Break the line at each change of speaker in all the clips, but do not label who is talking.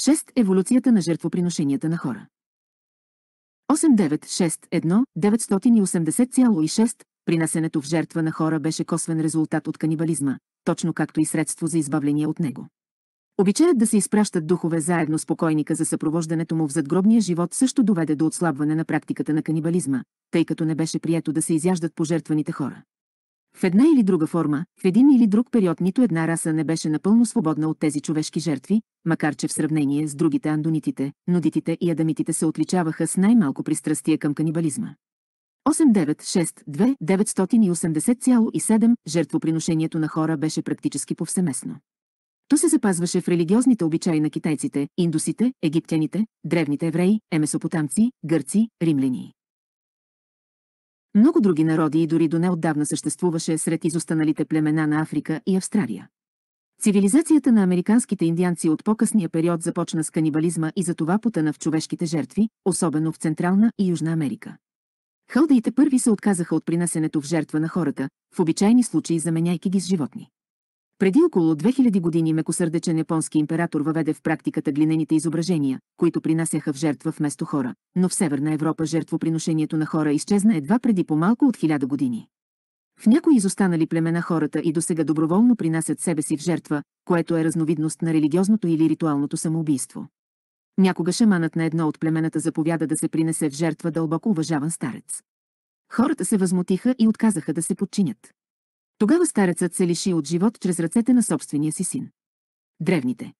6. Еволюцията на жертвоприношенията на хора. 8961-980,6 Принасенето в жертва на хора беше косвен резултат от канибализма, точно както и средство за избавление от него. Обичаят да се изпращат духове заедно с покойника за съпровождането му в задгробния живот също доведе до отслабване на практиката на канибализма, тъй като не беше прието да се изяждат пожертваните хора. В една или друга форма, в един или друг период нито една раса не беше напълно свободна от тези човешки жертви, макар че в сравнение с другите андонитите, нудитите и адамитите се отличаваха с най-малко пристрастие към канибализма. 8962-980,7 жертвоприношението на хора беше практически повсеместно. То се запазваше в религиозните обичаи на китайците, индусите, египтяните, древните евреи, емесопотамци, гърци, римляни. Много други народи и дори до неотдавна съществуваше сред изостаналите племена на Африка и Австралия. Цивилизацията на американските индианци от по-късния период започна с канибализма и затова потъна в човешките жертви, особено в Централна и Южна Америка. Халдеите първи се отказаха от принасенето в жертва на хората, в обичайни случаи заменяйки ги с животни. Преди около 2000 години мекосърдечен японски император въведе в практиката глинените изображения, които принасяха в жертва вместо хора, но в Северна Европа жертвоприношението на хора изчезна едва преди по-малко от 1000 години. В някои изостанали племена хората и досега доброволно принасят себе си в жертва, което е разновидност на религиозното или ритуалното самоубийство. Някога шаманът на едно от племената заповяда да се принесе в жертва дълбоко уважаван старец. Хората се възмутиха и отказаха да се подчинят. Тогава старецът се лиши от живот чрез ръцете на собствения си син. Древните.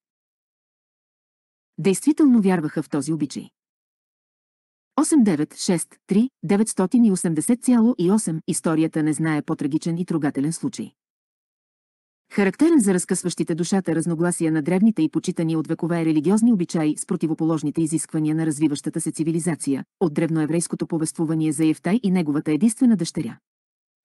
Действително вярваха в този обичай. 8963980,8 9808 Историята не знае по-трагичен и трогателен случай. Характерен за разкъсващите душата разногласия на древните и почитани от векове религиозни обичаи с противоположните изисквания на развиващата се цивилизация, от древноеврейското повествование за Евтай и неговата единствена дъщеря.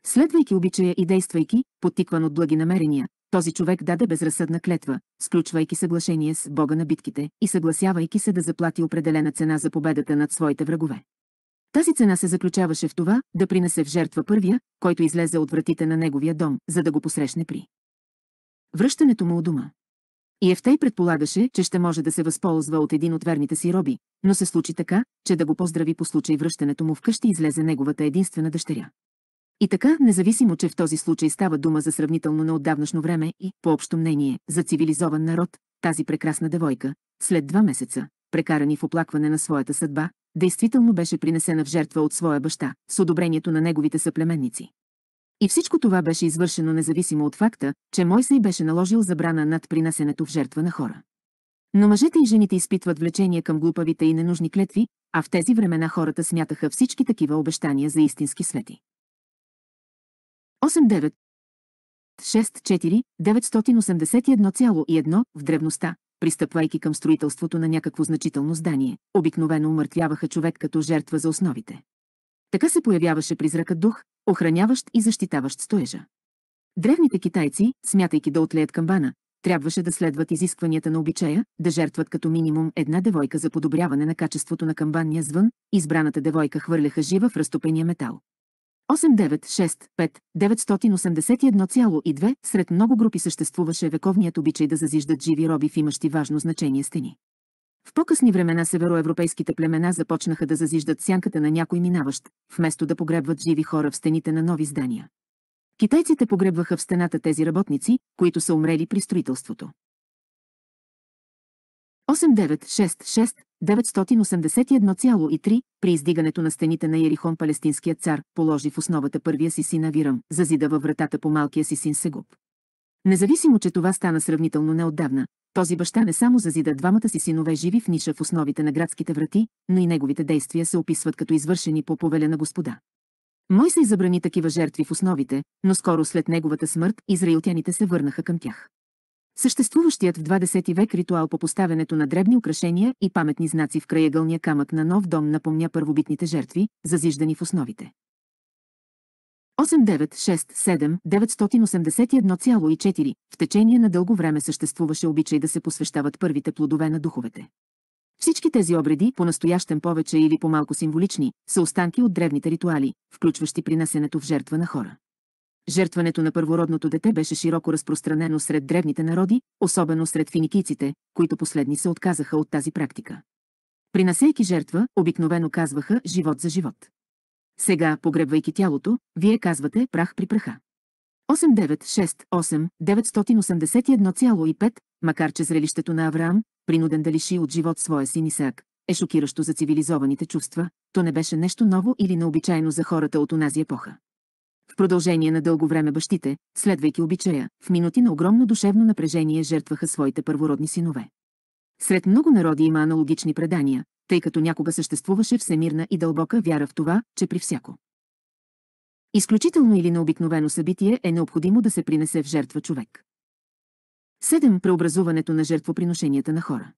Следвайки обичая и действайки, потикван от благи намерения, този човек даде безразсъдна клетва, сключвайки съглашение с Бога на битките и съгласявайки се да заплати определена цена за победата над своите врагове. Тази цена се заключаваше в това да принесе в жертва първия, който излезе от вратите на неговия дом, за да го посрещне при връщането му у дома. И Евтей предполагаше, че ще може да се възползва от един от верните си роби, но се случи така, че да го поздрави по случай връщането му вкъщи излезе неговата единствена дъщеря. И така, независимо, че в този случай става дума за сравнително отдавнашно време и, по общо мнение, за цивилизован народ, тази прекрасна девойка, след два месеца, прекарани в оплакване на своята съдба, действително беше принесена в жертва от своя баща, с одобрението на неговите съплеменници. И всичко това беше извършено независимо от факта, че Мойсей беше наложил забрана над принасенето в жертва на хора. Но мъжете и жените изпитват влечение към глупавите и ненужни клетви, а в тези времена хората смятаха всички такива обещания за истински свети. 89 в древността, пристъпвайки към строителството на някакво значително здание, обикновено умъртвяваха човек като жертва за основите. Така се появяваше призракът дух, охраняващ и защитаващ стоежа. Древните китайци, смятайки да отлеят камбана, трябваше да следват изискванията на обичая, да жертват като минимум една девойка за подобряване на качеството на камбанния звън, избраната девойка хвърляха жива в разтопения метал. 8965-981,2 Сред много групи съществуваше вековният обичай да зазиждат живи роби в имащи важно значение стени. В по-късни времена североевропейските племена започнаха да зазиждат сянката на някой минаващ, вместо да погребват живи хора в стените на нови здания. Китайците погребваха в стената тези работници, които са умрели при строителството. 981,3 при издигането на стените на Ерихон палестинският цар положи в основата първия си син Авирам, зазида във вратата по малкия си син Сегуб. Независимо, че това стана сравнително неотдавна, този баща не само зазида двамата си синове живи в ниша в основите на градските врати, но и неговите действия се описват като извършени по повеля на Господа. Мой се забрани такива жертви в основите, но скоро след неговата смърт израилтяните се върнаха към тях. Съществуващият в 20 век ритуал по поставянето на дребни украшения и паметни знаци в краегълния камък на нов дом напомня първобитните жертви, зазиждани в основите. 8967981,4 9814 В течение на дълго време съществуваше обичай да се посвещават първите плодове на духовете. Всички тези обреди, по-настоящен повече или по-малко символични, са останки от древните ритуали, включващи принасенето в жертва на хора. Жертването на първородното дете беше широко разпространено сред древните народи, особено сред финикийците, които последни се отказаха от тази практика. Принасейки жертва, обикновено казваха живот за живот. Сега, погребвайки тялото, вие казвате прах при праха. 8968981,5, макар че зрелището на Авраам, принуден да лиши от живот своя син Исаак, е шокиращо за цивилизованите чувства, то не беше нещо ново или необичайно за хората от онази епоха. В продължение на дълго време бащите, следвайки обичая, в минути на огромно душевно напрежение жертваха своите първородни синове. Сред много народи има аналогични предания, тъй като някога съществуваше всемирна и дълбока вяра в това, че при всяко изключително или необикновено събитие е необходимо да се принесе в жертва човек. 7. Преобразуването на жертвоприношенията на хора.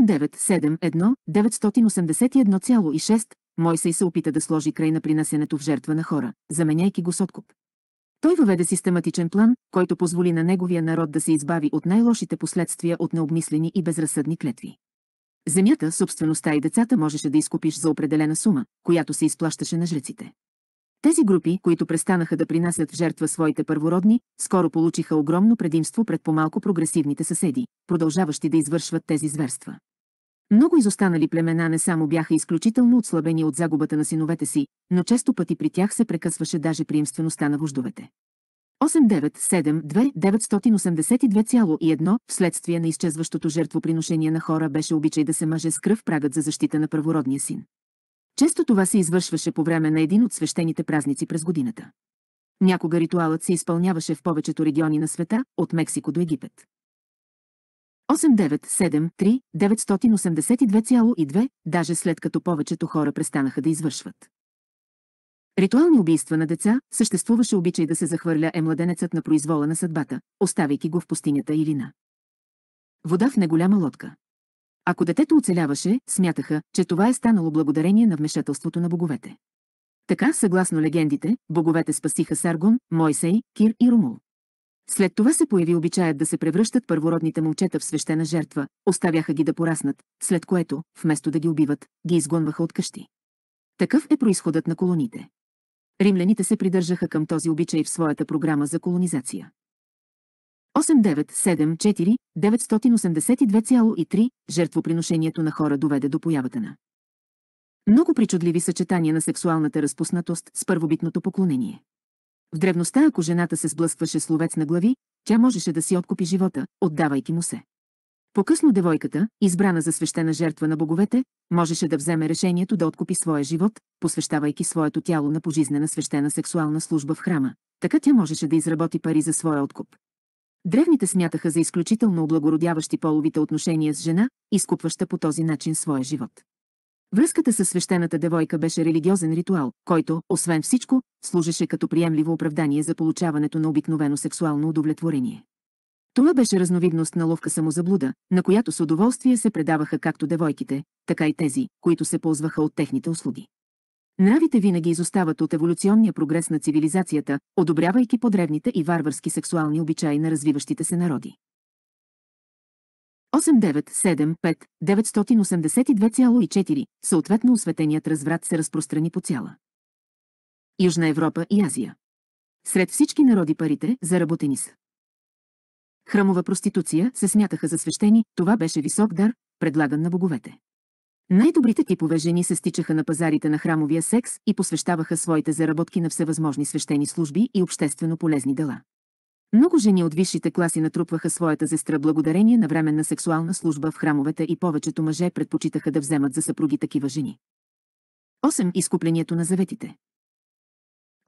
981,6 Мойсей се опита да сложи край на принасенето в жертва на хора, заменяйки го с откуп. Той въведе систематичен план, който позволи на неговия народ да се избави от най-лошите последствия от необмислени и безразсъдни клетви. Земята, собствеността и децата можеше да изкупиш за определена сума, която се изплащаше на жреците. Тези групи, които престанаха да принасят в жертва своите първородни, скоро получиха огромно предимство пред по-малко прогресивните съседи, продължаващи да извършват тези зверства. Много изостанали племена не само бяха изключително отслабени от загубата на синовете си, но често пъти при тях се прекъсваше даже приемствеността на вождовете. 8972-982,1 вследствие на изчезващото жертвоприношение на хора беше обичай да се мъже с кръв прагът за защита на първородния син. Често това се извършваше по време на един от свещените празници през годината. Някога ритуалът се изпълняваше в повечето региони на света, от Мексико до Египет. 8973-982,2, даже след като повечето хора престанаха да извършват. Ритуални убийства на деца съществуваше обичай да се захвърля е младенецът на произвола на съдбата, оставяйки го в пустинята или на вода в неголяма лодка. Ако детето оцеляваше, смятаха, че това е станало благодарение на вмешателството на боговете. Така, съгласно легендите, боговете спасиха Саргон, Мойсей, Кир и Румул. След това се появи обичаят да се превръщат първородните момчета в свещена жертва, оставяха ги да пораснат, след което, вместо да ги убиват, ги изгонваха от къщи. Такъв е происходът на колоните. Римляните се придържаха към този обичай в своята програма за колонизация. 8974 982,3 жертвоприношението на хора доведе до появата на. Много причудливи съчетания на сексуалната разпуснатост с първобитното поклонение. В древността, ако жената се сблъскваше с ловец на глави, тя можеше да си откупи живота, отдавайки му се. По-късно девойката, избрана за свещена жертва на боговете, можеше да вземе решението да откупи своя живот, посвещавайки своето тяло на пожизнена свещена сексуална служба в храма. Така тя можеше да изработи пари за своя откуп. Древните смятаха за изключително облагородяващи половите отношения с жена, изкупваща по този начин своя живот. Връзката с свещената девойка беше религиозен ритуал, който, освен всичко, служеше като приемливо оправдание за получаването на обикновено сексуално удовлетворение. Това беше разновидност на ловка самозаблуда, на която с удоволствие се предаваха както девойките, така и тези, които се ползваха от техните услуги. Нравите винаги изостават от еволюционния прогрес на цивилизацията, одобрявайки подревните и варварски сексуални обичаи на развиващите се народи. 8975982,4, съответно осветеният разврат се разпространи по цяла Южна Европа и Азия. Сред всички народи парите заработени са. Храмова проституция се смятаха за свещени, това беше висок дар, предлаган на боговете. Най-добрите типове жени се стичаха на пазарите на храмовия секс и посвещаваха своите заработки на всевъзможни свещени служби и обществено полезни дела. Много жени от висшите класи натрупваха своята зестра благодарение на временна сексуална служба в храмовете и повечето мъже предпочитаха да вземат за съпруги такива жени. 8. Изкуплението на заветите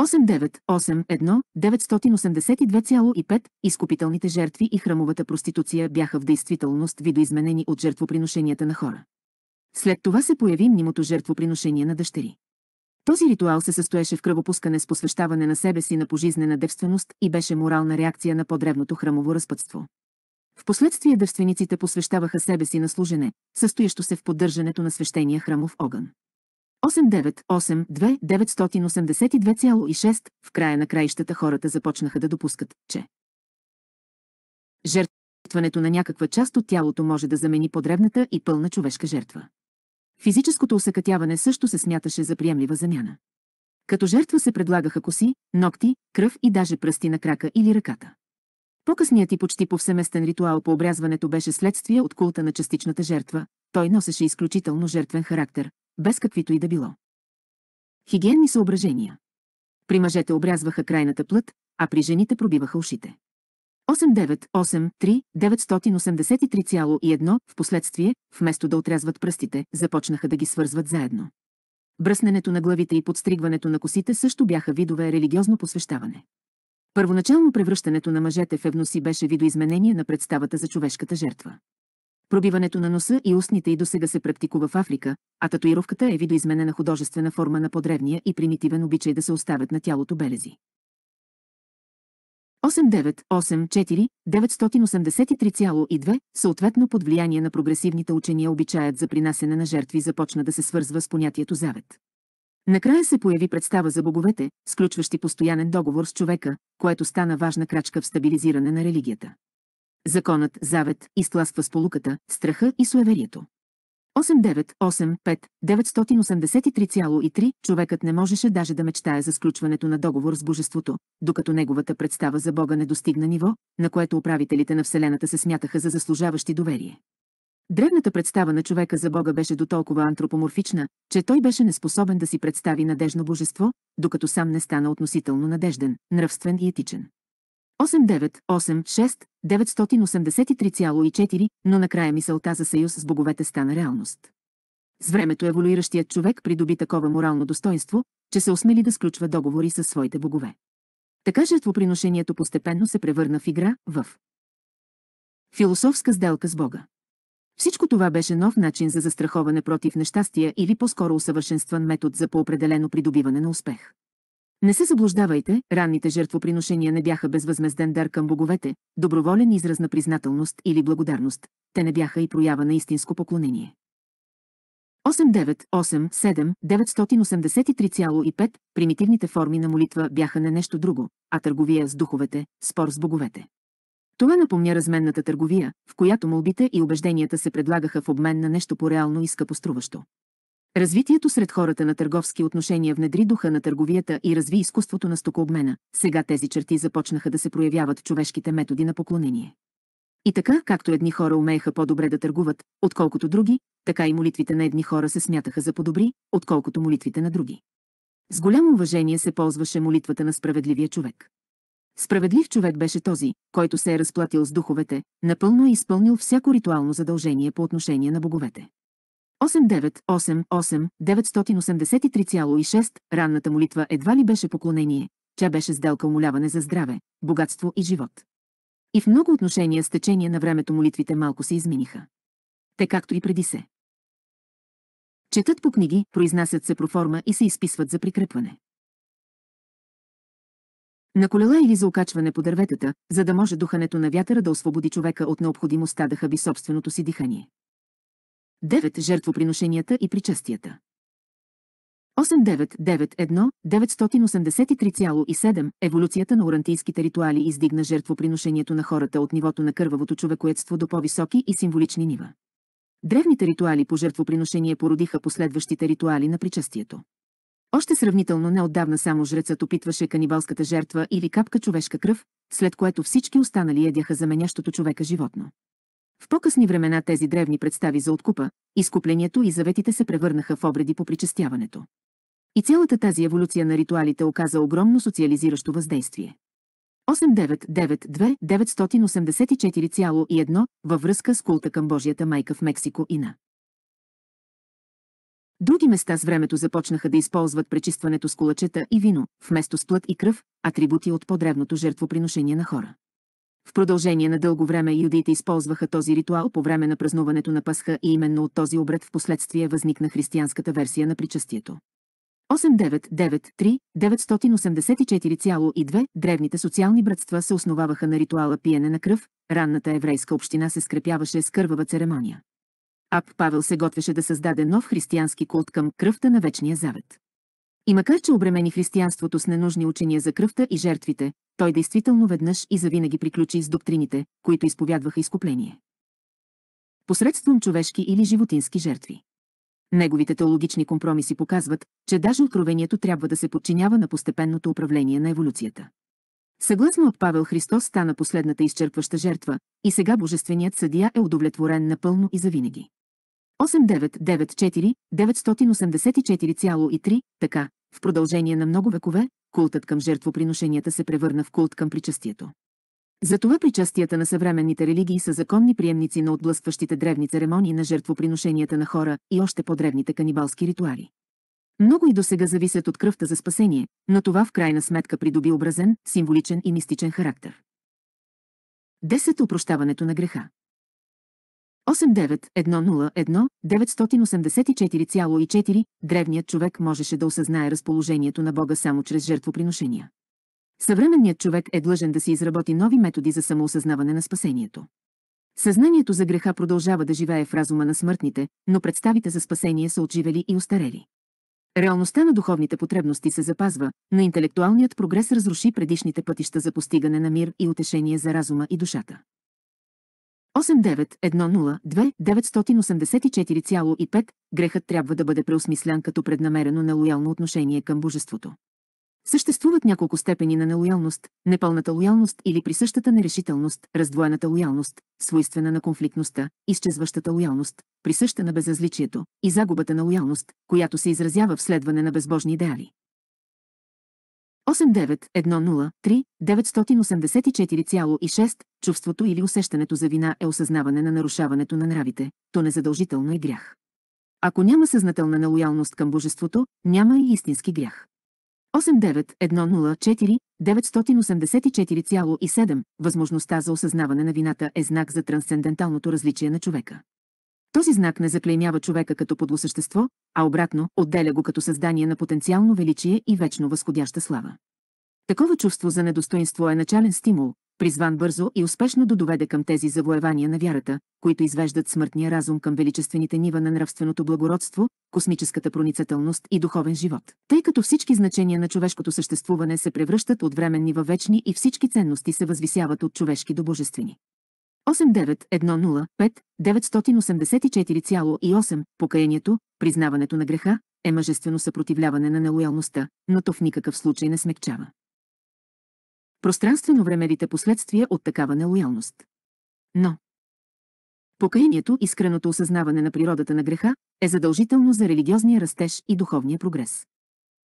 8981-982,5 изкупителните жертви и храмовата проституция бяха в действителност видоизменени от жертвоприношенията на хора. След това се появи мнимото жертвоприношение на дъщери. Този ритуал се състоеше в кръвопускане с посвещаване на себе си на пожизнена девственост и беше морална реакция на подревното храмово разпътство. Впоследствие дъвствениците посвещаваха себе си на служене, състоящо се в поддържането на свещения храмов огън. 8982-982,6 в края на краищата хората започнаха да допускат, че жертването на някаква част от тялото може да замени подребната и пълна човешка жертва. Физическото усъкътяване също се смяташе за приемлива замяна. Като жертва се предлагаха коси, ногти, кръв и даже пръсти на крака или ръката. По-късният и почти повсеместен ритуал по обрязването беше следствие от култа на частичната жертва. Той носеше изключително жертвен характер, без каквито и да било. Хигиенни съображения. При мъжете обрязваха крайната плът, а при жените пробиваха ушите. 8983-983,1 в последствие, вместо да отрязват пръстите, започнаха да ги свързват заедно. Бръсненето на главите и подстригването на косите също бяха видове религиозно посвещаване. Първоначално превръщането на мъжете в евноси беше видоизменение на представата за човешката жертва. Пробиването на носа и устните и досега се практикува в Африка, а татуировката е видоизменена художествена форма на подревния и примитивен обичай да се оставят на тялото белези. 8984 983,2, съответно под влияние на прогресивните учения обичаят за принасене на жертви започна да се свързва с понятието завет. Накрая се появи представа за боговете, сключващи постоянен договор с човека, което стана важна крачка в стабилизиране на религията. Законът, завет, изтласква сполуката, страха и суеверието. 8985 човекът не можеше даже да мечтае за сключването на договор с Божеството, докато неговата представа за Бога не достигна ниво, на което управителите на Вселената се смятаха за заслужаващи доверие. Древната представа на човека за Бога беше до толкова антропоморфична, че той беше неспособен да си представи надежно божество, докато сам не стана относително надежден, нравствен и етичен. 8986 983,4, но накрая мисълта за съюз с боговете стана реалност. С времето еволюиращият човек придоби такова морално достоинство, че се осмели да сключва договори със своите богове. Така жертвоприношението постепенно се превърна в игра, в философска сделка с Бога. Всичко това беше нов начин за застраховане против нещастия или по-скоро усъвършенстван метод за поопределено придобиване на успех. Не се заблуждавайте, ранните жертвоприношения не бяха безвъзмезден дар към боговете, доброволен израз на признателност или благодарност, те не бяха и проява на истинско поклонение. 8987983,5 примитивните форми на молитва бяха не нещо друго, а търговия с духовете, спор с боговете. Това напомня разменната търговия, в която молбите и убежденията се предлагаха в обмен на нещо по-реално и скъпоструващо. Развитието сред хората на търговски отношения внедри духа на търговията и разви изкуството на стокообмена. Сега тези черти започнаха да се проявяват човешките методи на поклонение. И така, както едни хора умееха по-добре да търгуват, отколкото други, така и молитвите на едни хора се смятаха за по-добри, отколкото молитвите на други. С голямо уважение се ползваше молитвата на справедливия човек. Справедлив човек беше този, който се е разплатил с духовете, напълно е изпълнил всяко ритуално задължение по отношение на боговете. 898 9836 ранната молитва едва ли беше поклонение, тя беше сделка умоляване за здраве, богатство и живот. И в много отношения с течение на времето молитвите малко се измениха. Те както и преди се. Четат по книги, произнасят се проформа и се изписват за прикрепване. На колела или за окачване по дърветата, за да може духането на вятъра да освободи човека от необходимостта да хаби собственото си дихание. 9. Жертвоприношенията и причастията. 8991-983,7 Еволюцията на урантийските ритуали издигна жертвоприношението на хората от нивото на кървавото човекоедство до по-високи и символични нива. Древните ритуали по жертвоприношение породиха последващите ритуали на причастието. Още сравнително неотдавна само жрецът опитваше канибалската жертва или капка човешка кръв, след което всички останали ядяха заменящото човека животно. В по-късни времена тези древни представи за откупа, изкуплението и заветите се превърнаха в обреди по причастяването. И цялата тази еволюция на ритуалите оказа огромно социализиращо въздействие. 8992984,1 във връзка с култа към Божията майка в Мексико и на Други места с времето започнаха да използват пречистването с кулачета и вино, вместо с плът и кръв, атрибути от по-древното жертвоприношение на хора. В продължение на дълго време юдите използваха този ритуал по време на празнуването на Пасха и именно от този обред в последствие възникна християнската версия на причастието. 8993-984,2 Древните социални братства се основаваха на ритуала пиене на кръв, ранната еврейска община се скрепяваше с кървава церемония. Ап Павел се готвеше да създаде нов християнски култ към кръвта на Вечния завет. И макар, че обремени християнството с ненужни учения за кръвта и жертвите, той действително веднъж и завинаги приключи с доктрините, които изповядваха изкупление. Посредством човешки или животински жертви. Неговите теологични компромиси показват, че даже откровението трябва да се подчинява на постепенното управление на еволюцията. Съгласно от Павел Христос стана последната изчерпваща жертва и сега божественият съдия е удовлетворен напълно и завинаги. 8994-984,3 така, в продължение на много векове, култът към жертвоприношенията се превърна в култ към причастието. Затова причастията на съвременните религии са законни приемници на отблъскващите древни церемонии на жертвоприношенията на хора и още по-древните канибалски ритуали. Много и до сега зависят от кръвта за спасение, но това в крайна сметка придоби образен, символичен и мистичен характер. 10. Опрощаването на греха. 89101984,4 101 9844 древният човек можеше да осъзнае разположението на Бога само чрез жертвоприношения. Съвременният човек е длъжен да си изработи нови методи за самоосъзнаване на спасението. Съзнанието за греха продължава да живее в разума на смъртните, но представите за спасение са отживели и устарели. Реалността на духовните потребности се запазва, но интелектуалният прогрес разруши предишните пътища за постигане на мир и утешение за разума и душата. 89102984,5 грехът трябва да бъде преосмислян като преднамерено нелоялно отношение към божеството. Съществуват няколко степени на нелоялност, непълната лоялност или присъщата нерешителност, раздвоената лоялност, свойствена на конфликтността, изчезващата лоялност, присъща на безразличието и загубата на лоялност, която се изразява в следване на безбожни идеали. 89103984,6 Чувството или усещането за вина е осъзнаване на нарушаването на нравите, то незадължително е грях. Ако няма съзнателна нелоялност към Божеството, няма и истински грях. 89104984,7 9847 Възможността за осъзнаване на вината е знак за трансценденталното различие на човека. Този знак не заклеймява човека като подлосъщество, а обратно отделя го като създание на потенциално величие и вечно възходяща слава. Такова чувство за недостоинство е начален стимул, призван бързо и успешно да доведе към тези завоевания на вярата, които извеждат смъртния разум към величествените нива на нравственото благородство, космическата проницателност и духовен живот. Тъй като всички значения на човешкото съществуване се превръщат от временни във вечни и всички ценности се възвисяват от човешки до божествени. 89105984,8 Покаянието, признаването на греха, е мъжествено съпротивляване на нелоялността, но то в никакъв случай не смекчава. Пространствено времевите последствия от такава нелоялност. Но покаянието, искреното осъзнаване на природата на греха, е задължително за религиозния растеж и духовния прогрес.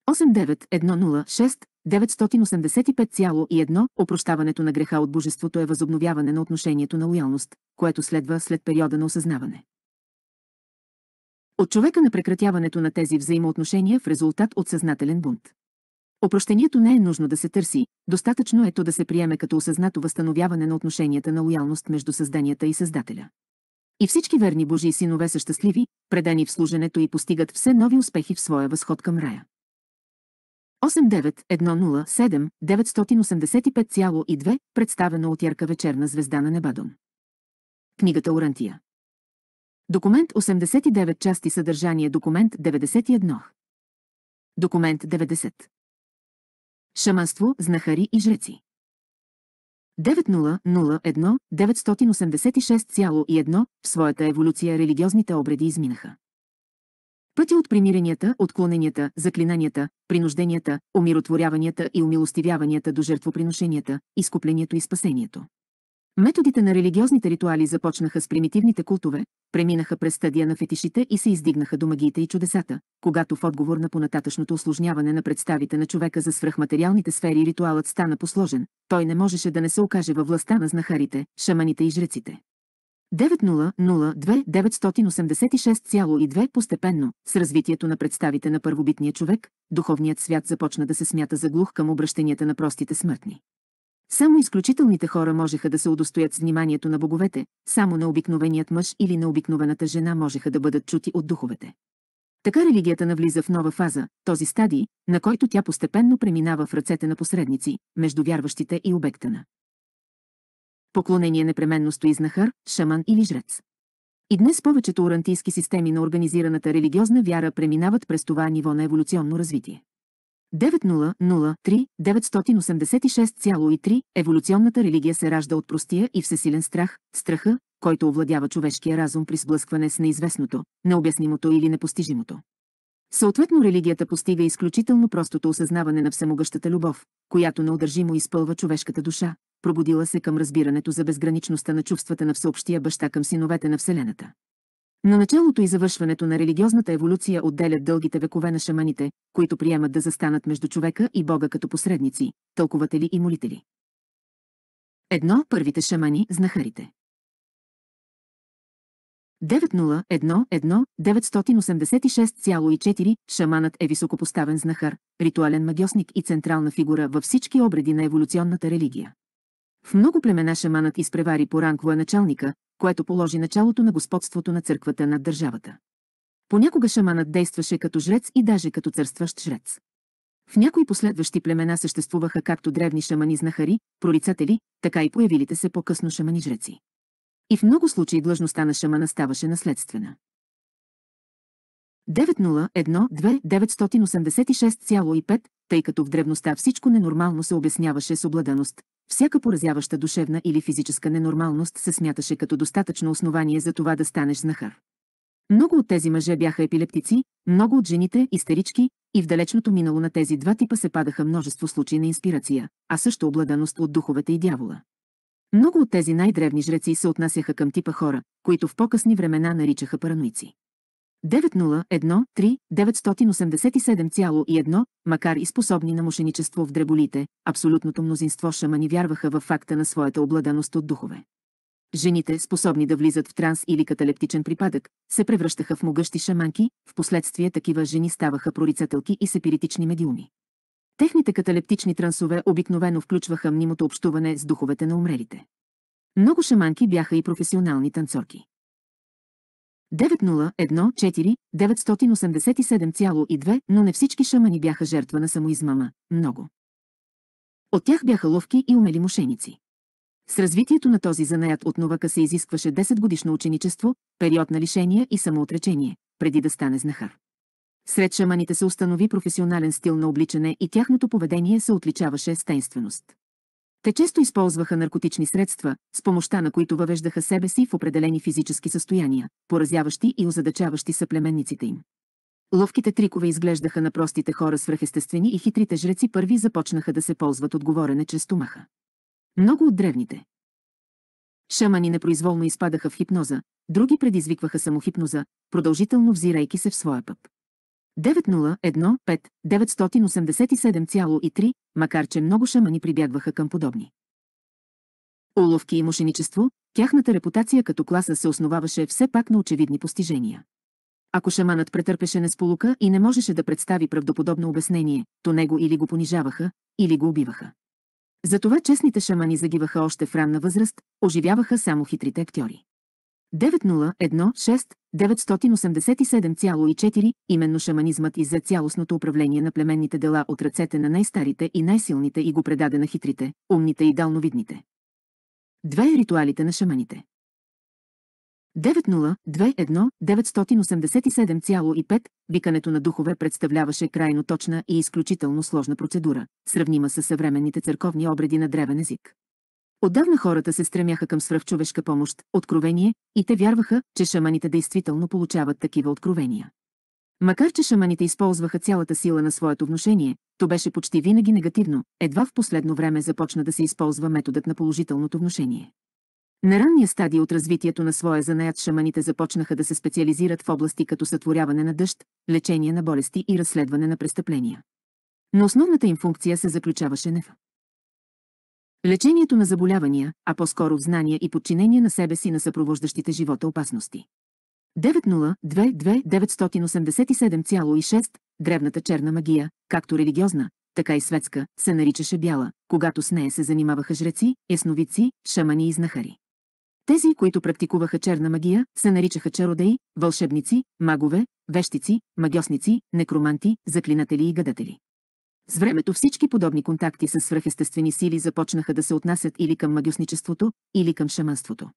89106985,1 985,1 Опрощаването на греха от Божеството е възобновяване на отношението на лоялност, което следва след периода на осъзнаване. От човека на прекратяването на тези взаимоотношения в резултат от съзнателен бунт. Опрощението не е нужно да се търси, достатъчно е то да се приеме като осъзнато възстановяване на отношенията на лоялност между създанията и Създателя. И всички верни Божии синове са щастливи, предани в служенето и постигат все нови успехи в своя възход към рая. 89107985,2 985,2, представено от ярка вечерна звезда на Небадон. Книгата Орантия. Документ 89 части съдържание Документ 91. Документ 90. Шаманство, знахари и жреци. 9001-986,1 в своята еволюция религиозните обреди изминаха. Пътя от примиренията, отклоненията, заклинанията, принужденията, умиротворяванията и умилостивяванията до жертвоприношенията, изкуплението и спасението. Методите на религиозните ритуали започнаха с примитивните култове, преминаха през стадия на фетишите и се издигнаха до магиите и чудесата, когато в отговор на понататъчното осложняване на представите на човека за свръхматериалните сфери ритуалът стана посложен, той не можеше да не се окаже във властта на знахарите, шаманите и жреците. 9002986,2 постепенно, с развитието на представите на първобитния човек, духовният свят започна да се смята за глух към обращенията на простите смъртни. Само изключителните хора можеха да се удостоят с вниманието на боговете, само на обикновеният мъж или на обикновената жена можеха да бъдат чути от духовете. Така религията навлиза в нова фаза, този стадий, на който тя постепенно преминава в ръцете на посредници, между вярващите и обекта на Поклонение непременно стои знахар, шаман или жрец. И днес повечето орантийски системи на организираната религиозна вяра преминават през това ниво на еволюционно развитие. 9003986,3 Еволюционната религия се ражда от простия и всесилен страх, страха, който овладява човешкия разум при сблъскване с неизвестното, необяснимото или непостижимото. Съответно религията постига изключително простото осъзнаване на всемогъщата любов, която неудържимо изпълва човешката душа, Пробудила се към разбирането за безграничността на чувствата на всеобщия баща към синовете на Вселената. Но началото и завършването на религиозната еволюция отделят дългите векове на шаманите, които приемат да застанат между човека и Бога като посредници, тълкователи и молители. Едно първите шамани – знахарите. 901 Шаманът е високопоставен знахар, ритуален магиосник и централна фигура във всички обреди на еволюционната религия. В много племена шаманът изпревари по ранг началника, което положи началото на господството на църквата над държавата. Понякога шаманът действаше като жрец и даже като църстващ жрец. В някои последващи племена съществуваха както древни шамани-знахари, прорицатели, така и появилите се по-късно шамани-жреци. И в много случаи длъжността на шамана ставаше наследствена. 901-986,5, тъй като в древността всичко ненормално се обясняваше с обладаност, всяка поразяваща душевна или физическа ненормалност се смяташе като достатъчно основание за това да станеш знахар. Много от тези мъже бяха епилептици, много от жените – истерички, и в далечното минало на тези два типа се падаха множество случаи на инспирация, а също обладаност от духовете и дявола. Много от тези най-древни жреци се отнасяха към типа хора, които в по-късни времена наричаха параноици. 901-3-987,1, макар и способни на мошеничество в дреболите, абсолютното мнозинство шамани вярваха във факта на своята обладаност от духове. Жените, способни да влизат в транс или каталептичен припадък, се превръщаха в могъщи шаманки, в последствие такива жени ставаха прорицателки и сепиритични медиуми. Техните каталептични трансове обикновено включваха мнимото общуване с духовете на умрелите. Много шаманки бяха и професионални танцорки. 901-4-987,2, но не всички шамани бяха жертва на самоизмама, много. От тях бяха ловки и умели мошеници. С развитието на този занаят от новака се изискваше 10 годишно ученичество, период на лишения и самоотречение, преди да стане знахар. Сред шаманите се установи професионален стил на обличане и тяхното поведение се отличаваше с тенственост. Те често използваха наркотични средства, с помощта на които въвеждаха себе си в определени физически състояния, поразяващи и озадачаващи съплеменниците им. Ловките трикове изглеждаха на простите хора свръхестествени и хитрите жреци първи започнаха да се ползват отговорене чрез стомаха. Много от древните. Шамани непроизволно изпадаха в хипноза, други предизвикваха самохипноза, продължително взирайки се в своя път. 901 987,3, макар че много шамани прибягваха към подобни. Уловки и мошеничество, тяхната репутация като класа се основаваше все пак на очевидни постижения. Ако шаманът претърпеше несполука и не можеше да представи правдоподобно обяснение, то него или го понижаваха, или го убиваха. Затова честните шамани загиваха още в ранна възраст, оживяваха само хитрите актьори. 901 именно шаманизмът и за цялостното управление на племенните дела от ръцете на най-старите и най-силните и го предаде на хитрите, умните и далновидните. Две е ритуалите на шаманите. 9021987,5 викането на духове представляваше крайно точна и изключително сложна процедура, сравнима с съвременните църковни обреди на древен език. Отдавна хората се стремяха към свръхчовешка помощ, откровение, и те вярваха, че шаманите действително получават такива откровения. Макар че шаманите използваха цялата сила на своето вношение, то беше почти винаги негативно, едва в последно време започна да се използва методът на положителното вношение. На ранния стадий от развитието на своя занаят шаманите започнаха да се специализират в области като сътворяване на дъжд, лечение на болести и разследване на престъпления. Но основната им функция се заключаваше не в Лечението на заболявания, а по-скоро знания и подчинение на себе си на съпровождащите живота опасности. 902-2987,6 Древната черна магия, както религиозна, така и светска, се наричаше бяла, когато с нея се занимаваха жреци, ясновици, шамани и знахари. Тези, които практикуваха черна магия, се наричаха чародеи, вълшебници, магове, вещици, магиосници, некроманти, заклинатели и гадатели. С времето всички подобни контакти с свръхестествени сили започнаха да се отнасят или към магиосничеството, или към шаманството.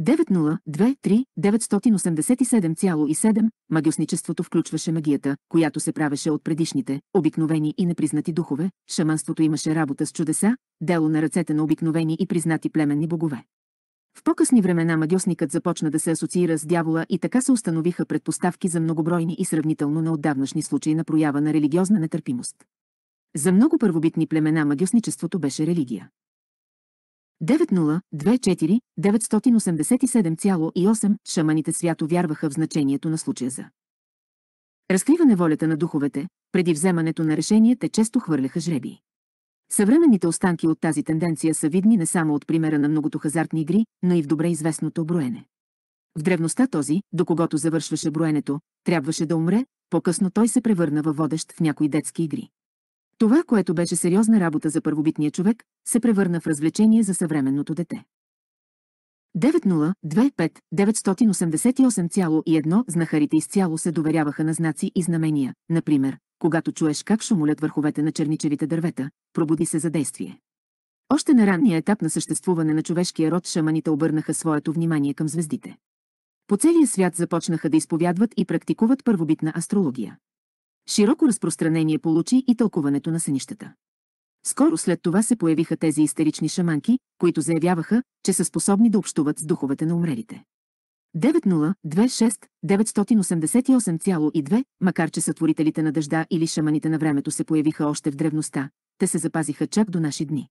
9023987,7 Магиосничеството включваше магията, която се правеше от предишните, обикновени и непризнати духове, шаманството имаше работа с чудеса, дело на ръцете на обикновени и признати племенни богове. В по-късни времена магиосникът започна да се асоциира с дявола и така се установиха предпоставки за многобройни и сравнително неотдавнашни случаи на проява на религиозна нетърпимост. За много първобитни племена магиосничеството беше религия. 9024987,8 шаманите свято вярваха в значението на случая за разкриване волята на духовете, преди вземането на решение те често хвърляха жреби. Съвременните останки от тази тенденция са видни не само от примера на многото хазартни игри, но и в добре известното броене. В древността този, до когото завършваше броенето, трябваше да умре, по-късно той се превърна във водещ в някои детски игри. Това, което беше сериозна работа за първобитния човек, се превърна в развлечение за съвременното дете. 9025988,1 знахарите изцяло се доверяваха на знаци и знамения, например, когато чуеш как шумолят върховете на черничевите дървета, пробуди се за действие. Още на ранния етап на съществуване на човешкия род шаманите обърнаха своето внимание към звездите. По целия свят започнаха да изповядват и практикуват първобитна астрология. Широко разпространение получи и тълкуването на сънищата. Скоро след това се появиха тези истерични шаманки, които заявяваха, че са способни да общуват с духовете на умрелите. 9026 9026-988,2, макар че сътворителите на дъжда или шаманите на времето се появиха още в древността, те се запазиха чак до наши дни.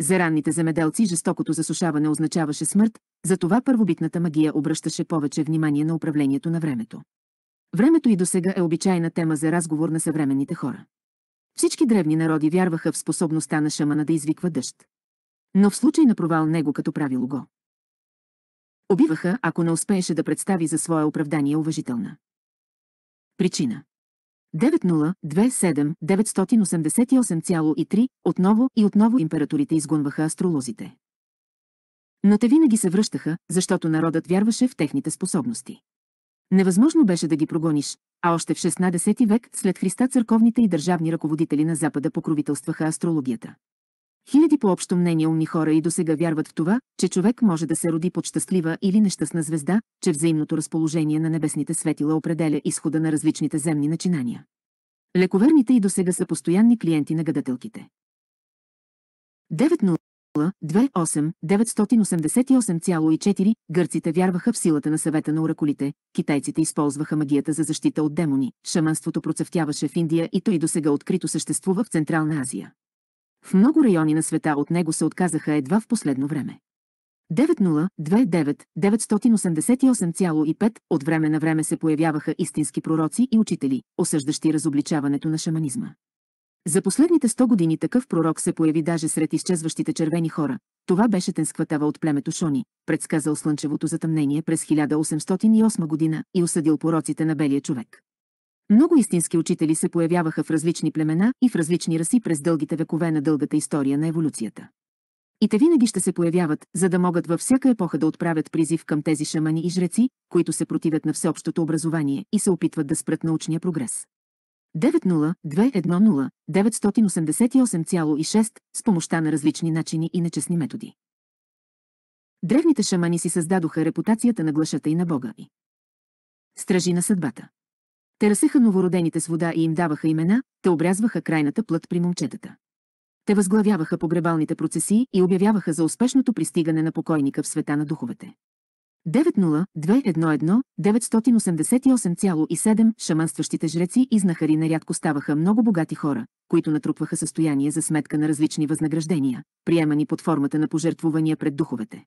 За ранните земеделци жестокото засушаване означаваше смърт, затова първобитната магия обръщаше повече внимание на управлението на времето. Времето и досега е обичайна тема за разговор на съвременните хора. Всички древни народи вярваха в способността на шамана да извиква дъжд. Но в случай на провал него като правило го. Обиваха, ако не успееше да представи за свое оправдание уважителна. Причина 9027988,3 отново и отново императорите изгонваха астролозите. Но те винаги се връщаха, защото народът вярваше в техните способности. Невъзможно беше да ги прогониш, а още в 16 век след Христа църковните и държавни ръководители на Запада покровителстваха астрологията. Хиляди по общо мнение умни хора и досега вярват в това, че човек може да се роди под щастлива или нещастна звезда, че взаимното разположение на небесните светила определя изхода на различните земни начинания. Лековерните и досега са постоянни клиенти на гадателките. 9.0 Л. 2.8, 988,4, гърците вярваха в силата на съвета на оракулите, китайците използваха магията за защита от демони, шаманството процъфтяваше в Индия и той досега открито съществува в Централна Азия. В много райони на света от него се отказаха едва в последно време. 9029988,5 от време на време се появяваха истински пророци и учители, осъждащи разобличаването на шаманизма. За последните 100 години такъв пророк се появи даже сред изчезващите червени хора. Това беше тенскватава от племето Шони, предсказал слънчевото затъмнение през 1808 година и осъдил пороците на белия човек. Много истински учители се появяваха в различни племена и в различни раси през дългите векове на дългата история на еволюцията. И те винаги ще се появяват, за да могат във всяка епоха да отправят призив към тези шамани и жреци, които се противят на всеобщото образование и се опитват да спрат научния прогрес. 90210-988,6 с помощта на различни начини и нечестни методи. Древните шамани си създадоха репутацията на глашата и на Бога и стражи на съдбата. Те разсъха новородените с вода и им даваха имена, те обрязваха крайната плът при момчетата. Те възглавяваха погребалните процеси и обявяваха за успешното пристигане на покойника в света на духовете. 90211-988,7 шаманстващите жреци и знахари нарядко ставаха много богати хора, които натрупваха състояние за сметка на различни възнаграждения, приемани под формата на пожертвувания пред духовете.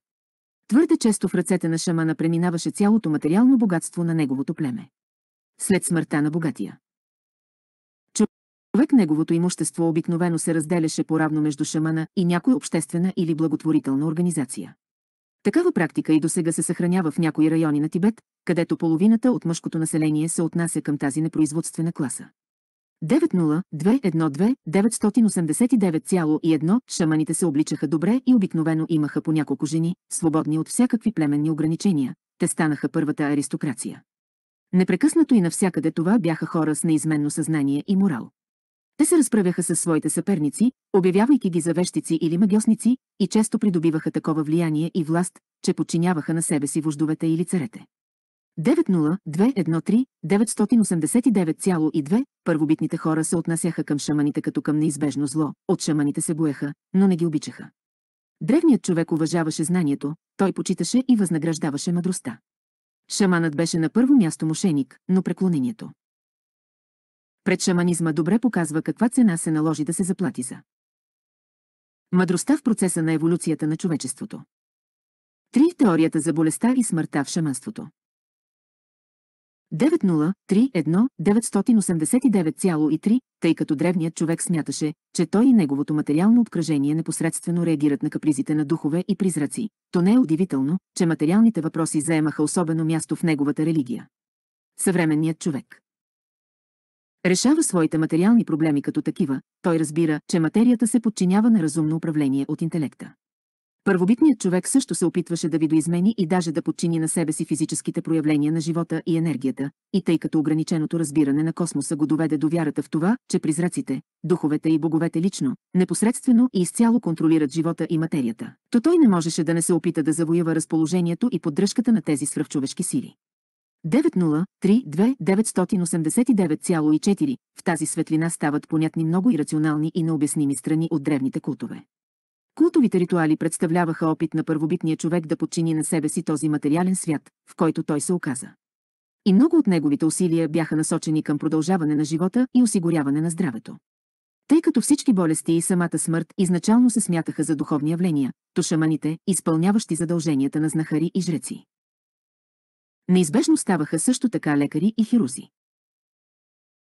Твърде често в ръцете на шамана преминаваше цялото материално богатство на неговото племе. След смъртта на богатия. Човек неговото имущество обикновено се разделяше поравно между шамана и някоя обществена или благотворителна организация. Такава практика и досега се съхранява в някои райони на Тибет, където половината от мъжкото население се отнася към тази непроизводствена класа. 90212-989,1 Шаманите се обличаха добре и обикновено имаха по няколко жени, свободни от всякакви племенни ограничения. Те станаха първата аристокрация. Непрекъснато и навсякъде това бяха хора с неизменно съзнание и морал. Те се разправяха с своите съперници, обявявайки ги за вещици или магиосници, и често придобиваха такова влияние и власт, че подчиняваха на себе си вождовете или царете. 90213-989,2 Първобитните хора се отнасяха към шаманите като към неизбежно зло. От шаманите се боеха, но не ги обичаха. Древният човек уважаваше знанието, той почиташе и възнаграждаваше мъдростта. Шаманът беше на първо място мошеник, но преклонението пред шаманизма добре показва каква цена се наложи да се заплати за. Мъдростта в процеса на еволюцията на човечеството. Три Теорията за болестта и смъртта в шаманството. 9031989,3, тъй като древният човек смяташе, че той и неговото материално обкръжение непосредствено реагират на капризите на духове и призраци, то не е удивително, че материалните въпроси заемаха особено място в неговата религия. Съвременният човек решава своите материални проблеми като такива, той разбира, че материята се подчинява на разумно управление от интелекта. Първобитният човек също се опитваше да видоизмени и даже да подчини на себе си физическите проявления на живота и енергията, и тъй като ограниченото разбиране на космоса го доведе до вярата в това, че призраците, духовете и боговете лично, непосредствено и изцяло контролират живота и материята, то той не можеше да не се опита да завоюва разположението и поддръжката на тези свръхчовешки сили. 903-2989,4. В тази светлина стават понятни много ирационални и необясними страни от древните култове. Култовите ритуали представляваха опит на първобитния човек да подчини на себе си този материален свят, в който той се оказа. И много от неговите усилия бяха насочени към продължаване на живота и осигуряване на здравето. Тъй като всички болести и самата смърт изначално се смятаха за духовни явления, то шаманите, изпълняващи задълженията на знахари и жреци, Неизбежно ставаха също така лекари и хирузи.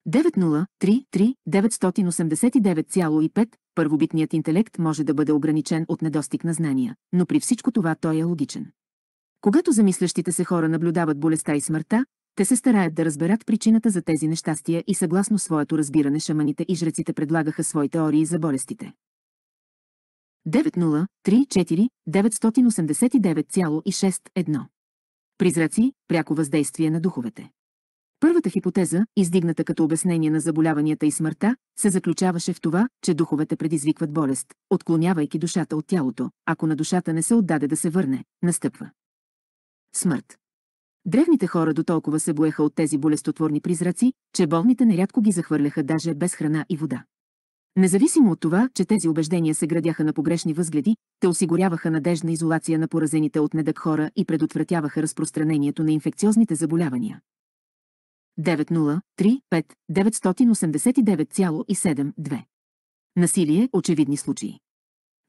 9033989,5 Първобитният интелект може да бъде ограничен от недостиг на знания, но при всичко това той е логичен. Когато замислящите се хора наблюдават болестта и смъртта, те се стараят да разберат причината за тези нещастия и съгласно своето разбиране шаманите и жреците предлагаха свои теории за болестите. 989,06-1 призраци, пряко въздействие на духовете. Първата хипотеза, издигната като обяснение на заболяванията и смъртта, се заключаваше в това, че духовете предизвикват болест, отклонявайки душата от тялото, ако на душата не се отдаде да се върне, настъпва. Смърт. Древните хора до толкова се боеха от тези болестотворни призраци, че болните нерядко ги захвърляха даже без храна и вода. Независимо от това, че тези убеждения се градяха на погрешни възгледи, те осигуряваха надежна изолация на поразените от недък хора и предотвратяваха разпространението на инфекциозните заболявания. 9035 989,72 Насилие – очевидни случаи.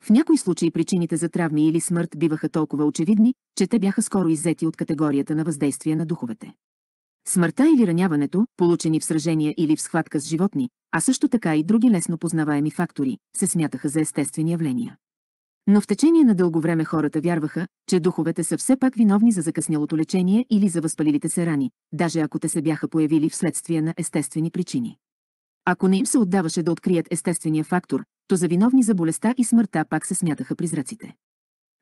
В някои случаи причините за травми или смърт биваха толкова очевидни, че те бяха скоро иззети от категорията на въздействие на духовете. Смъртта или раняването, получени в сражения или в схватка с животни, а също така и други лесно познаваеми фактори, се смятаха за естествени явления. Но в течение на дълго време хората вярваха, че духовете са все пак виновни за закъснялото лечение или за възпалилите се рани, даже ако те се бяха появили вследствие на естествени причини. Ако не им се отдаваше да открият естествения фактор, то за виновни за болестта и смъртта пак се смятаха призраците.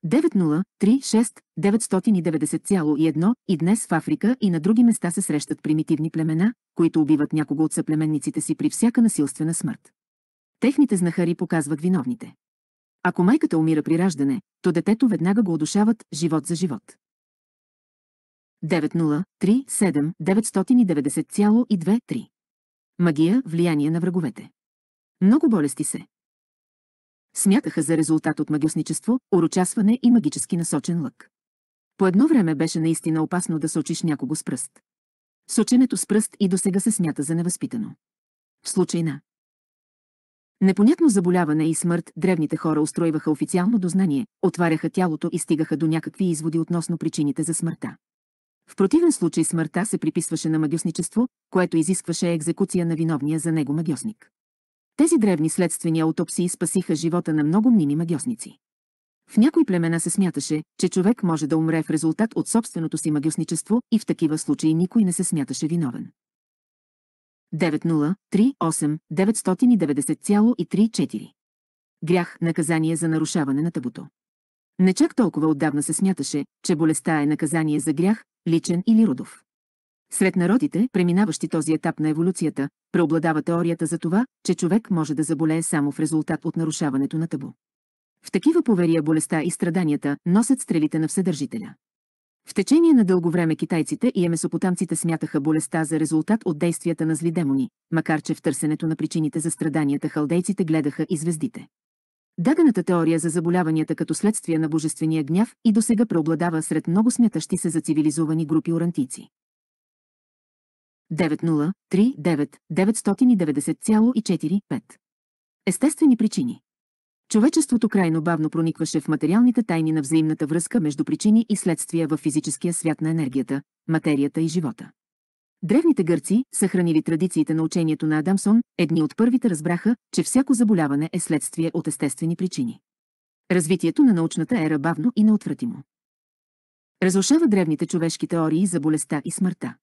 9901 и днес в Африка и на други места се срещат примитивни племена, които убиват някого от съплеменниците си при всяка насилствена смърт. Техните знахари показват виновните. Ако майката умира при раждане, то детето веднага го одушават живот за живот. 7-990,2-3 Магия – влияние на враговете. Много болести се, смятаха за резултат от магиосничество, урочасване и магически насочен лък. По едно време беше наистина опасно да сочиш някого с пръст. Соченето с пръст и досега се смята за невъзпитано. В случай на непонятно заболяване и смърт, древните хора устройваха официално дознание, отваряха тялото и стигаха до някакви изводи относно причините за смъртта. В противен случай смъртта се приписваше на магиосничество, което изискваше екзекуция на виновния за него магиосник. Тези древни следствени аутопсии спасиха живота на много мними магиосници. В някои племена се смяташе, че човек може да умре в резултат от собственото си магиосничество и в такива случаи никой не се смяташе виновен. 9038990,34 Грях – наказание за нарушаване на табуто. Не чак толкова отдавна се смяташе, че болестта е наказание за грях, личен или родов. Сред народите, преминаващи този етап на еволюцията, преобладава теорията за това, че човек може да заболее само в резултат от нарушаването на табу. В такива поверия болестта и страданията носят стрелите на Вседържителя. В течение на дълго време китайците и емесопотамците смятаха болестта за резултат от действията на зли демони, макар че в търсенето на причините за страданията халдейците гледаха и звездите. Дадената теория за заболяванията като следствие на божествения гняв и досега преобладава сред много смятащи се за цивилизовани групи орантици. 9039 990,45. Естествени причини. Човечеството крайно бавно проникваше в материалните тайни на взаимната връзка между причини и следствия в физическия свят на енергията, материята и живота. Древните гърци, съхранили традициите на учението на Адамсон, едни от първите разбраха, че всяко заболяване е следствие от естествени причини. Развитието на научната ера бавно и неотвратимо. Разрушава древните човешки теории за болестта и смъртта.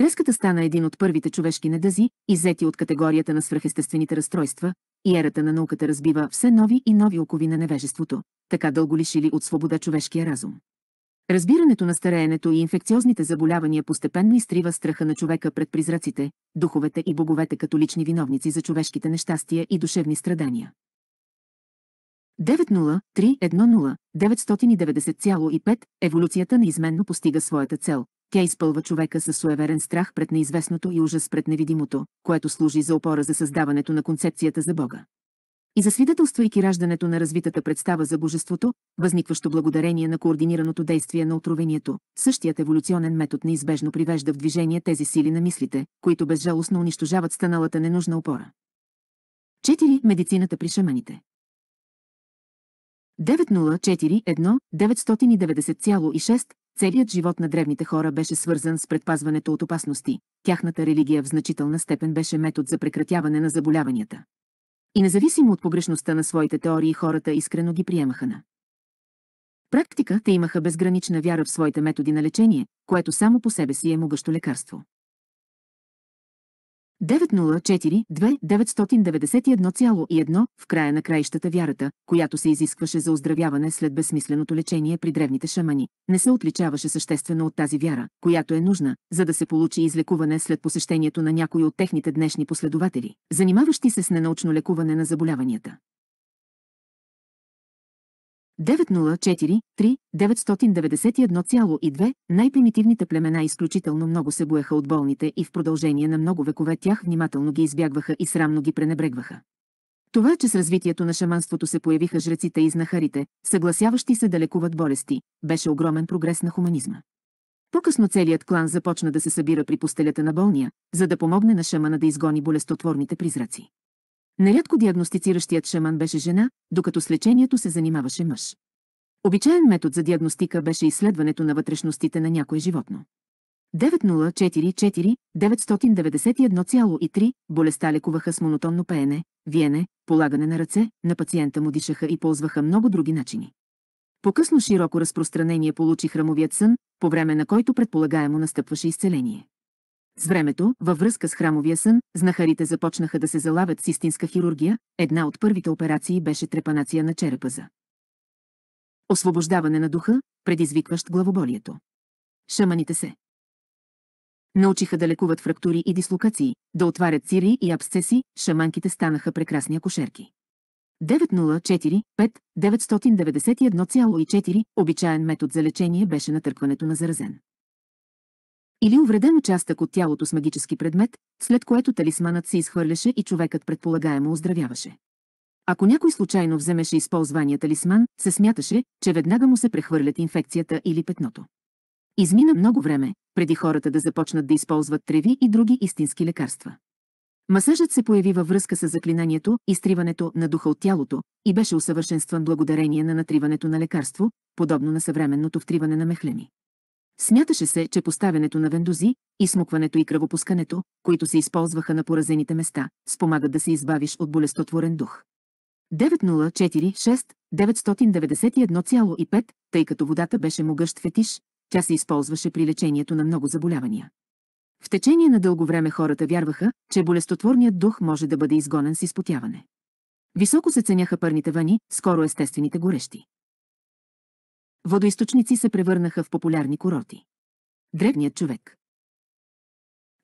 Треската стана един от първите човешки недъзи, иззети от категорията на свръхестествените разстройства, и ерата на науката разбива все нови и нови окови на невежеството, така дълго лишили от свобода човешкия разум. Разбирането на стареенето и инфекциозните заболявания постепенно изтрива страха на човека пред призраците, духовете и боговете като лични виновници за човешките нещастия и душевни страдания. 90310990,5 еволюцията неизменно постига своята цел, тя изпълва човека със суеверен страх пред неизвестното и ужас пред невидимото, което служи за опора за създаването на концепцията за Бога. И за свидетелствайки раждането на развитата представа за божеството, възникващо благодарение на координираното действие на отровението, същият еволюционен метод неизбежно привежда в движение тези сили на мислите, които безжалостно унищожават станалата ненужна опора. 4. Медицината при шаманите 904 1 990,6 Целият живот на древните хора беше свързан с предпазването от опасности. Тяхната религия в значителна степен беше метод за прекратяване на заболяванията. И независимо от погрешността на своите теории, хората искрено ги приемаха на. Практика те имаха безгранична вяра в своите методи на лечение, което само по себе си е могъщо лекарство. 904-2-991,1 в края на краищата вярата, която се изискваше за оздравяване след безсмисленото лечение при древните шамани, не се отличаваше съществено от тази вяра, която е нужна, за да се получи излекуване след посещението на някои от техните днешни последователи, занимаващи се с ненаучно лекуване на заболяванията. 904 3 най-примитивните племена изключително много се боеха от болните и в продължение на много векове тях внимателно ги избягваха и срамно ги пренебрегваха. Това, че с развитието на шаманството се появиха жреците и знахарите, съгласяващи се да лекуват болести, беше огромен прогрес на хуманизма. По-късно целият клан започна да се събира при постелята на болния, за да помогне на шамана да изгони болестотворните призраци. Нарядко диагностициращият шаман беше жена, докато с лечението се занимаваше мъж. Обичаен метод за диагностика беше изследването на вътрешностите на някое животно. 9044-991,3 болестта лекуваха с монотонно пеене, виене, полагане на ръце, на пациента му дишаха и ползваха много други начини. По-късно широко разпространение получи храмовият сън, по време на който предполагаемо настъпваше изцеление. С времето, във връзка с храмовия сън, знахарите започнаха да се залавят с истинска хирургия, една от първите операции беше трепанация на черепаза. Освобождаване на духа, предизвикващ главоболието. Шаманите се научиха да лекуват фрактури и дислокации, да отварят цири и абсцеси, шаманките станаха прекрасни акушерки. 904-5-991,4 обичаен метод за лечение беше натъркването на заразен или увреден участък от тялото с магически предмет, след което талисманът се изхвърляше и човекът предполагаемо оздравяваше. Ако някой случайно вземеше използвания талисман, се смяташе, че веднага му се прехвърлят инфекцията или петното. Измина много време, преди хората да започнат да използват треви и други истински лекарства. Масажът се появи във връзка с заклинанието, и стриването на духа от тялото и беше усъвършенстван благодарение на натриването на лекарство, подобно на съвременното втриване на мехлени. Смяташе се, че поставянето на вендози, изсмукването и кръвопускането, които се използваха на поразените места, спомагат да се избавиш от болестотворен дух. 9046 991,5, тъй като водата беше могъщ фетиш, тя се използваше при лечението на много заболявания. В течение на дълго време хората вярваха, че болестотворният дух може да бъде изгонен с изпотяване. Високо се ценяха парните вани, скоро естествените горещи. Водоисточници се превърнаха в популярни курорти. Древният човек.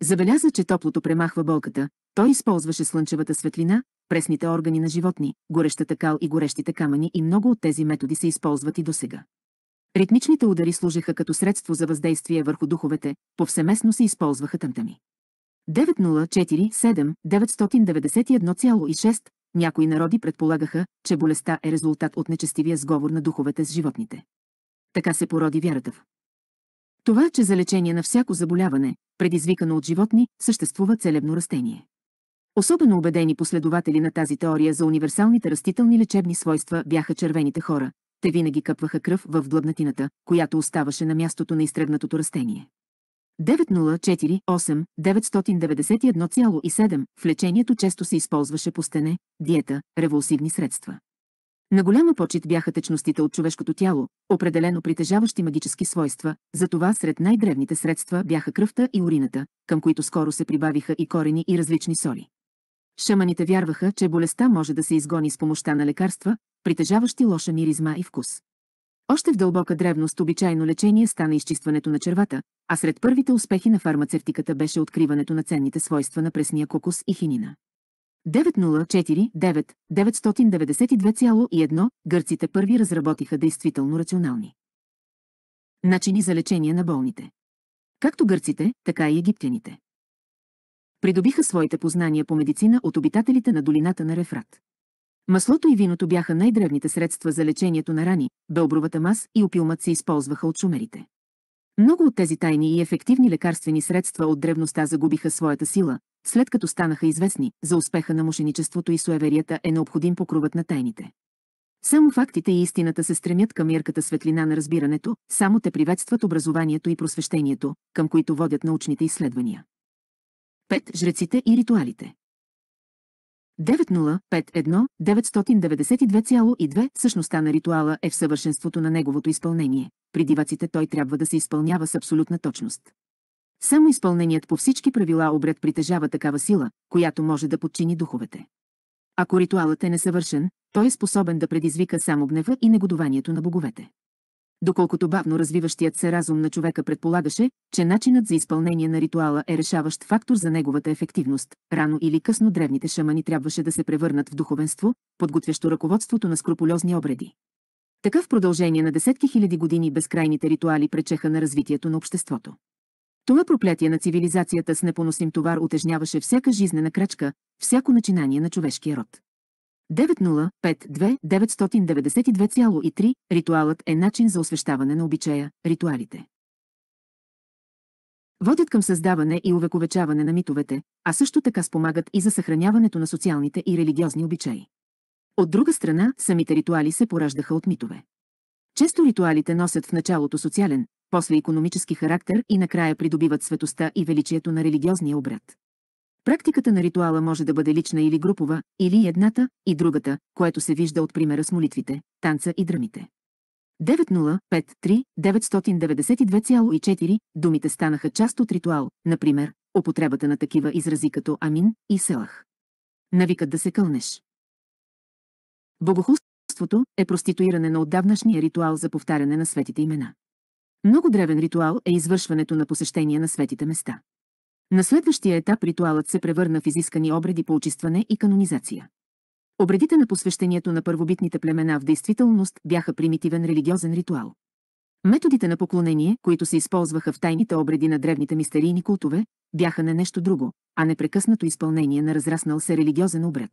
Забеляза, че топлото премахва болката, той използваше слънчевата светлина, пресните органи на животни, горещата кал и горещите камъни и много от тези методи се използват и досега. Ритмичните удари служиха като средство за въздействие върху духовете, повсеместно се използваха тъмтами. 904-7-991,6 някои народи предполагаха, че болестта е резултат от нечестивия сговор на духовете с животните. Така се породи вярата в. Това, че за лечение на всяко заболяване, предизвикано от животни, съществува целебно растение. Особено убедени последователи на тази теория за универсалните растителни лечебни свойства бяха червените хора. Те винаги къпваха кръв в блъбнатината, която оставаше на мястото на изтръгнатото растение. 9048 991,7 в лечението често се използваше по стене, диета, револсивни средства. На голяма почет бяха течностите от човешкото тяло, определено притежаващи магически свойства, затова сред най-древните средства бяха кръвта и урината, към които скоро се прибавиха и корени и различни соли. Шаманите вярваха, че болестта може да се изгони с помощта на лекарства, притежаващи лоша миризма и вкус. Още в дълбока древност обичайно лечение стана изчистването на червата, а сред първите успехи на фармацевтиката беше откриването на ценните свойства на пресния кокос и хинина. 904 9921 гърците първи разработиха действително рационални начини за лечение на болните. Както гърците, така и египтяните. Придобиха своите познания по медицина от обитателите на долината на Рефрат. Маслото и виното бяха най-древните средства за лечението на рани, белбровата мас и опилмат се използваха от шумерите. Много от тези тайни и ефективни лекарствени средства от древността загубиха своята сила, след като станаха известни, за успеха на мошеничеството и суеверията е необходим покровът на тайните. Само фактите и истината се стремят към ярката светлина на разбирането, само те приветстват образованието и просвещението, към които водят научните изследвания. 5. Жреците и ритуалите 9051992,2 Същността на ритуала е в съвършенството на неговото изпълнение. При диваците той трябва да се изпълнява с абсолютна точност. Само изпълненият по всички правила обред притежава такава сила, която може да подчини духовете. Ако ритуалът е несъвършен, той е способен да предизвика само гнева и негодованието на боговете. Доколкото бавно развиващият се разум на човека предполагаше, че начинът за изпълнение на ритуала е решаващ фактор за неговата ефективност, рано или късно древните шамани трябваше да се превърнат в духовенство, подготвящо ръководството на скрупулезни обреди. Така в продължение на десетки хиляди години безкрайните ритуали пречеха на развитието на обществото. Това проклятие на цивилизацията с непоносим товар утежняваше всяка жизнена крачка, всяко начинание на човешкия род. 9052992,3 Ритуалът е начин за освещаване на обичая, ритуалите. Водят към създаване и увековечаване на митовете, а също така спомагат и за съхраняването на социалните и религиозни обичаи. От друга страна, самите ритуали се пораждаха от митове. Често ритуалите носят в началото социален, после економически характер и накрая придобиват светостта и величието на религиозния обряд. Практиката на ритуала може да бъде лична или групова, или едната и другата, което се вижда от примера с молитвите, танца и дръмите. 9053 992,4 думите станаха част от ритуал, например, употребата на такива изрази като амин и селах. Навикът да се кълнеш. Богохуството е проституиране на отдавнашния ритуал за повтаряне на светите имена. Много древен ритуал е извършването на посещение на светите места. На следващия етап ритуалът се превърна в изискани обреди по очистване и канонизация. Обредите на посвещението на първобитните племена в действителност бяха примитивен религиозен ритуал. Методите на поклонение, които се използваха в тайните обреди на древните мистерийни култове, бяха не нещо друго, а непрекъснато изпълнение на разраснал се религиозен обред.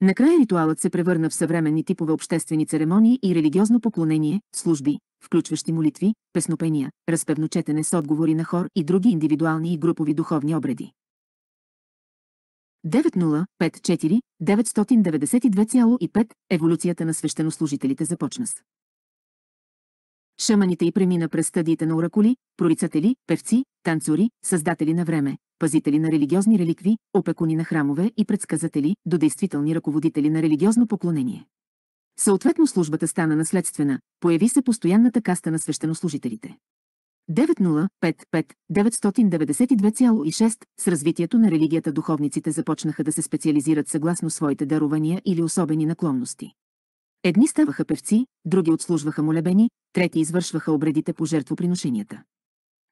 Накрая ритуалът се превърна в съвременни типове обществени церемонии и религиозно поклонение, служби, включващи молитви, песнопения, разпевно четене с отговори на хор и други индивидуални и групови духовни обреди. 9054-992,5 Еволюцията на свещенослужителите започна с Шаманите и премина през стадиите на оракули, прорицатели, певци, танцори, създатели на време, пазители на религиозни реликви, опекуни на храмове и предсказатели, до действителни ръководители на религиозно поклонение. Съответно службата стана наследствена, появи се постоянната каста на свещенослужителите. 9055 992,6 С развитието на религията духовниците започнаха да се специализират съгласно своите дарования или особени наклонности. Едни ставаха певци, други отслужваха молебени, трети извършваха обредите по жертвоприношенията.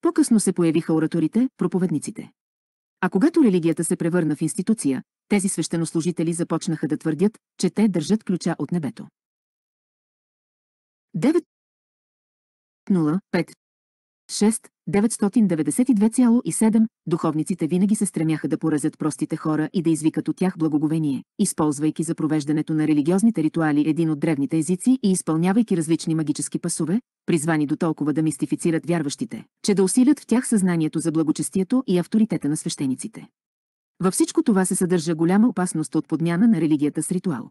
По-късно се появиха ораторите, проповедниците. А когато религията се превърна в институция, тези свещенослужители започнаха да твърдят, че те държат ключа от небето. 9. 05. 6. 992,7 Духовниците винаги се стремяха да поразят простите хора и да извикат от тях благоговение, използвайки за провеждането на религиозните ритуали един от древните езици и изпълнявайки различни магически пасове, призвани до толкова да мистифицират вярващите, че да усилят в тях съзнанието за благочестието и авторитета на свещениците. Във всичко това се съдържа голяма опасност от подмяна на религията с ритуал.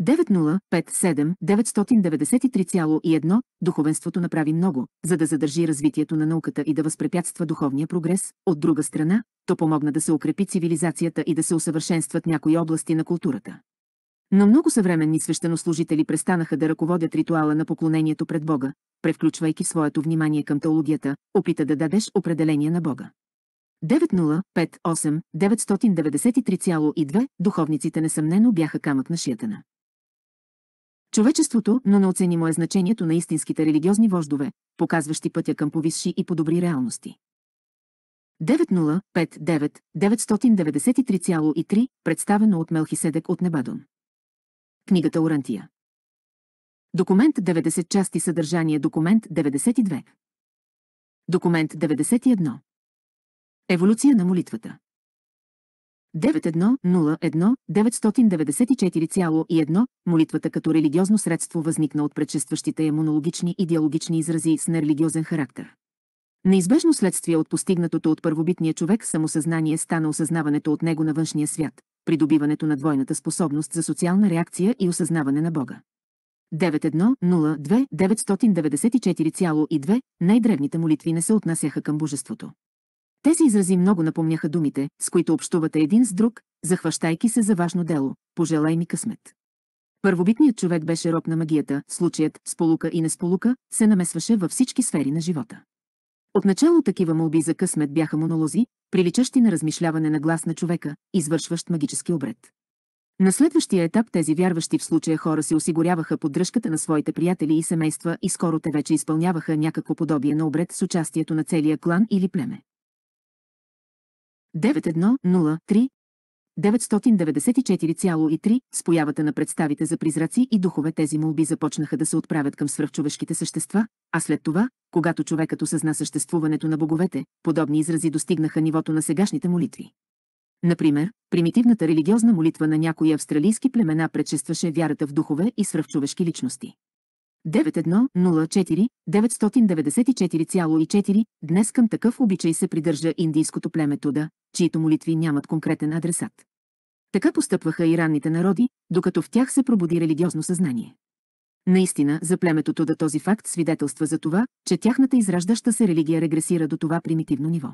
9057993,1 духовенството направи много, за да задържи развитието на науката и да възпрепятства духовния прогрес, от друга страна, то помогна да се укрепи цивилизацията и да се усъвършенстват някои области на културата. Но много съвременни свещенослужители престанаха да ръководят ритуала на поклонението пред Бога, превключвайки своето внимание към теологията, опита да дадеш определение на Бога. 9058-993,2 духовниците несъмнено бяха камък на шията на. Човечеството, но неоценимо е значението на истинските религиозни вождове, показващи пътя към повисши и подобри реалности. 9059993,3, представено от Мелхиседек от Небадон. Книгата Орантия. Документ 90 части съдържание Документ 92. Документ 91. Еволюция на молитвата. 9101994,1 молитвата като религиозно средство възникна от предшестващите емонологични и диалогични изрази с нерелигиозен характер. Неизбежно следствие от постигнатото от първобитния човек самосъзнание стана осъзнаването от него на външния свят, придобиването на двойната способност за социална реакция и осъзнаване на Бога. 9102994,2 9942 най-древните молитви не се отнасяха към божеството. Тези изрази много напомняха думите, с които общувате един с друг, захващайки се за важно дело. Пожелай ми късмет. Първобитният човек беше роб на магията, случаят сполука и несполука се намесваше във всички сфери на живота. Отначало такива молби за късмет бяха монолози, приличащи на размишляване на глас на човека, извършващ магически обред. На следващия етап тези вярващи в случая хора се осигуряваха поддръжката на своите приятели и семейства и скоро те вече изпълняваха някакво подобие на обред с участието на целия клан или племе. 9103 994,3 с появата на представите за призраци и духове тези молби започнаха да се отправят към свръхчовешките същества, а след това, когато човекът осъзна съществуването на боговете, подобни изрази достигнаха нивото на сегашните молитви. Например, примитивната религиозна молитва на някои австралийски племена предшестваше вярата в духове и свръхчовешки личности. 9104-994,4 днес към такъв обичай се придържа индийското племе Туда, чието молитви нямат конкретен адресат. Така постъпваха и ранните народи, докато в тях се пробуди религиозно съзнание. Наистина, за племето Туда този факт свидетелства за това, че тяхната израждаща се религия регресира до това примитивно ниво.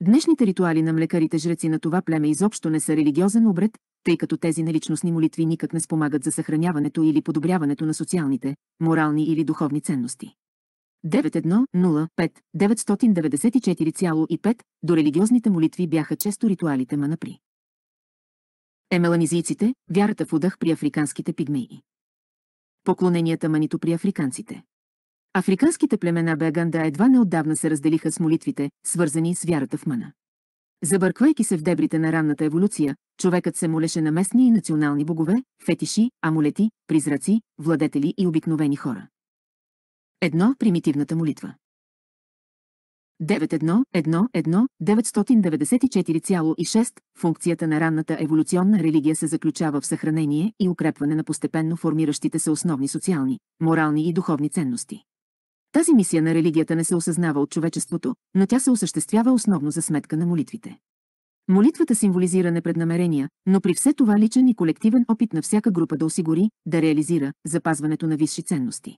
Днешните ритуали на млекарите жреци на това племе изобщо не са религиозен обред, тъй като тези наличностни молитви никак не спомагат за съхраняването или подобряването на социалните, морални или духовни ценности. 9105 994,5 до религиозните молитви бяха често ритуалите манапри. Емеланизийците – вярата в удъх при африканските пигмеи. Поклоненията манито при африканците. Африканските племена Беганда едва неотдавна се разделиха с молитвите, свързани с вярата в мъна. Забърквайки се в дебрите на ранната еволюция, човекът се молеше на местни и национални богове, фетиши, амулети, призраци, владетели и обикновени хора. Едно примитивната молитва. 9.1.1.1.994.6 9946 Функцията на ранната еволюционна религия се заключава в съхранение и укрепване на постепенно формиращите се основни социални, морални и духовни ценности. Тази мисия на религията не се осъзнава от човечеството, но тя се осъществява основно за сметка на молитвите. Молитвата символизира непреднамерения, но при все това личен и колективен опит на всяка група да осигури, да реализира запазването на висши ценности.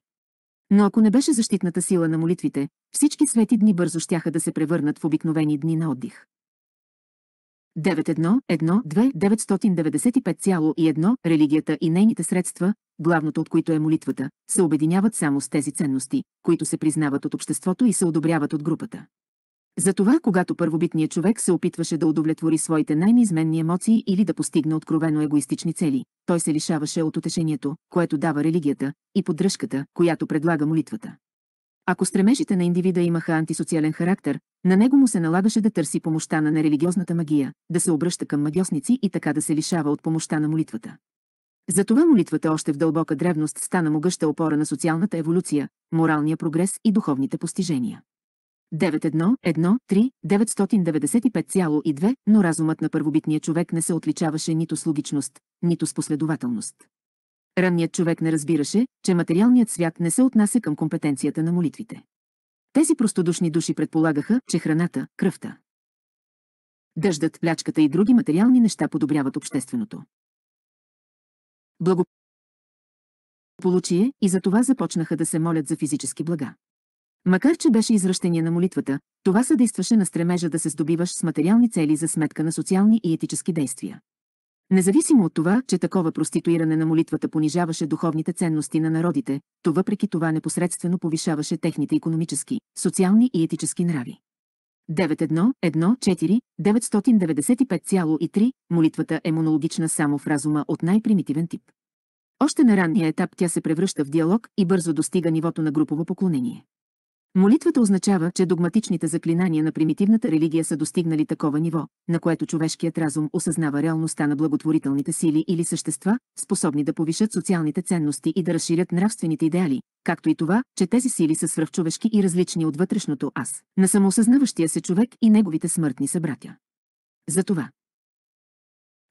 Но ако не беше защитната сила на молитвите, всички свети дни бързо щяха да се превърнат в обикновени дни на отдих. 9.1.1.2.995,1 религията и нейните средства, главното от които е молитвата, се обединяват само с тези ценности, които се признават от обществото и се одобряват от групата. Затова, когато първобитният човек се опитваше да удовлетвори своите най-неизменни емоции или да постигне откровено егоистични цели, той се лишаваше от утешението, което дава религията, и поддръжката, която предлага молитвата. Ако стремежите на индивида имаха антисоциален характер, на него му се налагаше да търси помощта на нерелигиозната магия, да се обръща към магиосници и така да се лишава от помощта на молитвата. Затова молитвата още в дълбока древност стана могъща опора на социалната еволюция, моралния прогрес и духовните постижения. 9.1.1.3.995,2, но разумът на първобитния човек не се отличаваше нито с логичност, нито с последователност. Ранният човек не разбираше, че материалният свят не се отнася към компетенцията на молитвите. Тези простодушни души предполагаха, че храната, кръвта, дъждът, плячката и други материални неща подобряват общественото. Благополучие и за това започнаха да се молят за физически блага. Макар, че беше изръщение на молитвата, това съдействаше на стремежа да се здобиваш с материални цели за сметка на социални и етически действия. Независимо от това, че такова проституиране на молитвата понижаваше духовните ценности на народите, то въпреки това непосредствено повишаваше техните економически, социални и етически нрави. 9.1.1.4.995,3 Молитвата е монологична само в разума от най-примитивен тип. Още на ранния етап тя се превръща в диалог и бързо достига нивото на групово поклонение. Молитвата означава, че догматичните заклинания на примитивната религия са достигнали такова ниво, на което човешкият разум осъзнава реалността на благотворителните сили или същества, способни да повишат социалните ценности и да разширят нравствените идеали, както и това, че тези сили са свръхчовешки и различни от вътрешното аз, на самоосъзнаващия се човек и неговите смъртни събратя. Затова.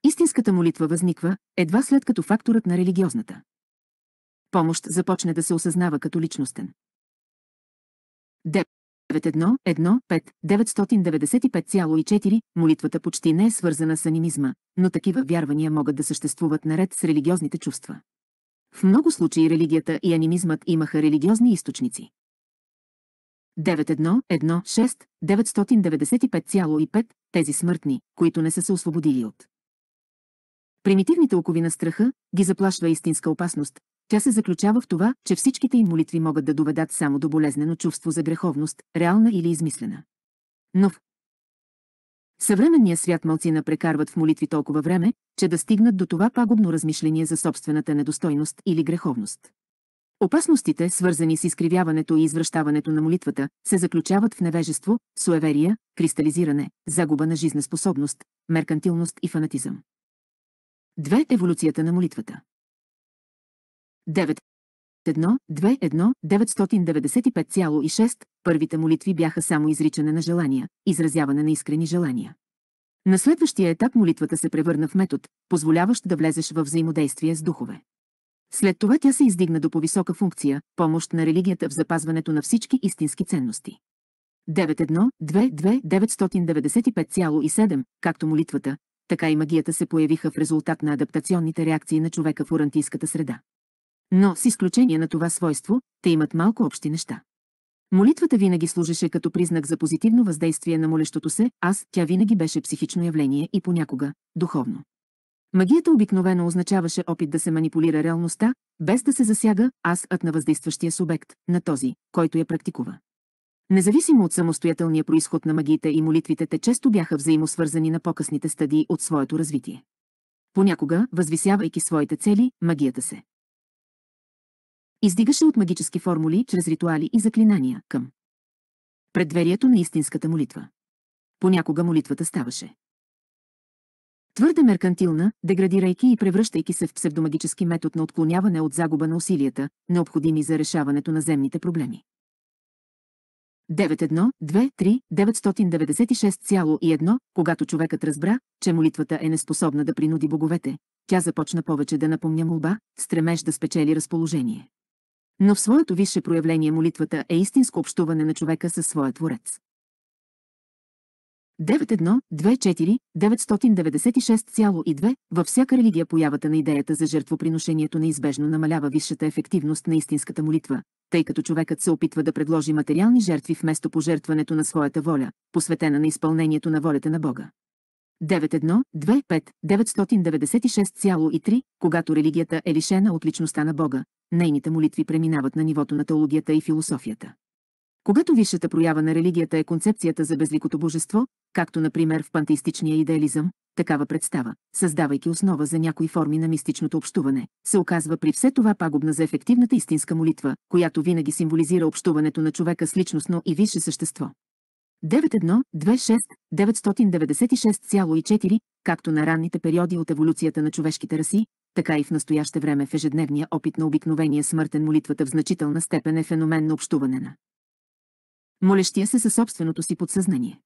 Истинската молитва възниква едва след като факторът на религиозната помощ започне да се осъзнава като личностен. 9.1.1.5.995,4 молитвата почти не е свързана с анимизма, но такива вярвания могат да съществуват наред с религиозните чувства. В много случаи религията и анимизмът имаха религиозни източници. 9.1.1.6.995,5 тези смъртни, които не са се освободили от Примитивните окови на страха ги заплашва истинска опасност, тя се заключава в това, че всичките им молитви могат да доведат само до болезнено чувство за греховност, реална или измислена. Но в съвременния свят мълцина прекарват в молитви толкова време, че да стигнат до това пагубно размишление за собствената недостойност или греховност. Опасностите, свързани с изкривяването и извръщаването на молитвата, се заключават в невежество, суеверия, кристализиране, загуба на жизнеспособност, меркантилност и фанатизъм. Две Еволюцията на молитвата 9. 1-2-1-995,6, първите молитви бяха само изричане на желания, изразяване на искрени желания. На следващия етап молитвата се превърна в метод, позволяващ да влезеш във взаимодействие с духове. След това тя се издигна до повисока функция, помощ на религията в запазването на всички истински ценности. 9.1.2.2.995,7, както молитвата, така и магията се появиха в резултат на адаптационните реакции на човека в орантийската среда. Но с изключение на това свойство, те имат малко общи неща. Молитвата винаги служеше като признак за позитивно въздействие на молещото се, аз тя винаги беше психично явление и понякога – духовно. Магията обикновено означаваше опит да се манипулира реалността, без да се засяга аз-ът на въздействащия субект, на този, който я практикува. Независимо от самостоятелния происход на магията и молитвите, те често бяха взаимосвързани на по-късните стадии от своето развитие. Понякога, възвисявайки своите цели, магията се Издигаше от магически формули, чрез ритуали и заклинания, към преддверието на истинската молитва. Понякога молитвата ставаше твърде меркантилна, деградирайки и превръщайки се в псевдомагически метод на отклоняване от загуба на усилията, необходими за решаването на земните проблеми. 9.1.2.3.996,1 Когато човекът разбра, че молитвата е неспособна да принуди боговете, тя започна повече да напомня молба, стремеж да спечели разположение но в своето висше проявление молитвата е истинско общуване на човека със своя Творец. 9.1.2.4.996,2 Във всяка религия появата на идеята за жертвоприношението неизбежно намалява висшата ефективност на истинската молитва, тъй като човекът се опитва да предложи материални жертви вместо пожертването на своята воля, посветена на изпълнението на волята на Бога. 91-25-996,3, когато религията е лишена от личността на Бога, нейните молитви преминават на нивото на теологията и философията. Когато висшата проява на религията е концепцията за безликото божество, както например в пантеистичния идеализъм, такава представа, създавайки основа за някои форми на мистичното общуване, се оказва при все това пагубна за ефективната истинска молитва, която винаги символизира общуването на човека с личностно и висше същество. 91-26-996,4, както на ранните периоди от еволюцията на човешките раси, така и в настояще време в ежедневния опит на обикновения смъртен молитвата в значителна степен е феномен на общуване на молещия се със собственото си подсъзнание.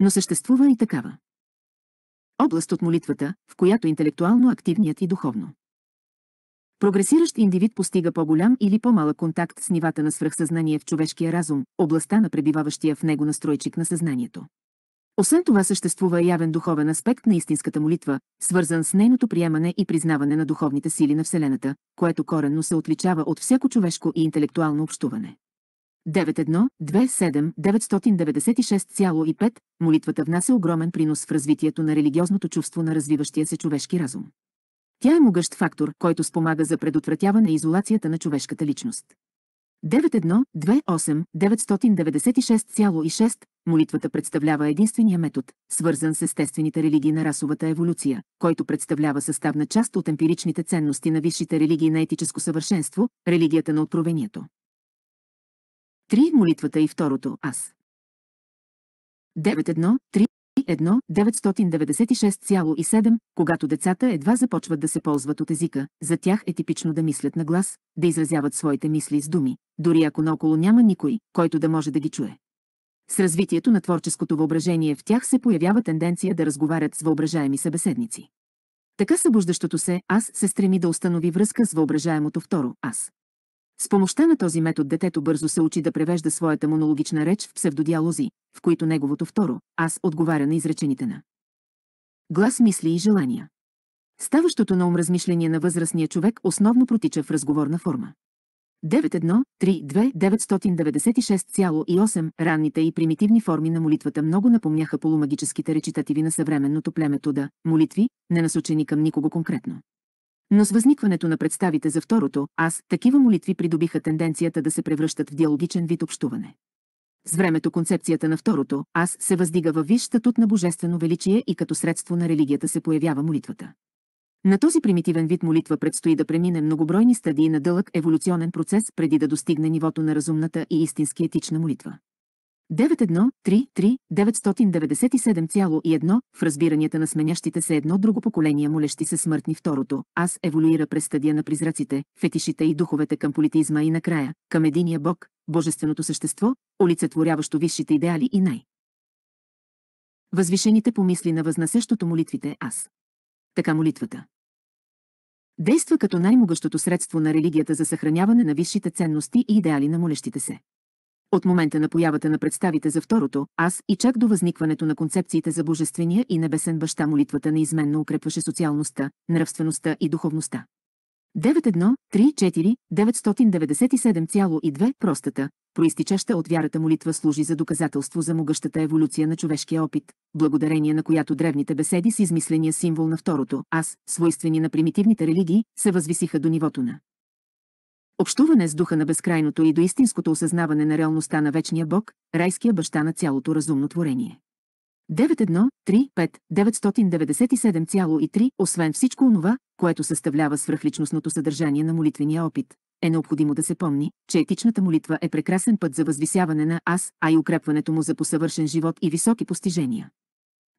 Но съществува и такава област от молитвата, в която интелектуално активният и духовно Прогресиращ индивид постига по-голям или по-малък контакт с нивата на свръхсъзнание в човешкия разум, областта на пребиваващия в него настройчик на съзнанието. Освен това съществува явен духовен аспект на истинската молитва, свързан с нейното приемане и признаване на духовните сили на Вселената, което коренно се отличава от всяко човешко и интелектуално общуване. 9127996,5 Молитвата внася огромен принос в развитието на религиозното чувство на развиващия се човешки разум. Тя е могъщ фактор, който спомага за предотвратяване и изолацията на човешката личност. 9.1.2.8.996,6 Молитвата представлява единствения метод, свързан с естествените религии на расовата еволюция, който представлява съставна част от емпиричните ценности на висшите религии на етическо съвършенство, религията на откровението. 3. Молитвата и второто аз. 9.1.3 1996,7, 996,7, когато децата едва започват да се ползват от езика, за тях е типично да мислят на глас, да изразяват своите мисли с думи, дори ако наоколо няма никой, който да може да ги чуе. С развитието на творческото въображение в тях се появява тенденция да разговарят с въображаеми събеседници. Така събуждащото се аз се стреми да установи връзка с въображаемото второ аз. С помощта на този метод детето бързо се учи да превежда своята монологична реч в псевдодиалози, в които неговото второ «аз» отговаря на изречените на глас мисли и желания. Ставащото на ум размишление на възрастния човек основно протича в разговорна форма. 9132996,8 Ранните и примитивни форми на молитвата много напомняха полумагическите речитативи на съвременното племето да молитви, насочени към никого конкретно. Но с възникването на представите за второто аз, такива молитви придобиха тенденцията да се превръщат в диалогичен вид общуване. С времето концепцията на второто аз се въздига във виж статут на божествено величие и като средство на религията се появява молитвата. На този примитивен вид молитва предстои да премине многобройни стадии на дълъг еволюционен процес преди да достигне нивото на разумната и истински етична молитва. 9133997,1 в разбиранията на сменящите се едно друго поколение молещи се смъртни второто. Аз еволюира през стадия на призраците, фетишите и духовете към политизма и накрая, към единия бог, божественото същество, олицетворяващо висшите идеали и най. Възвишените помисли на възнасещото молитвите аз. Така молитвата. Действа като най-могъщото средство на религията за съхраняване на висшите ценности и идеали на молещите се. От момента на появата на представите за второто, аз и чак до възникването на концепциите за божествения и небесен баща молитвата неизменно укрепваше социалността, нравствеността и духовността. 9-1-3-4-997,2 простата, проистичаща от вярата молитва служи за доказателство за могъщата еволюция на човешкия опит, благодарение на която древните беседи с измисления символ на второто аз, свойствени на примитивните религии, се възвисиха до нивото на Общуване с духа на безкрайното и до истинското осъзнаване на реалността на вечния Бог, райския баща на цялото разумно творение. 9.1.3.5.997,3 Освен всичко онова, което съставлява свръхличностното съдържание на молитвения опит, е необходимо да се помни, че етичната молитва е прекрасен път за възвисяване на аз, а и укрепването му за посъвършен живот и високи постижения.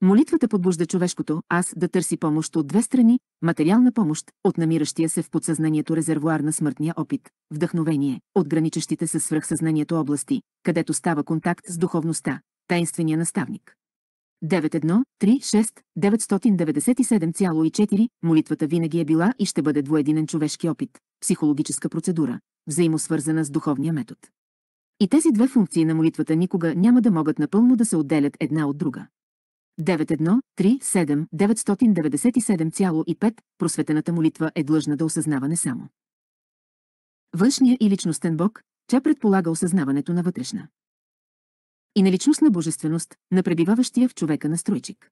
Молитвата подбужда човешкото аз да търси помощ от две страни, материална помощ от намиращия се в подсъзнанието резервуар на смъртния опит, вдъхновение от граничещите с свръхсъзнанието области, където става контакт с духовността, таинствения наставник. 9136-997,4 Молитвата винаги е била и ще бъде двоединен човешки опит, психологическа процедура, взаимосвързана с духовния метод. И тези две функции на молитвата никога няма да могат напълно да се отделят една от друга. 9137-997,5, просветената молитва е длъжна да осъзнава не само външния и личностен Бог, че предполага осъзнаването на вътрешна и наличностна божественост на пребиваващия в човека настройчик.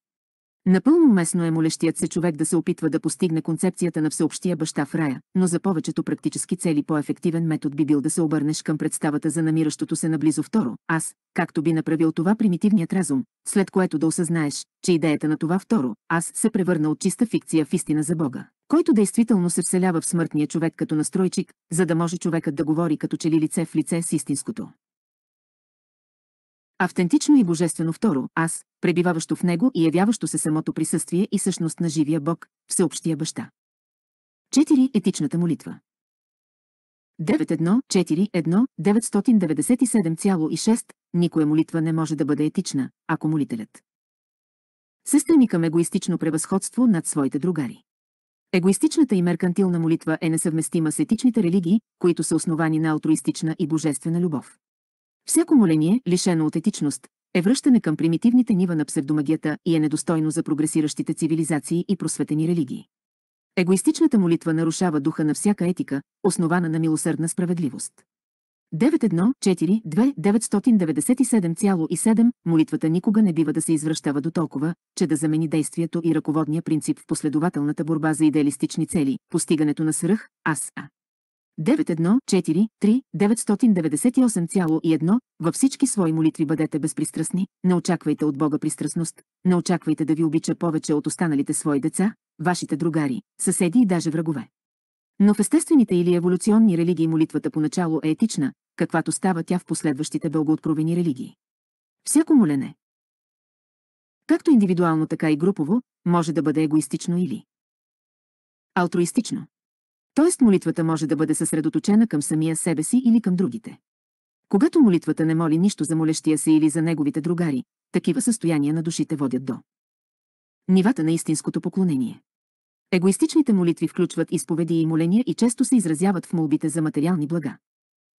Напълно уместно е молещият се човек да се опитва да постигне концепцията на всеобщия баща в рая, но за повечето практически цели по-ефективен метод би бил да се обърнеш към представата за намиращото се наблизо второ «аз», както би направил това примитивният разум, след което да осъзнаеш, че идеята на това второ «аз» се превърна от чиста фикция в истина за Бога който действително се вселява в смъртния човек като настройчик, за да може човекът да говори като че ли лице в лице с истинското. Автентично и божествено второ, аз, пребиваващо в него и явяващо се самото присъствие и същност на живия Бог, всеобщия баща. 4. Етичната молитва. 9.1.4.1.997,6 Никоя молитва не може да бъде етична, ако молителят се стреми към егоистично превъзходство над своите другари. Егоистичната и меркантилна молитва е несъвместима с етичните религии, които са основани на алтруистична и божествена любов. Всяко моление, лишено от етичност, е връщане към примитивните нива на псевдомагията и е недостойно за прогресиращите цивилизации и просветени религии. Егоистичната молитва нарушава духа на всяка етика, основана на милосърдна справедливост. 9142997,7 молитвата никога не бива да се извръщава до толкова, че да замени действието и ръководния принцип в последователната борба за идеалистични цели, постигането на сръх, аз, а. 9143998,1 Във всички свои молитви бъдете безпристрастни, не очаквайте от Бога пристрастност, не очаквайте да ви обича повече от останалите свои деца, вашите другари, съседи и даже врагове. Но в естествените или еволюционни религии молитвата поначало е етична, каквато става тя в последващите дългоотпровени религии. Всяко молене, както индивидуално, така и групово, може да бъде егоистично или алтруистично. Тоест молитвата може да бъде съсредоточена към самия себе си или към другите. Когато молитвата не моли нищо за молещия се или за неговите другари, такива състояния на душите водят до нивата на истинското поклонение. Егоистичните молитви включват изповеди и моления и често се изразяват в молбите за материални блага.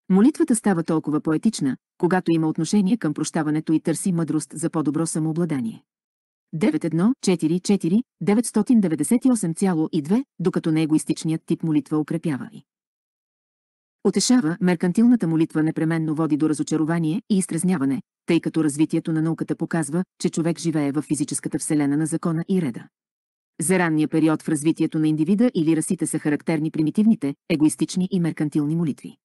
Молитвата става толкова поетична, когато има отношение към прощаването и търси мъдрост за по-добро самообладание. 9144-998,2, докато не егоистичният тип молитва укрепява и. Отешава, меркантилната молитва непременно води до разочарование и изтрезняване, тъй като развитието на науката показва, че човек живее в физическата вселена на закона и реда. За ранния период в развитието на индивида или расите са характерни примитивните, егоистични и меркантилни молитви.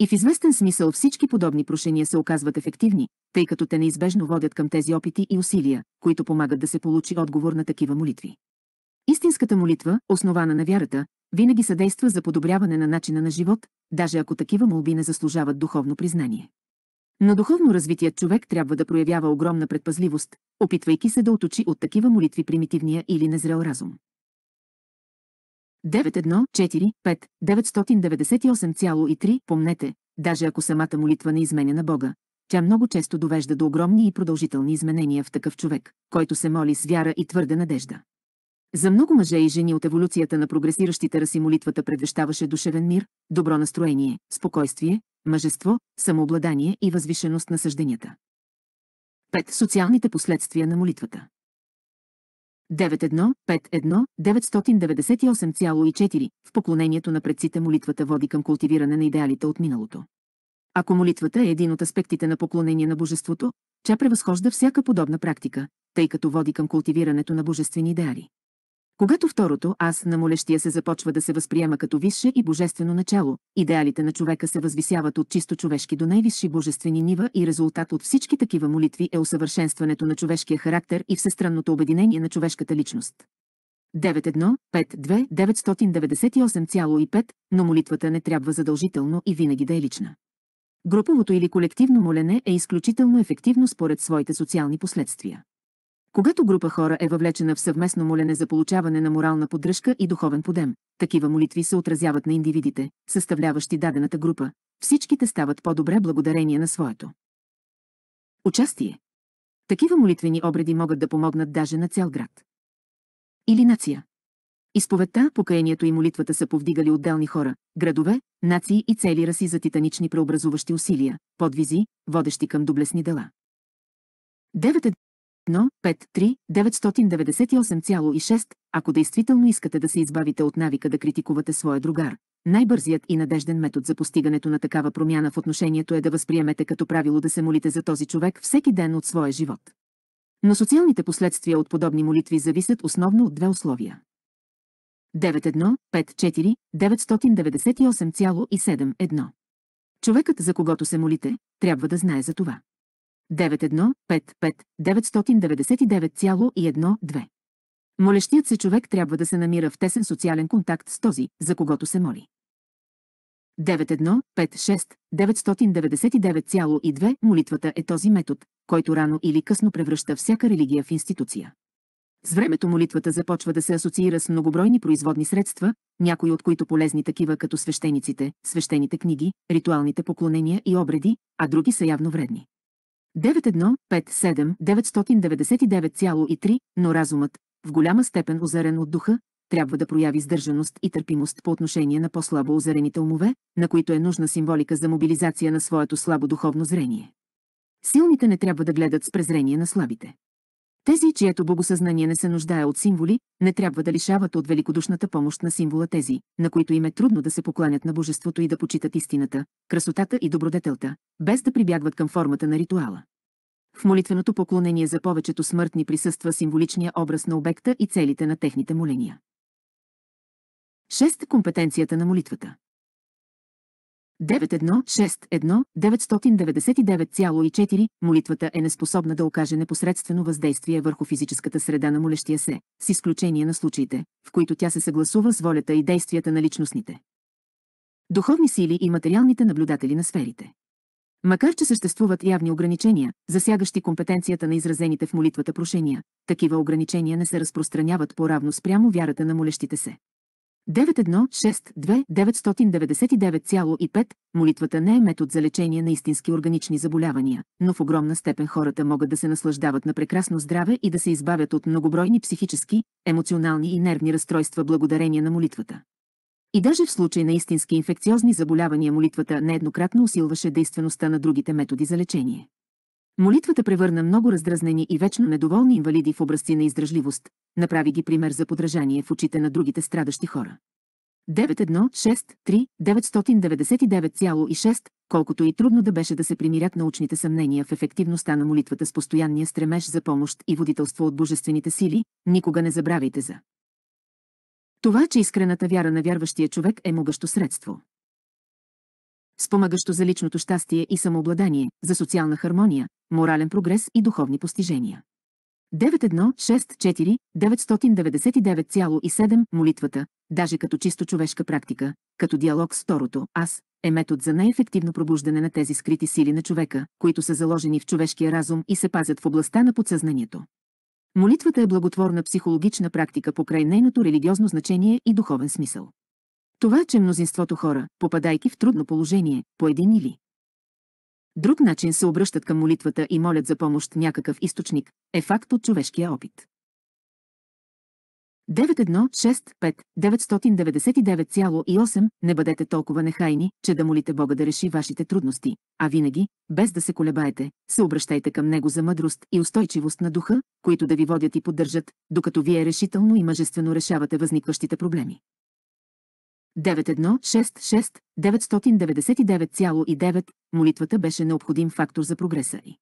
И в известен смисъл всички подобни прошения се оказват ефективни, тъй като те неизбежно водят към тези опити и усилия, които помагат да се получи отговор на такива молитви. Истинската молитва, основана на вярата, винаги съдейства за подобряване на начина на живот, даже ако такива молби не заслужават духовно признание. Но духовно развитият човек трябва да проявява огромна предпазливост, опитвайки се да оточи от такива молитви примитивния или незрел разум. 914 Помнете, даже ако самата молитва не изменя на Бога, тя много често довежда до огромни и продължителни изменения в такъв човек, който се моли с вяра и твърда надежда. За много мъже и жени от еволюцията на прогресиращите раси молитвата предвещаваше душевен мир, добро настроение, спокойствие, мъжество, самообладание и възвишеност на съжденията. 5. Социалните последствия на молитвата 9151-998,4. В поклонението на предците молитвата води към култивиране на идеалите от миналото. Ако молитвата е един от аспектите на поклонение на божеството, тя превъзхожда всяка подобна практика, тъй като води към култивирането на божествени идеали. Когато второто аз на молещия се започва да се възприема като висше и божествено начало, идеалите на човека се възвисяват от чисто човешки до най-висши божествени нива и резултат от всички такива молитви е усъвършенстването на човешкия характер и всестранното обединение на човешката личност. 9152998,5, но молитвата не трябва задължително и винаги да е лична. Груповото или колективно молене е изключително ефективно според своите социални последствия. Когато група хора е въвлечена в съвместно молене за получаване на морална поддръжка и духовен подем, такива молитви се отразяват на индивидите, съставляващи дадената група. Всичките стават по-добре благодарение на своето. Участие. Такива молитвени обреди могат да помогнат даже на цял град. Или нация. Изповедта, покаянието и молитвата са повдигали отделни хора, градове, нации и цели раси за титанични преобразуващи усилия, подвизи, водещи към доблесни дела. 9. 5 3 998,6, ако действително искате да се избавите от навика да критикувате своя другар. Най-бързият и надежден метод за постигането на такава промяна в отношението е да възприемете като правило да се молите за този човек всеки ден от своя живот. Но социалните последствия от подобни молитви зависят основно от две условия. 9154 998,71 Човекът, за когото се молите, трябва да знае за това. 9155-999,12. Молещият се човек трябва да се намира в тесен социален контакт с този, за когото се моли. 9156-999,2 Молитвата е този метод, който рано или късно превръща всяка религия в институция. С времето молитвата започва да се асоциира с многобройни производни средства, някои от които полезни такива като свещениците, свещените книги, ритуалните поклонения и обреди, а други са явно вредни. 9157 но разумът, в голяма степен озарен от духа, трябва да прояви сдържаност и търпимост по отношение на по-слабо озарените умове, на които е нужна символика за мобилизация на своето слабо духовно зрение. Силните не трябва да гледат с презрение на слабите. Тези, чието богосъзнание не се нуждае от символи, не трябва да лишават от великодушната помощ на символа тези, на които им е трудно да се покланят на божеството и да почитат истината, красотата и добродетелта, без да прибягват към формата на ритуала. В молитвеното поклонение за повечето смъртни присъства символичния образ на обекта и целите на техните моления. 6. Компетенцията на молитвата. 91619994 9994 молитвата е неспособна да окаже непосредствено въздействие върху физическата среда на молещия се, с изключение на случаите, в които тя се съгласува с волята и действията на личностните. Духовни сили и материалните наблюдатели на сферите. Макар че съществуват явни ограничения, засягащи компетенцията на изразените в молитвата прошения, такива ограничения не се разпространяват по-равно спрямо вярата на молещите се. 9162999,5 молитвата не е метод за лечение на истински органични заболявания, но в огромна степен хората могат да се наслаждават на прекрасно здраве и да се избавят от многобройни психически, емоционални и нервни разстройства благодарение на молитвата. И даже в случай на истински инфекциозни заболявания молитвата нееднократно усилваше действеността на другите методи за лечение. Молитвата превърна много раздразнени и вечно недоволни инвалиди в образци на издръжливост, направи ги пример за подражание в очите на другите страдащи хора. 9163999,6, колкото и трудно да беше да се примирят научните съмнения в ефективността на молитвата с постоянния стремеж за помощ и водителство от божествените сили, никога не забравяйте за това, че искрената вяра на вярващия човек е могъщо средство спомагащо за личното щастие и самообладание, за социална хармония, морален прогрес и духовни постижения. 9164-999,7 Молитвата, даже като чисто човешка практика, като диалог с второто «Аз», е метод за най-ефективно пробуждане на тези скрити сили на човека, които са заложени в човешкия разум и се пазят в областта на подсъзнанието. Молитвата е благотворна психологична практика покрай нейното религиозно значение и духовен смисъл. Това, че мнозинството хора, попадайки в трудно положение, по един или друг начин се обръщат към молитвата и молят за помощ някакъв източник, е факт от човешкия опит. 9165999,8 Не бъдете толкова нехайни, че да молите Бога да реши вашите трудности, а винаги, без да се колебаете, се обръщайте към Него за мъдрост и устойчивост на духа, които да ви водят и поддържат, докато вие решително и мъжествено решавате възникващите проблеми. 9166-999,9 молитвата беше необходим фактор за прогреса й.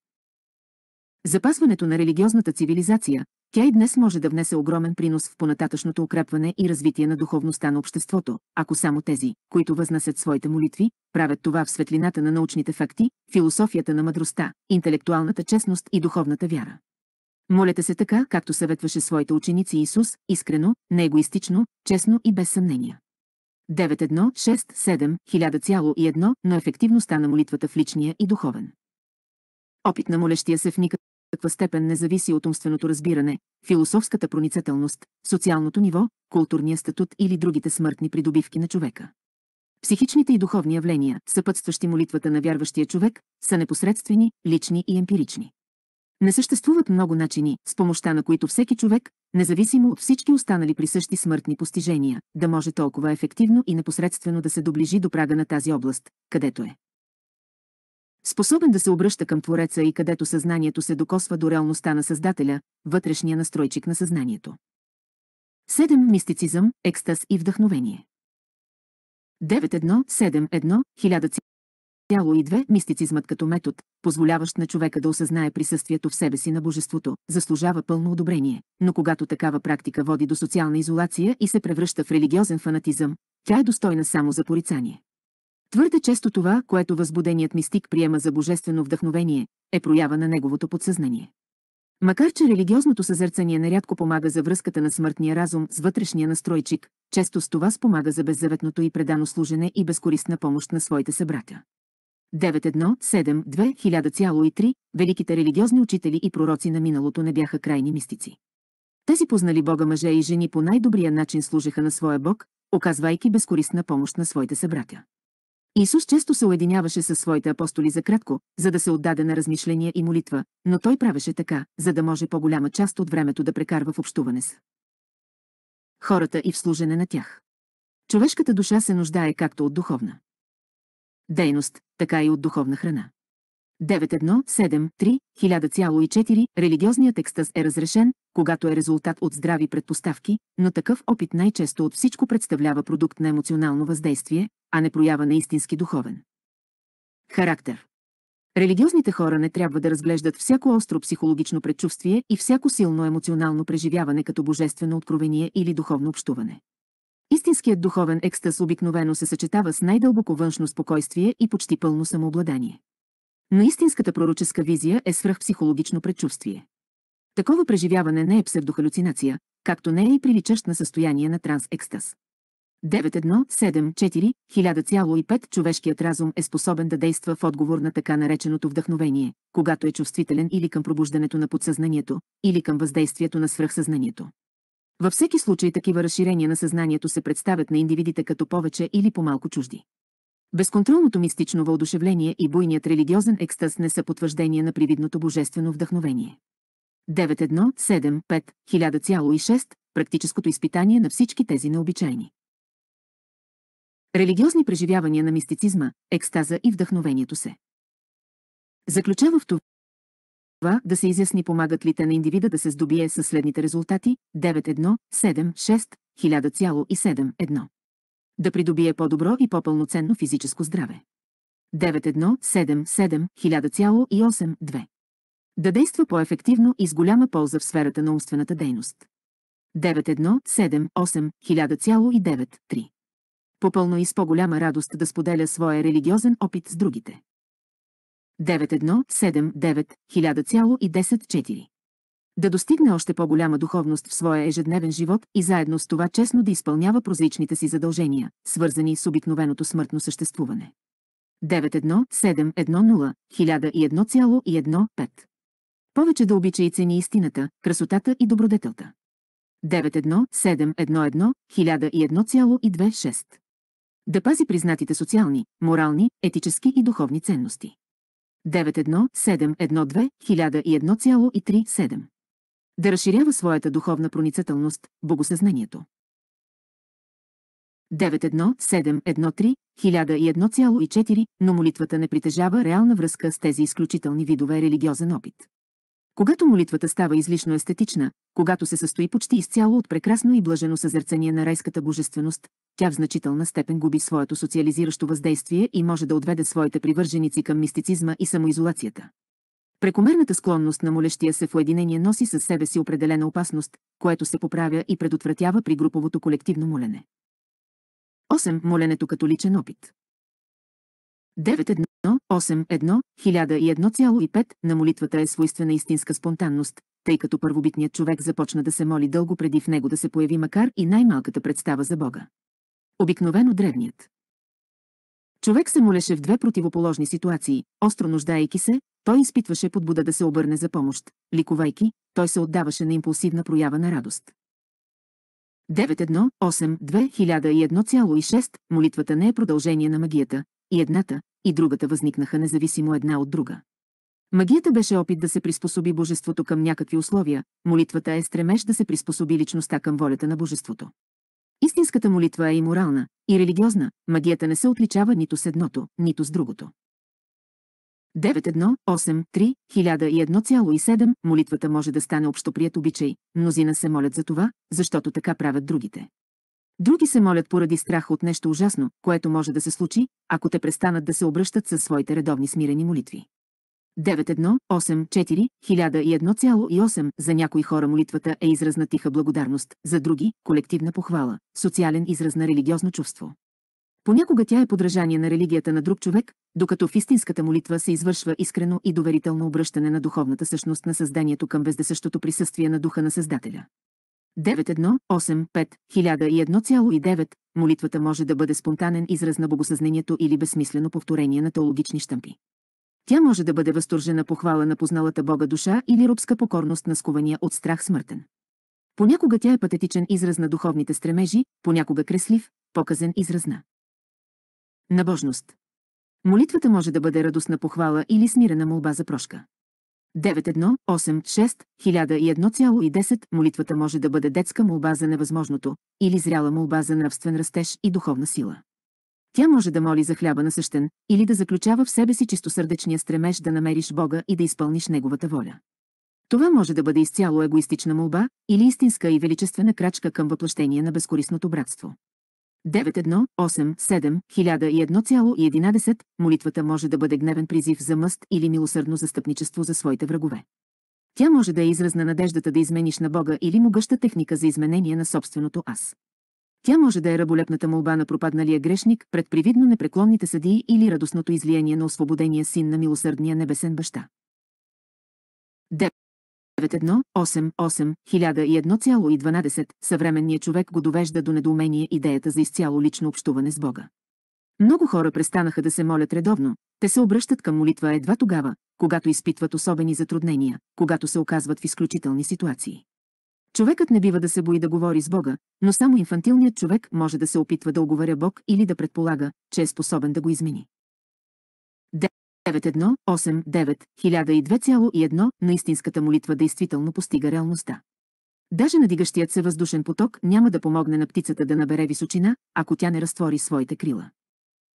Запазването на религиозната цивилизация, тя и днес може да внесе огромен принос в понататъчното укрепване и развитие на духовността на обществото, ако само тези, които възнасят своите молитви, правят това в светлината на научните факти, философията на мъдростта, интелектуалната честност и духовната вяра. Молете се така, както съветваше своите ученици Исус, искрено, неегоистично, честно и без съмнения. 9167 1000,1 на ефективността на молитвата в личния и духовен. Опит на молещия се в никаква степен не зависи от умственото разбиране, философската проницателност, социалното ниво, културния статут или другите смъртни придобивки на човека. Психичните и духовни явления, съпътстващи молитвата на вярващия човек, са непосредствени, лични и емпирични. Не съществуват много начини, с помощта на които всеки човек, независимо от всички останали присъщи смъртни постижения, да може толкова ефективно и непосредствено да се доближи до прага на тази област, където е. Способен да се обръща към Твореца и където съзнанието се докосва до реалността на Създателя, вътрешния настройчик на съзнанието. 7. Мистицизъм, екстаз и вдъхновение. 9.1.7.1. Хиляда Тяло и две мистицизмът като метод, позволяващ на човека да осъзнае присъствието в себе си на божеството, заслужава пълно одобрение. Но когато такава практика води до социална изолация и се превръща в религиозен фанатизъм, тя е достойна само за порицание. Твърде често това, което възбуденият мистик приема за божествено вдъхновение, е проява на неговото подсъзнание. Макар че религиозното съзерцание нарядко помага за връзката на смъртния разум с вътрешния настройчик, често с това спомага за беззаветното и предано служене и безкористна помощ на своите събратя. 9172-1000,3 великите религиозни учители и пророци на миналото не бяха крайни мистици. Тези познали Бога мъже и жени по най-добрия начин служиха на своя Бог, оказвайки безкористна помощ на своите събратя. Исус често се уединяваше със своите апостоли за кратко, за да се отдаде на размишления и молитва, но той правеше така, за да може по-голяма част от времето да прекарва в общуване с хората и в служене на тях. Човешката душа се нуждае както от духовна, дейност, така и от духовна храна. 9173 Религиозният екстаз е разрешен, когато е резултат от здрави предпоставки, но такъв опит най-често от всичко представлява продукт на емоционално въздействие, а не проява на истински духовен. Характер Религиозните хора не трябва да разглеждат всяко остро психологично предчувствие и всяко силно емоционално преживяване като божествено откровение или духовно общуване. Истинският духовен екстаз обикновено се съчетава с най-дълбоко външно спокойствие и почти пълно самообладание. Но истинската пророческа визия е свръхпсихологично предчувствие. Такова преживяване не е псевдохалюцинация, както не е и приличащ на състояние на транс-екстаз. 9174 1005 човешкият разум е способен да действа в отговор на така нареченото вдъхновение, когато е чувствителен или към пробуждането на подсъзнанието, или към въздействието на свръхсъзнанието. Във всеки случай такива разширения на съзнанието се представят на индивидите като повече или по-малко чужди. Безконтролното мистично въодушевление и буйният религиозен екстаз не са потвърждение на привидното божествено вдъхновение. 9.1.7.5.1000.6 практическото изпитание на всички тези необичайни. Религиозни преживявания на мистицизма, екстаза и вдъхновението се. Заключава в това, това да се изясни помагат лите на индивида да се здобие със следните резултати 9.1, 1000,7.1. Да придобие по-добро и по-пълноценно физическо здраве. 9.1.7.7, 1000,8.2. Да действа по-ефективно и с голяма полза в сферата на умствената дейност. 9.1.7.8, 1000,9.3. Попълно и с по-голяма радост да споделя своя религиозен опит с другите. 10.1.7.8, 9179 Да достигне още по-голяма духовност в своя ежедневен живот и заедно с това честно да изпълнява прозичните си задължения, свързани с обикновеното смъртно съществуване. 91710 1001,15 Повече да обича и цени истината, красотата и добродетелта. 91711 да пази признатите социални, морални, етически и духовни ценности. 100137 Да разширява своята духовна проницателност, богосъзнанието. 91713-1001,4, но молитвата не притежава реална връзка с тези изключителни видове религиозен опит. Когато молитвата става излишно естетична, когато се състои почти изцяло от прекрасно и блажено съзърцение на райската божественост, тя в значителна степен губи своето социализиращо въздействие и може да отведе своите привърженици към мистицизма и самоизолацията. Прекомерната склонност на молещия се в уединение носи със себе си определена опасност, което се поправя и предотвратява при груповото колективно молене. 8. Моленето като личен опит. 9. 8.1, 1001,5 на молитвата е свойствена истинска спонтанност, тъй като първобитният човек започна да се моли дълго преди в него да се появи макар и най-малката представа за Бога. Обикновено древният. Човек се молеше в две противоположни ситуации, остро нуждаейки се, той изпитваше подбуда да се обърне за помощ, ликувайки, той се отдаваше на импулсивна проява на радост. 9.1, Молитвата не е продължение на магията, и едната, и другата възникнаха независимо една от друга. Магията беше опит да се приспособи божеството към някакви условия, молитвата е стремеж да се приспособи личността към волята на божеството. Истинската молитва е и морална, и религиозна, магията не се отличава нито с едното, нито с другото. 9.1.8.3.1001.7 Молитвата може да стане общоприят обичай, мнозина се молят за това, защото така правят другите. Други се молят поради страх от нещо ужасно, което може да се случи, ако те престанат да се обръщат със своите редовни смирени молитви. 9184-1001,8 За някои хора молитвата е израз на тиха благодарност, за други – колективна похвала, социален израз на религиозно чувство. Понякога тя е подражание на религията на друг човек, докато в истинската молитва се извършва искрено и доверително обръщане на духовната същност на създанието към вездесъщото присъствие на духа на Създателя. 9185 молитвата може да бъде спонтанен израз на богосъзнението или безсмислено повторение на теологични штампи. Тя може да бъде възторжена похвала на позналата Бога душа или рубска покорност на скования от страх смъртен. Понякога тя е патетичен израз на духовните стремежи, понякога креслив, показен израз на набожност. Молитвата може да бъде радостна похвала или смирена молба за прошка. 9186-1001,10 молитвата може да бъде детска молба за невъзможното или зряла молба за нравствен растеж и духовна сила. Тя може да моли за хляба на същен или да заключава в себе си чистосърдечния стремеж да намериш Бога и да изпълниш Неговата воля. Това може да бъде изцяло егоистична молба или истинска и величествена крачка към въплъщение на безкорисното братство. 9187 молитвата може да бъде гневен призив за мъст или милосърдно застъпничество за своите врагове. Тя може да е израз на надеждата да измениш на Бога или могъща техника за изменение на собственото аз. Тя може да е раболепната молба на пропадналия грешник пред привидно непреклонните съдии или радостното излияние на освободения син на милосърдния небесен баща. 1001,12 съвременният човек го довежда до недоумение идеята за изцяло лично общуване с Бога. Много хора престанаха да се молят редовно, те се обръщат към молитва едва тогава, когато изпитват особени затруднения, когато се оказват в изключителни ситуации. Човекът не бива да се бои да говори с Бога, но само инфантилният човек може да се опитва да оговаря Бог или да предполага, че е способен да го измени. 9189-1002,1 на истинската молитва действително постига реалността. Даже надигащият се въздушен поток няма да помогне на птицата да набере височина, ако тя не разтвори своите крила.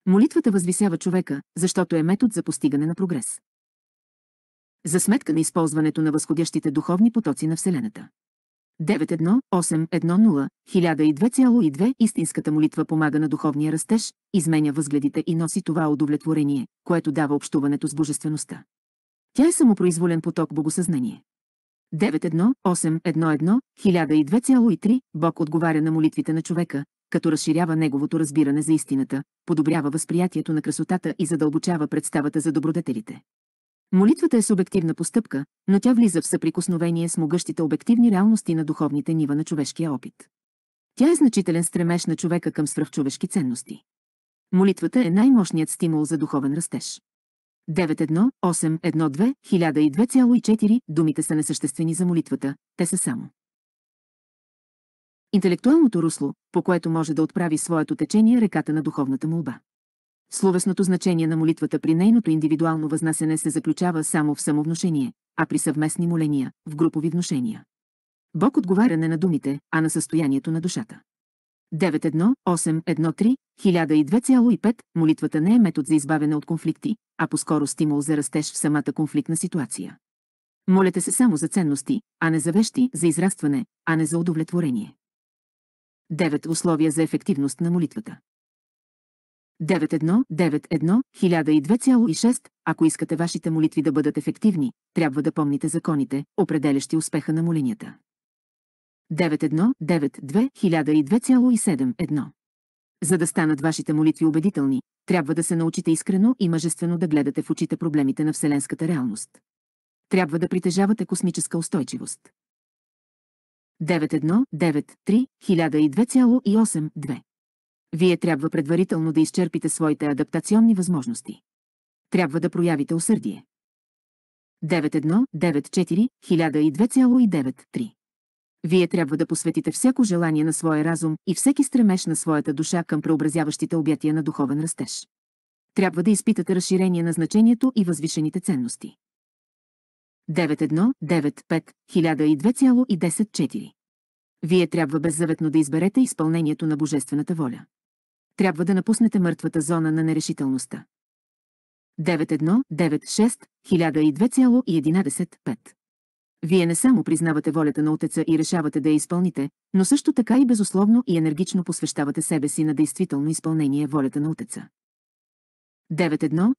Молитвата възвисява човека, защото е метод за постигане на прогрес. За сметка на използването на възходящите духовни потоци на Вселената. 91810-1002 Истинската молитва помага на духовния растеж, изменя възгледите и носи това удовлетворение, което дава общуването с божествеността. Тя е самопроизволен поток богосъзнание. 91811-1002,3 Бог отговаря на молитвите на човека, като разширява неговото разбиране за истината, подобрява възприятието на красотата и задълбочава представата за добродетелите. Молитвата е субективна постъпка, но тя влиза в съприкосновение с могъщите обективни реалности на духовните нива на човешкия опит. Тя е значителен стремеж на човека към свръхчовешки ценности. Молитвата е най-мощният стимул за духовен растеж. 9.1.8.1.2.1002.4 Думите са несъществени за молитвата, те са само. Интелектуалното русло, по което може да отправи своето течение реката на духовната молба. Словесното значение на молитвата при нейното индивидуално възнасене се заключава само в самовношение, а при съвместни моления – в групови вношения. Бог отговаря не на думите, а на състоянието на душата. 9.1.8.1.3.1002.5 Молитвата не е метод за избавяне от конфликти, а по-скоро стимул за растеж в самата конфликтна ситуация. Молете се само за ценности, а не за вещи, за израстване, а не за удовлетворение. 9 условия за ефективност на молитвата. 9191-1002,6. Ако искате вашите молитви да бъдат ефективни, трябва да помните законите, определящи успеха на моленията. 9192-1002,7. За да станат вашите молитви убедителни, трябва да се научите искрено и мъжествено да гледате в очите проблемите на вселенската реалност. Трябва да притежавате космическа устойчивост. 9193-1002,8-2 вие трябва предварително да изчерпите своите адаптационни възможности. Трябва да проявите усърдие. 9194-1002,93 Вие трябва да посветите всяко желание на своя разум и всеки стремеж на своята душа към преобразяващите обятия на духовен растеж. Трябва да изпитате разширение на значението и възвишените ценности. 9195-1002,104 Вие трябва беззаветно да изберете изпълнението на Божествената воля трябва да напуснете мъртвата зона на нерешителността. 9196 1002115 Вие не само признавате волята на Отеца и решавате да я изпълните, но също така и безусловно и енергично посвещавате себе си на действително изпълнение волята на Отеца. 9197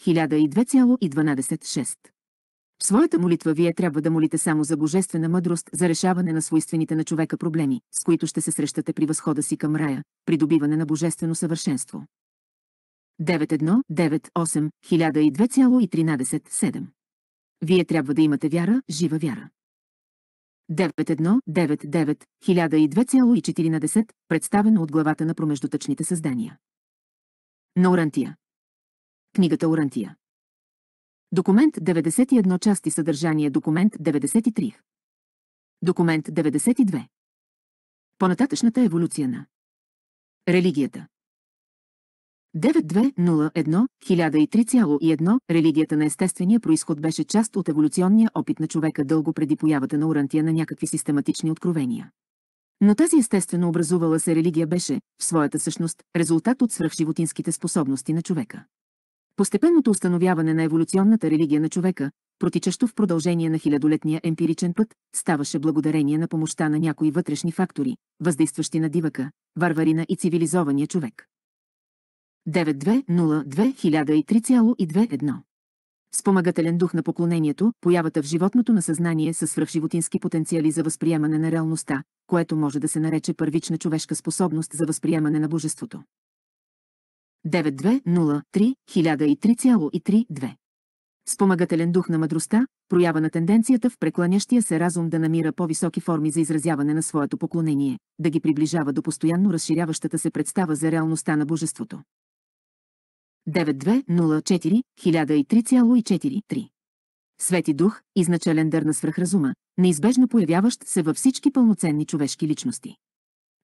1002.126 в своята молитва вие трябва да молите само за божествена мъдрост за решаване на свойствените на човека проблеми, с които ще се срещате при възхода си към рая, придобиване на божествено съвършенство. 9198-1002,13-7 Вие трябва да имате вяра, жива вяра. 9199-1002,14, представено от главата на промеждутъчните създания. На Орантия. Книгата Орантия. Документ 91 части съдържание Документ 93 Документ 92 Понататъчната еволюция на Религията 9201-1003,1 Религията на естествения происход беше част от еволюционния опит на човека дълго преди появата на урантия на някакви систематични откровения. Но тази естествено образувала се религия беше, в своята същност, резултат от свръхживотинските способности на човека. Постепенното установяване на еволюционната религия на човека, протичащо в продължение на хилядолетния емпиричен път, ставаше благодарение на помощта на някои вътрешни фактори, въздействащи на дивака, варварина и цивилизования човек. 9202-1003,2.1 Спомагателен дух на поклонението, появата в животното на съзнание със свръхживотински потенциали за възприемане на реалността, което може да се нарече първична човешка способност за възприемане на божеството. 9203-1003,32. Спомагателен дух на мъдростта, проява на тенденцията в прекланящия се разум да намира по-високи форми за изразяване на своето поклонение, да ги приближава до постоянно разширяващата се представа за реалността на Божеството. 9204-1003,43 Свети дух, изначален дър на свръхразума, неизбежно появяващ се във всички пълноценни човешки личности.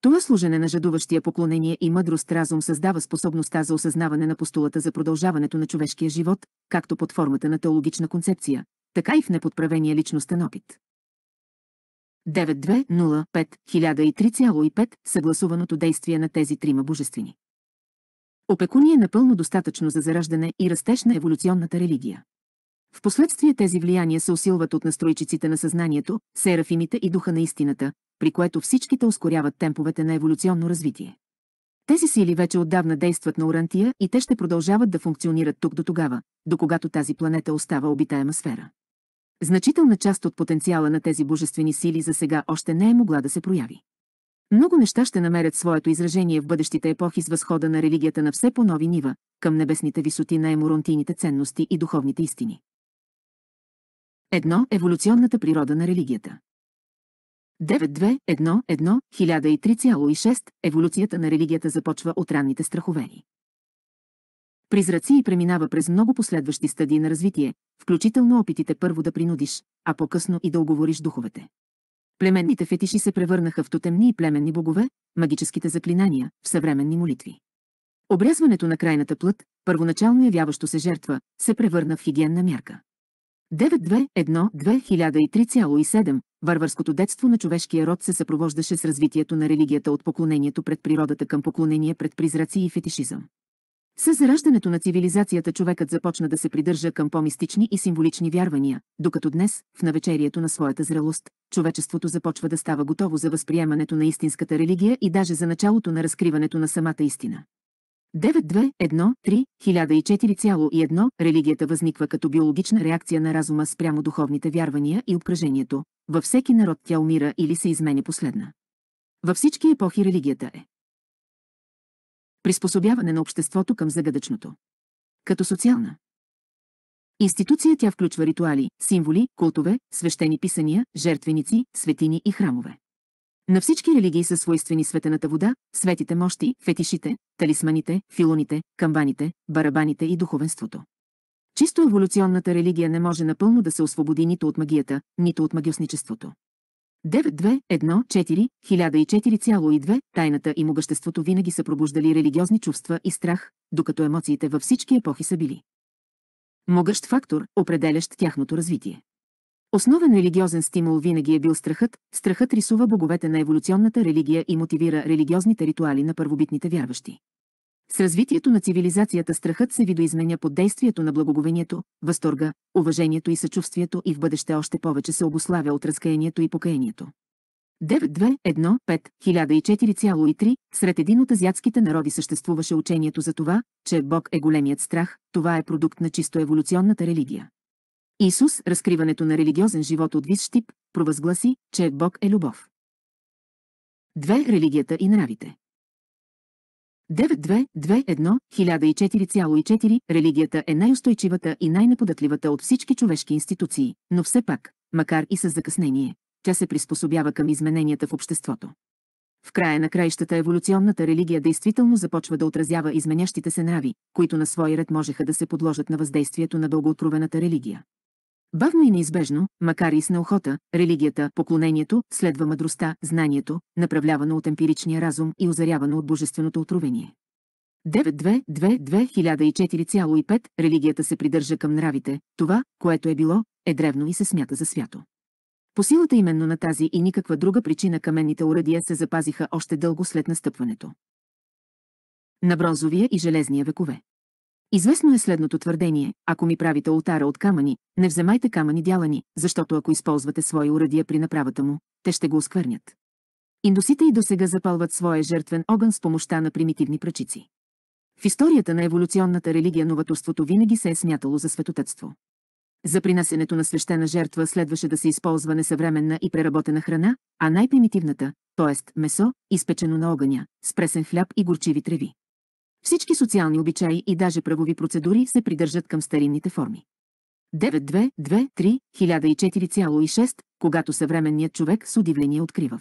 Това служене на жадуващия поклонение и мъдрост разум създава способността за осъзнаване на постулата за продължаването на човешкия живот, както под формата на теологична концепция, така и в неподправения личностен опит. 9205-1003,5 съгласуваното действие на тези трима божествени. Опекуни е напълно достатъчно за зараждане и растеж на еволюционната религия. Впоследствие тези влияния се усилват от настройчиците на съзнанието, серафимите и духа на истината, при което всичките ускоряват темповете на еволюционно развитие. Тези сили вече отдавна действат на Орантия и те ще продължават да функционират тук до тогава, докогато тази планета остава обитаема сфера. Значителна част от потенциала на тези божествени сили за сега още не е могла да се прояви. Много неща ще намерят своето изражение в бъдещите епохи с възхода на религията на все по-нови нива, към небесните висоти на еморонтийните ценности и духовните истини. Едно – еволюционната природа на религията. 9211 Еволюцията на религията започва от ранните страховери. призраци и преминава през много последващи стадии на развитие, включително опитите първо да принудиш, а по-късно и да оговориш духовете. Племенните фетиши се превърнаха в тотемни и племенни богове, магическите заклинания, в съвременни молитви. Обрязването на крайната плът, първоначално явяващо се жертва, се превърна в хигиенна мярка. 921 Варварското детство на човешкия род се съпровождаше с развитието на религията от поклонението пред природата към поклонение пред призраци и фетишизъм. С зараждането на цивилизацията човекът започна да се придържа към по-мистични и символични вярвания, докато днес, в навечерието на своята зрелост, човечеството започва да става готово за възприемането на истинската религия и даже за началото на разкриването на самата истина. 9.2.1.3.1004.1 Религията възниква като биологична реакция на разума спрямо духовните вярвания и обкръжението. Във всеки народ тя умира или се изменя последна. Във всички епохи религията е. Приспособяване на обществото към загадъчното. Като социална. Институция тя включва ритуали, символи, култове, свещени писания, жертвеници, светини и храмове. На всички религии са свойствени светената вода, светите мощи, фетишите, талисманите, филоните, камбаните, барабаните и духовенството. Чисто еволюционната религия не може напълно да се освободи нито от магията, нито от магиосничеството. 9.2.1.4.1004.2 Тайната и могъществото винаги са пробуждали религиозни чувства и страх, докато емоциите във всички епохи са били. Могъщ фактор, определящ тяхното развитие. Основен религиозен стимул винаги е бил страхът, страхът рисува боговете на еволюционната религия и мотивира религиозните ритуали на първобитните вярващи. С развитието на цивилизацията страхът се видоизменя под действието на благоговението, възторга, уважението и съчувствието и в бъдеще още повече се обославя от разкаянието и покаянието. 9.2.1.5.1004.3 Сред един от азиатските народи съществуваше учението за това, че Бог е големият страх, това е продукт на чисто еволюционната религия. Исус, разкриването на религиозен живот от висш тип, провъзгласи, че Бог е любов. 2. Религията и нравите. 9.2.2.1.1004.4 Религията е най-устойчивата и най неподатливата от всички човешки институции, но все пак, макар и с закъснение, тя се приспособява към измененията в обществото. В края на краищата еволюционната религия действително започва да отразява изменящите се нрави, които на свой ред можеха да се подложат на въздействието на дългоотровената религия. Бавно и неизбежно, макар и с неохота, религията, поклонението, следва мъдростта, знанието, направлявано от емпиричния разум и озарявано от божественото отровение. 9.2.2.1004,5 Религията се придържа към нравите, това, което е било, е древно и се смята за свято. По силата именно на тази и никаква друга причина каменните уредия се запазиха още дълго след настъпването на бронзовия и железния векове. Известно е следното твърдение, ако ми правите ултара от камъни, не вземайте камъни дялани, защото ако използвате свои уръдия при направата му, те ще го осквърнят. Индусите и досега запалват своя жертвен огън с помощта на примитивни пръчици. В историята на еволюционната религия новаторството винаги се е смятало за светотътство. За принасенето на свещена жертва следваше да се използва несъвременна и преработена храна, а най-примитивната, т.е. месо, изпечено на огъня, с пресен хляб и горчиви треви. Всички социални обичаи и даже правови процедури се придържат към старинните форми. 9.2.2.3.1004.6, когато съвременният човек с удивление открива.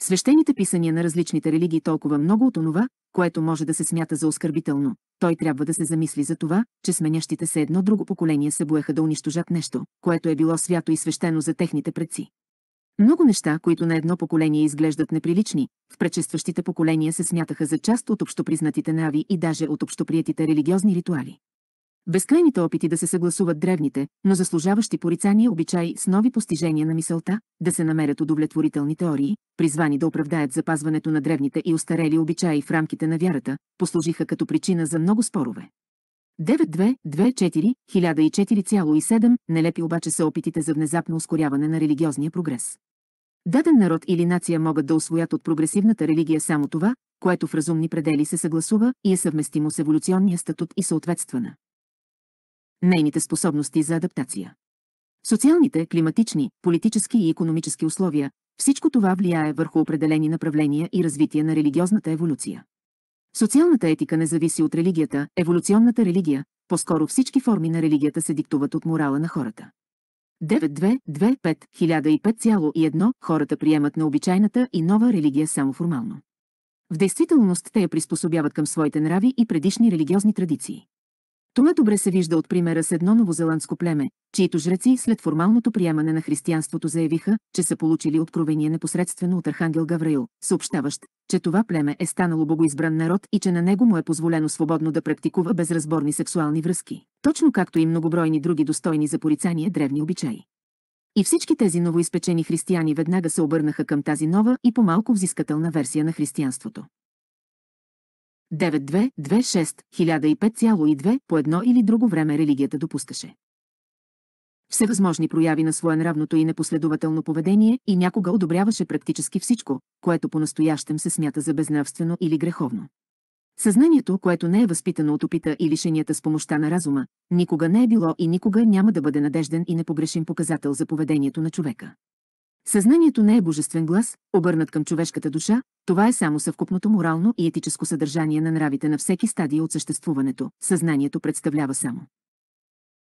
Свещените писания на различните религии толкова много от онова, което може да се смята за оскърбително. Той трябва да се замисли за това, че сменящите се едно друго поколение се боеха да унищожат нещо, което е било свято и свещено за техните предци. Много неща, които на едно поколение изглеждат неприлични, в предшестващите поколения се смятаха за част от общопризнатите нави и даже от общоприетите религиозни ритуали. Безкрайните опити да се съгласуват древните, но заслужаващи порицания обичаи с нови постижения на мисълта, да се намерят удовлетворителни теории, призвани да оправдаят запазването на древните и устарели обичаи в рамките на вярата, послужиха като причина за много спорове. 9224, 1004,7 нелепи обаче са опитите за внезапно ускоряване на религиозния прогрес. Даден народ или нация могат да освоят от прогресивната религия само това, което в разумни предели се съгласува и е съвместимо с еволюционния статут и съответства на нейните способности за адаптация. Социалните, климатични, политически и економически условия, всичко това влияе върху определени направления и развитие на религиозната еволюция. Социалната етика не зависи от религията, еволюционната религия, по-скоро всички форми на религията се диктуват от морала на хората. 9225 хората приемат необичайната и нова религия само формално. В действителност те я приспособяват към своите нрави и предишни религиозни традиции. Това добре се вижда от примера с едно новозеландско племе, чието жреци след формалното приемане на християнството заявиха, че са получили откровение непосредствено от архангел Гавраил, съобщаващ, че това племе е станало богоизбран народ и че на него му е позволено свободно да практикува безразборни сексуални връзки, точно както и многобройни други достойни за порицание древни обичаи. И всички тези новоизпечени християни веднага се обърнаха към тази нова и по-малко взискателна версия на християнството. 9226 1005,2 по едно или друго време религията допускаше. Всевъзможни прояви на нравното и непоследователно поведение и някога одобряваше практически всичко, което по-настоящем се смята за безнравствено или греховно. Съзнанието, което не е възпитано от опита и лишенията с помощта на разума, никога не е било и никога няма да бъде надежден и непогрешим показател за поведението на човека. Съзнанието не е божествен глас, обърнат към човешката душа, това е само съвкупното морално и етическо съдържание на нравите на всеки стадий от съществуването. Съзнанието представлява само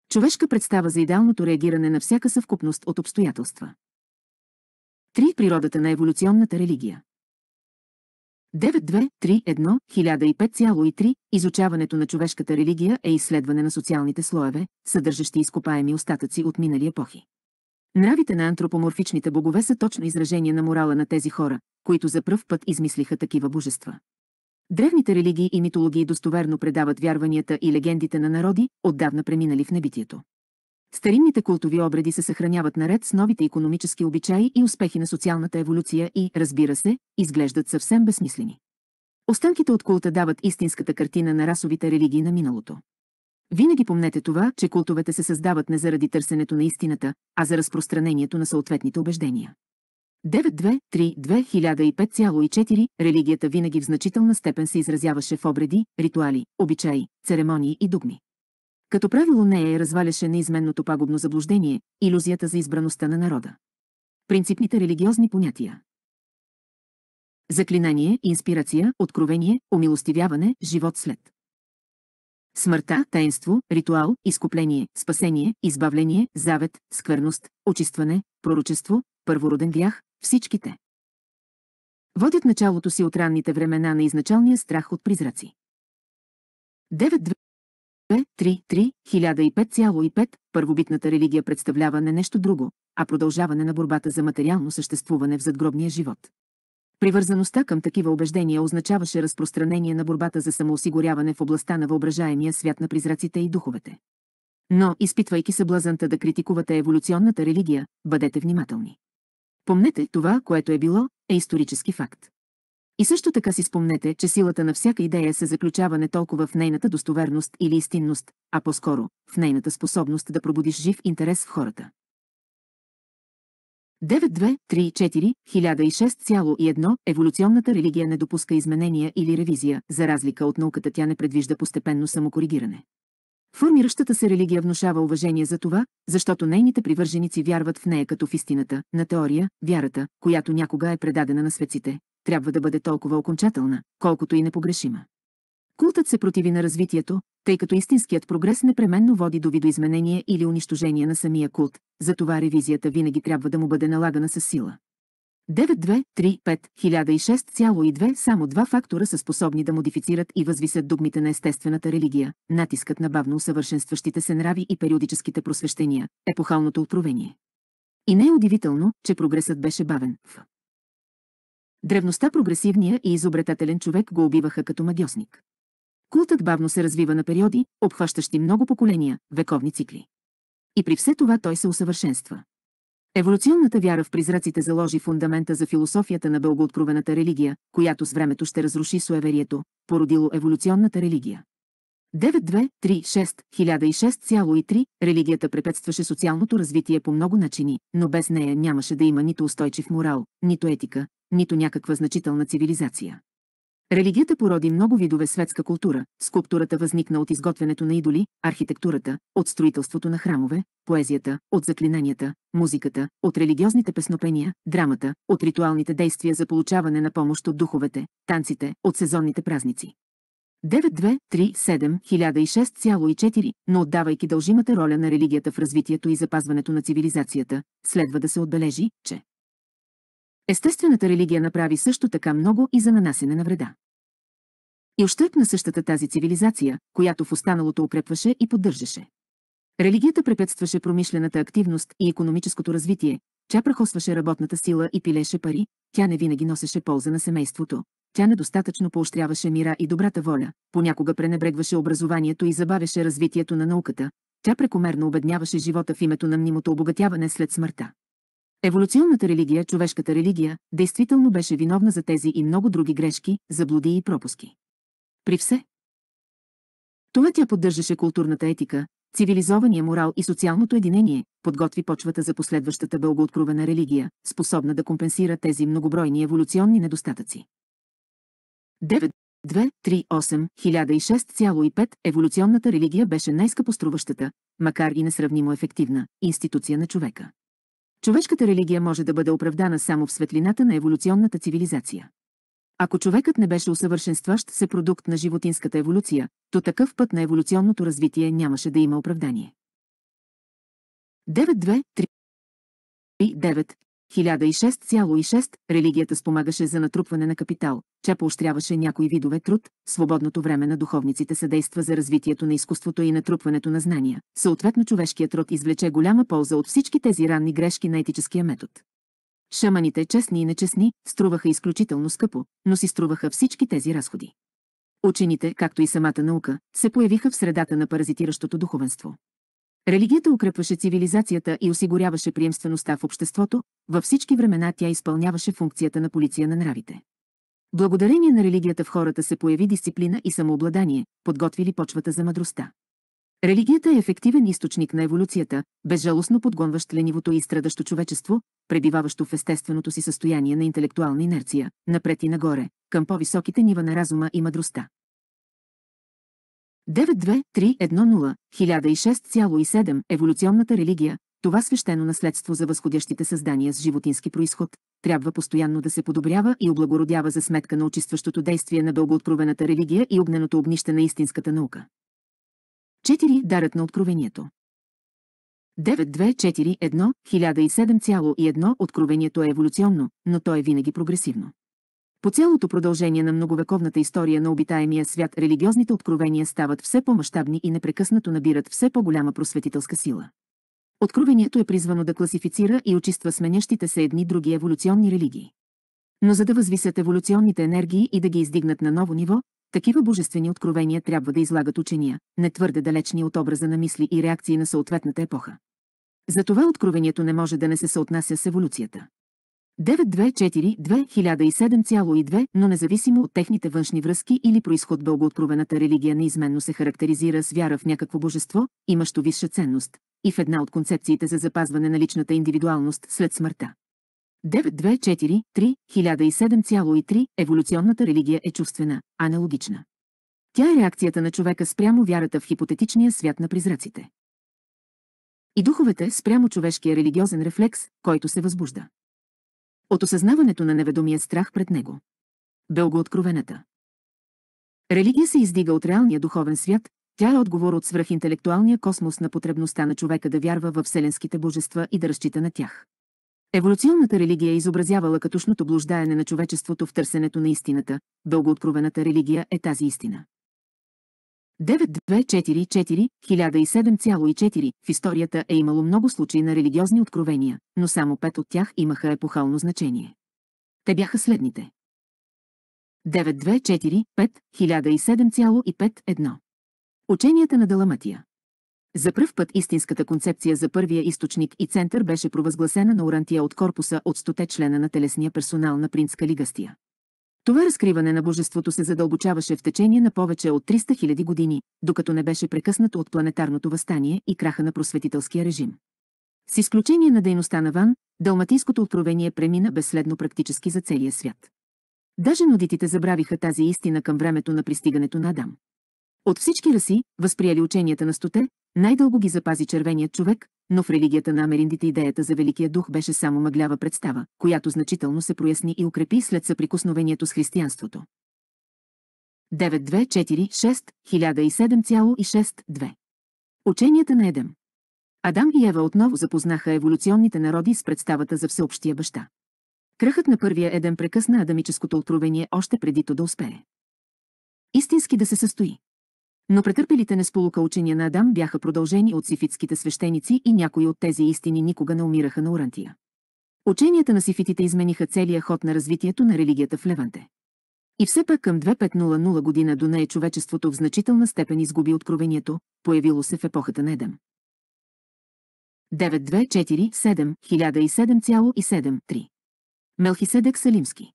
човешка представа за идеалното реагиране на всяка съвкупност от обстоятелства. Три Природата на еволюционната религия. 9.2.3.1.1005.3 Изучаването на човешката религия е изследване на социалните слоеве, съдържащи изкопаеми остатъци от минали епохи. Нравите на антропоморфичните богове са точно изражение на морала на тези хора, които за пръв път измислиха такива божества. Древните религии и митологии достоверно предават вярванията и легендите на народи, отдавна преминали в небитието. Старинните култови обреди се съхраняват наред с новите економически обичаи и успехи на социалната еволюция и, разбира се, изглеждат съвсем безсмислени. Останките от култа дават истинската картина на расовите религии на миналото. Винаги помнете това, че култовете се създават не заради търсенето на истината, а за разпространението на съответните убеждения. 9.2.3.2.1005.4 религията винаги в значителна степен се изразяваше в обреди, ритуали, обичаи, церемонии и догми. Като правило нея разваляше неизменното пагубно заблуждение, иллюзията за избраността на народа. Принципните религиозни понятия Заклинание, инспирация, откровение, умилостивяване, живот след Смъртта, таинство, ритуал, изкупление, спасение, избавление, завет, скверност, очистване, пророчество, първороден грях, всичките. Водят началото си от ранните времена на изначалния страх от призраци. 9.2.3.3.1005.5 първобитната религия представлява не нещо друго, а продължаване на борбата за материално съществуване в задгробния живот. Привързаността към такива убеждения означаваше разпространение на борбата за самоосигуряване в областта на въображаемия свят на призраците и духовете. Но, изпитвайки съблазанта да критикувате еволюционната религия, бъдете внимателни. Помнете, това, което е било, е исторически факт. И също така си спомнете, че силата на всяка идея се заключава не толкова в нейната достоверност или истинност, а по-скоро в нейната способност да пробудиш жив интерес в хората. 9234-1006,1 Еволюционната религия не допуска изменения или ревизия, за разлика от науката тя не предвижда постепенно самокоригиране. Формиращата се религия внушава уважение за това, защото нейните привърженици вярват в нея като в истината, на теория, вярата, която някога е предадена на светците, трябва да бъде толкова окончателна, колкото и непогрешима. Култът се противи на развитието, тъй като истинският прогрес непременно води до видоизменение или унищожение на самия култ, затова ревизията винаги трябва да му бъде налагана със сила. 9.2.3.5.1006.2 10062 само два фактора са способни да модифицират и възвисят догмите на естествената религия, натискът на бавно усъвършенстващите се нрави и периодическите просвещения, епохалното откровение. И не е удивително, че прогресът беше бавен. В древността прогресивния и изобретателен човек го убиваха като магиосник. Култът бавно се развива на периоди, обхващащи много поколения, вековни цикли. И при все това той се усъвършенства. Еволюционната вяра в призраците заложи фундамента за философията на бългооткровената религия, която с времето ще разруши суеверието, породило еволюционната религия. 9.2.3.6.1006,3 религията препятстваше социалното развитие по много начини, но без нея нямаше да има нито устойчив морал, нито етика, нито някаква значителна цивилизация. Религията породи много видове светска култура, скулптурата възникна от изготвянето на идоли, архитектурата, от строителството на храмове, поезията, от заклинанията, музиката, от религиозните песнопения, драмата, от ритуалните действия за получаване на помощ от духовете, танците, от сезонните празници. 9.2.3.7.1006.4, но отдавайки дължимата роля на религията в развитието и запазването на цивилизацията, следва да се отбележи, че Естествената религия направи също така много и за нанасене на вреда и ощърп на същата тази цивилизация, която в останалото укрепваше и поддържаше. Религията препятстваше промишлената активност и економическото развитие, тя прахосваше работната сила и пилеше пари, тя не винаги носеше полза на семейството, тя недостатъчно поощряваше мира и добрата воля, понякога пренебрегваше образованието и забавяше развитието на науката, тя прекомерно обедняваше живота в името на мнимото обогатяване след смъртта. Еволюционната религия, човешката религия, действително беше виновна за тези и много други грешки, заблуди и пропуски. При все. Това тя поддържаше културната етика, цивилизования морал и социалното единение, подготви почвата за последващата бългооткровена религия, способна да компенсира тези многобройни еволюционни недостатъци. 9. 10065 еволюционната религия беше най-скъпоструващата, макар и несравнимо ефективна, институция на човека. Човешката религия може да бъде оправдана само в светлината на еволюционната цивилизация. Ако човекът не беше усъвършенстващ се продукт на животинската еволюция, то такъв път на еволюционното развитие нямаше да има оправдание. 9.2.3 и 9. 1006,6 религията спомагаше за натрупване на капитал, че поощряваше някои видове труд, свободното време на духовниците съдейства за развитието на изкуството и натрупването на знания. Съответно човешкият труд извлече голяма полза от всички тези ранни грешки на етическия метод. Шаманите, честни и нечестни, струваха изключително скъпо, но си струваха всички тези разходи. Учените, както и самата наука, се появиха в средата на паразитиращото духовенство. Религията укрепваше цивилизацията и осигуряваше приемствеността в обществото, във всички времена тя изпълняваше функцията на полиция на нравите. Благодарение на религията в хората се появи дисциплина и самообладание, подготвили почвата за мъдростта. Религията е ефективен източник на еволюцията, безжалостно подгонващ ленивото и страдащо човечество, пребиваващо в естественото си състояние на интелектуална инерция, напред и нагоре, към по-високите нива на разума и мъдростта. 92310-1006,7 Еволюционната религия, това свещено наследство за възходящите създания с животински происход, трябва постоянно да се подобрява и облагородява за сметка на очистващото действие на дългоотпровената религия и огненото огнище на истинската наука. 4. Дарът на откровението. 9241 1007,1 Откровението е еволюционно, но то е винаги прогресивно. По цялото продължение на многовековната история на обитаемия свят религиозните откровения стават все по-мащабни и непрекъснато набират все по-голяма просветителска сила. Откровението е призвано да класифицира и очиства сменящите се едни други еволюционни религии. Но за да възвисят еволюционните енергии и да ги издигнат на ново ниво, такива божествени откровения трябва да излагат учения, не твърде далечни от образа на мисли и реакции на съответната епоха. Затова откровението не може да не се съотнася с еволюцията. 924-2007,2, но независимо от техните външни връзки или происход бългооткровената религия неизменно се характеризира с вяра в някакво божество, имащо висша ценност, и в една от концепциите за запазване на личната индивидуалност след смъртта. 9243 1007,3 еволюционната религия е чувствена, аналогична. Тя е реакцията на човека спрямо вярата в хипотетичния свят на призраците. И духовете спрямо човешкия религиозен рефлекс, който се възбужда. От осъзнаването на неведомия страх пред него. откровената. Религия се издига от реалния духовен свят, тя е отговор от свръхинтелектуалния космос на потребността на човека да вярва в вселенските божества и да разчита на тях. Еволюционната религия е изобразявала катушното блуждаене на човечеството в търсенето на истината, дългооткровената религия е тази истина. 9244-1007,4 В историята е имало много случаи на религиозни откровения, но само пет от тях имаха епохално значение. Те бяха следните. 9245-1007,5-1 Ученията на Даламатия за пръв път истинската концепция за първия източник и център беше провъзгласена на Орантия от корпуса от стоте члена на телесния персонал на принц Калигастия. Това разкриване на божеството се задълбочаваше в течение на повече от 300 000 години, докато не беше прекъснато от планетарното възстание и краха на просветителския режим. С изключение на дейността на Ван, далматийското откровение премина безследно практически за целия свят. Даже нодитите забравиха тази истина към времето на пристигането на Адам. От всички раси, възприели ученията на стоте, най-дълго ги запази червеният човек, но в религията на Америндите идеята за Великия дух беше само мъглява представа, която значително се проясни и укрепи след съприкосновението с християнството. 9246 1007,62 Ученията на Едем Адам и Ева отново запознаха еволюционните народи с представата за всеобщия баща. Кръхът на първия Едем прекъсна адамическото откровение още преди то да успее. Истински да се състои. Но претърпелите учения на Адам бяха продължени от сифитските свещеници и някои от тези истини никога не умираха на Урантия. Ученията на сифитите измениха целия ход на развитието на религията в Леванте. И все пак към 2500 година до нея човечеството в значителна степен изгуби откровението, появило се в епохата на Едем. 9247-1007,73 Мелхиседек Салимски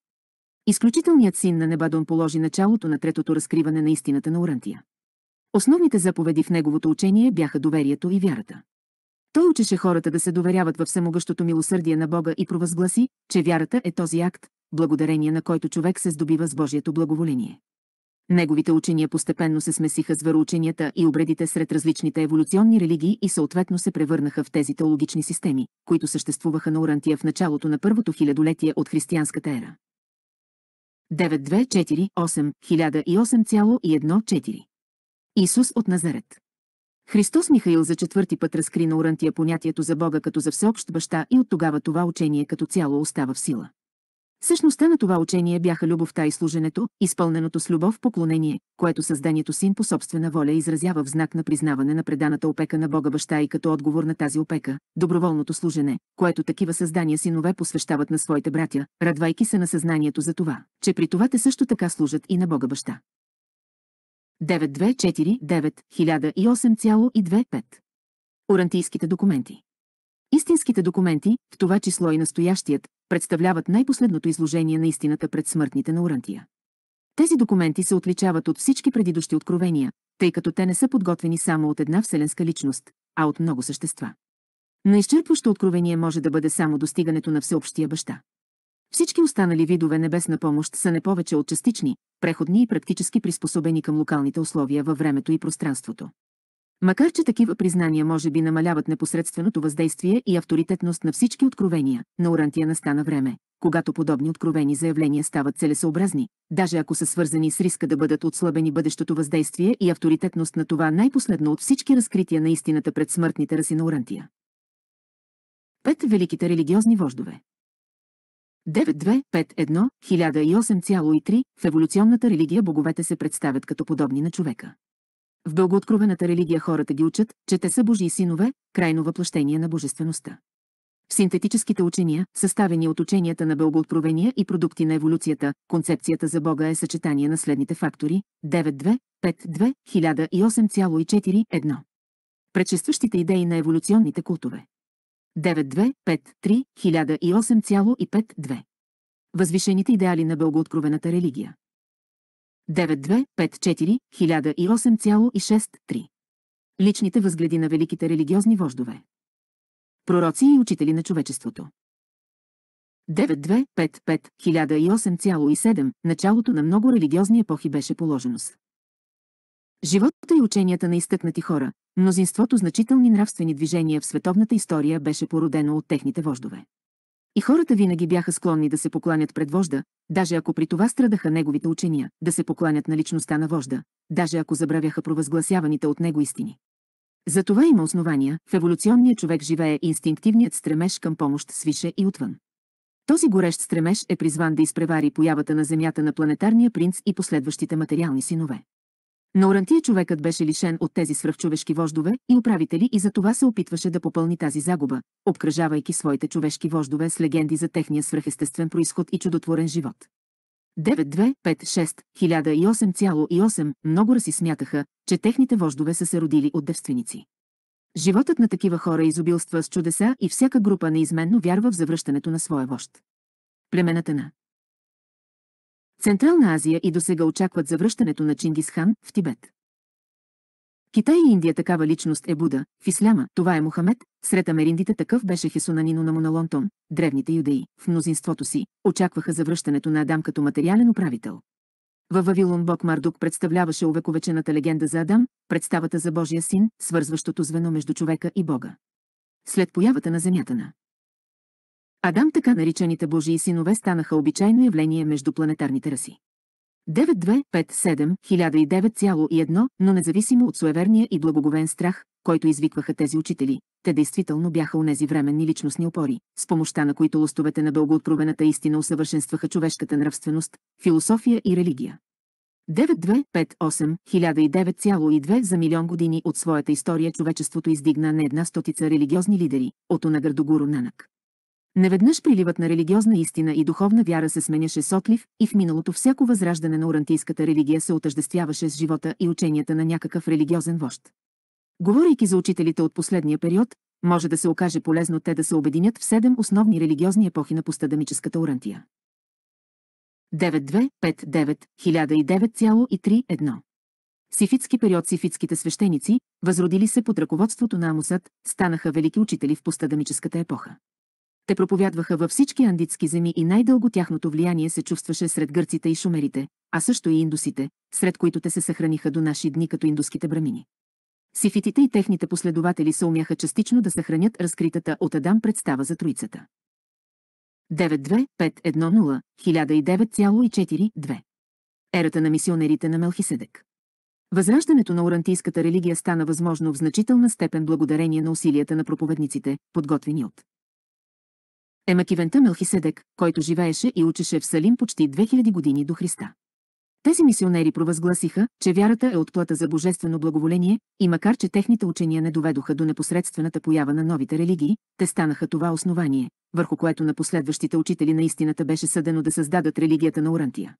Изключителният син на Небадон положи началото на третото разкриване на истината на Урантия. Основните заповеди в неговото учение бяха доверието и вярата. Той учеше хората да се доверяват във всемогъщото милосърдие на Бога и провъзгласи, че вярата е този акт, благодарение на който човек се здобива с Божието благоволение. Неговите учения постепенно се смесиха с вероученията и обредите сред различните еволюционни религии и съответно се превърнаха в тези теологични системи, които съществуваха на Орантия в началото на първото хилядолетие от християнската ера. 9248-1008,14 Исус от Назарет. Христос Михаил за четвърти път разкри на Орантия понятието за Бога като за всеобщ баща и от тогава това учение като цяло остава в сила. Същността на това учение бяха любовта и служенето, изпълненото с любов поклонение, което създанието син по собствена воля изразява в знак на признаване на преданата опека на Бога баща и като отговор на тази опека, доброволното служене, което такива създания синове посвещават на своите братя, радвайки се на съзнанието за това, че при това те също така служат и на Бога баща. 9249-1008,25. Орантийските документи. Истинските документи, в това число и настоящият, представляват най-последното изложение на истината пред смъртните на Орантия. Тези документи се отличават от всички предидущи откровения, тъй като те не са подготвени само от една вселенска личност, а от много същества. На изчерпващо откровение може да бъде само достигането на всеобщия баща. Всички останали видове небесна помощ са не повече от частични, преходни и практически приспособени към локалните условия във времето и пространството. Макар че такива признания може би намаляват непосредственото въздействие и авторитетност на всички откровения, на Орантия настана време, когато подобни откровени заявления стават целесообразни, даже ако са свързани с риска да бъдат отслабени бъдещото въздействие и авторитетност на това най-последно от всички разкрития на истината пред смъртните раси на Орантия. Пет великите религиозни вождове 9251 1008,3 в еволюционната религия боговете се представят като подобни на човека. В дългооткровената религия хората ги учат, че те са Божии синове, крайно въплъщение на божествеността. В синтетическите учения, съставени от ученията на бългооткровения и продукти на еволюцията, концепцията за Бога е съчетание на следните фактори 92, 52, 1 Предшестващите идеи на еволюционните култове. 9253-1008,52. Възвишените идеали на бългооткровената религия. 9254-1008,63. Личните възгледи на великите религиозни вождове. Пророци и учители на човечеството. 9255-1008,7 Началото на много религиозни епохи беше положено с Животата и ученията на изтъкнати хора, мнозинството значителни нравствени движения в световната история беше породено от техните вождове. И хората винаги бяха склонни да се покланят пред вожда, даже ако при това страдаха неговите учения, да се покланят на личността на вожда, даже ако забравяха провъзгласяваните от него истини. За това има основания, в еволюционния човек живее инстинктивният стремеж към помощ свише и отвън. Този горещ стремеж е призван да изпревари появата на Земята на планетарния принц и последващите материални синове. Но Орантия човекът беше лишен от тези свръхчовешки вождове и управители и за това се опитваше да попълни тази загуба, обкръжавайки своите човешки вождове с легенди за техния свръхестествен происход и чудотворен живот. 9256-1008,8 много раси смятаха, че техните вождове са се родили от девственици. Животът на такива хора е изобилства с чудеса и всяка група неизменно вярва в завръщането на своя вожд. Племената на Централна Азия и досега очакват завръщането на Чингисхан в Тибет. Китай и Индия такава личност е Буда, в Исляма това е Мохамед, сред америндите такъв беше Хесунанино на Моналонтон. древните юдеи, в мнозинството си, очакваха завръщането на Адам като материален управител. Във Вавилон Бог Мардук представляваше увековечената легенда за Адам, представата за Божия син, свързващото звено между човека и Бога. След появата на земята на Адам така наричаните Божии синове станаха обичайно явление между планетарните раси. 9257 1009,1, но независимо от суеверния и благоговен страх, който извикваха тези учители, те действително бяха унези временни личностни опори, с помощта на които лостовете на дългооткровената истина усъвършенстваха човешката нравственост, философия и религия. 9258 1009,2 за милион години от своята история човечеството издигна не една стотица религиозни лидери, от Онагардогуру Нанак Неведнъж приливът на религиозна истина и духовна вяра се сменяше сотлив и в миналото всяко възраждане на урантийската религия се отъждествяваше с живота и ученията на някакъв религиозен вожд. Говорейки за учителите от последния период, може да се окаже полезно те да се обединят в седем основни религиозни епохи на постадамическата урантия. 9259-1009,31 Сифитски период сифитските свещеници, възродили се под ръководството на Амусът, станаха велики учители в постадамическата епоха. Те проповядваха във всички андитски земи и най-дълго тяхното влияние се чувстваше сред гърците и шумерите, а също и индусите, сред които те се съхраниха до наши дни като индуските брамини. Сифитите и техните последователи се умяха частично да съхранят разкритата от Адам представа за Троицата. 92510-1009,42 Ерата на мисионерите на Мелхиседек Възраждането на орантийската религия стана възможно в значителна степен благодарение на усилията на проповедниците, подготвени от е макивента Мелхиседек, който живееше и учеше в Салим почти 2000 години до Христа. Тези мисионери провъзгласиха, че вярата е отплата за божествено благоволение и макар че техните учения не доведоха до непосредствената поява на новите религии, те станаха това основание, върху което на последващите учители на истината беше съдено да създадат религията на Орантия.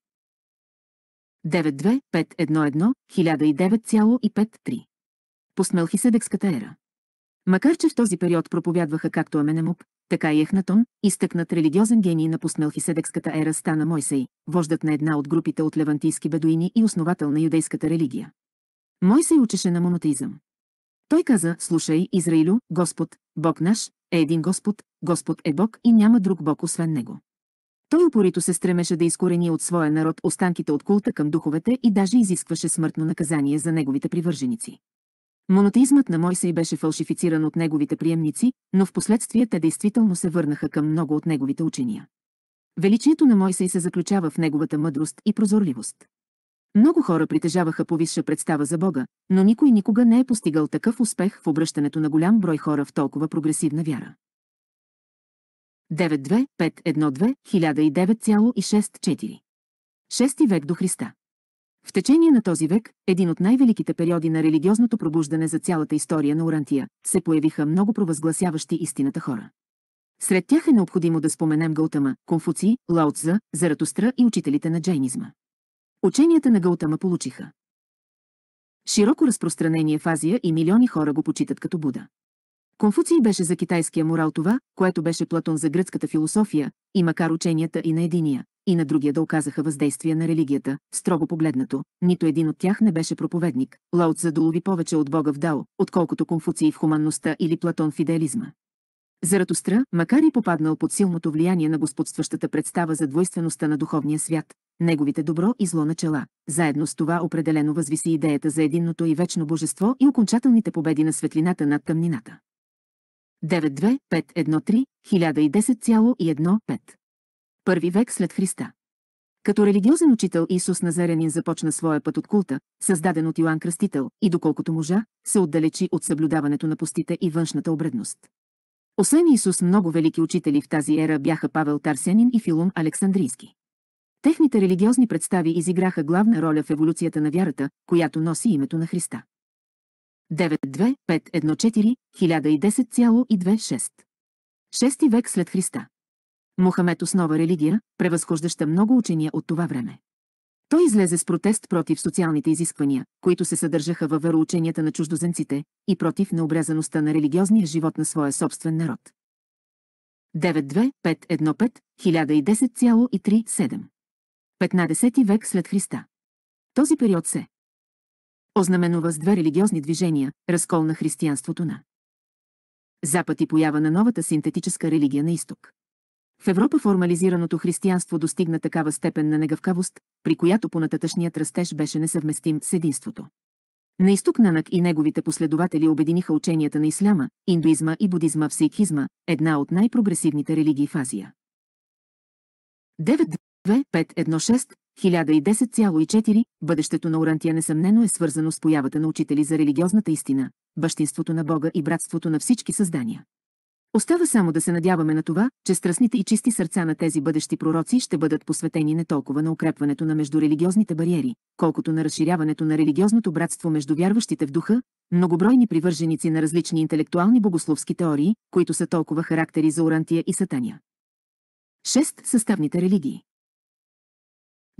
92511-1009,53 Постмелхиседекската ера Макар че в този период проповядваха както Аменемоп, така и е, Ехнатон, изтъкнат религиозен гений на посмелхиседекската ера стана Мойсей, вождат на една от групите от левантийски бедуини и основател на юдейската религия. Мойсей учеше на монотеизъм. Той каза, слушай, Израилю, Господ, Бог наш, е един Господ, Господ е Бог и няма друг Бог освен Него. Той упорито се стремеше да изкорени от своя народ останките от култа към духовете и даже изискваше смъртно наказание за неговите привърженици. Монотеизмът на Мойсей беше фалшифициран от неговите приемници, но в последствие те действително се върнаха към много от неговите учения. Величието на Мойсей се заключава в неговата мъдрост и прозорливост. Много хора притежаваха повисша представа за Бога, но никой никога не е постигал такъв успех в обръщането на голям брой хора в толкова прогресивна вяра. 92512-1009,64 6 век до Христа в течение на този век, един от най-великите периоди на религиозното пробуждане за цялата история на Орантия, се появиха много провъзгласяващи истината хора. Сред тях е необходимо да споменем Гаутама, Конфуци, Лаотза, Заратустра и учителите на джайнизма. Ученията на Гаутама получиха широко разпространение в Азия и милиони хора го почитат като Буда. Конфуций беше за китайския морал това, което беше Платон за гръцката философия, и макар ученията и на единия, и на другия да оказаха въздействие на религията, строго погледнато, нито един от тях не беше проповедник. Лаут долови повече от Бога в Дао, отколкото Конфуций в хуманността или Платон в идеализма. Заратостра, макар и попаднал под силното влияние на господстващата представа за двойствеността на духовния свят, неговите добро и зло начала, заедно с това определено възвиси идеята за единното и вечно божество и окончателните победи на светлината над тъмнината. 92513 1010,15 първи век след Христа. Като религиозен учител Исус Назарянин започна своя път от култа, създаден от Йоанн Кръстител, и доколкото можа, се отдалечи от съблюдаването на пустите и външната обредност. Освен Исус много велики учители в тази ера бяха Павел Тарсянин и Филум Александрийски. Техните религиозни представи изиграха главна роля в еволюцията на вярата, която носи името на Христа. 92514-1010,26 Шести век след Христа Мохамед основа религия, превъзхождаща много учения от това време. Той излезе с протест против социалните изисквания, които се съдържаха във вероученията на чуждоземците и против необрязаността на религиозния живот на своя собствен народ. 92515-1010,37 15 век след Христа. Този период се ознаменува с две религиозни движения, разкол на християнството на Запад и поява на новата синтетическа религия на изток. В Европа формализираното християнство достигна такава степен на негъвкавост, при която понататъчният растеж беше несъвместим с единството. На изток Нанък и неговите последователи обединиха ученията на исляма, индуизма и будизма в сейхизма, една от най-прогресивните религии в Азия. 9.2.5.1.6.1010,4 Бъдещето на Орантия несъмнено е свързано с появата на учители за религиозната истина, бащинството на Бога и братството на всички създания. Остава само да се надяваме на това, че страстните и чисти сърца на тези бъдещи пророци ще бъдат посветени не толкова на укрепването на междурелигиозните бариери, колкото на разширяването на религиозното братство между вярващите в духа, многобройни привърженици на различни интелектуални богословски теории, които са толкова характери за Орантия и Сатания. 6. Съставните религии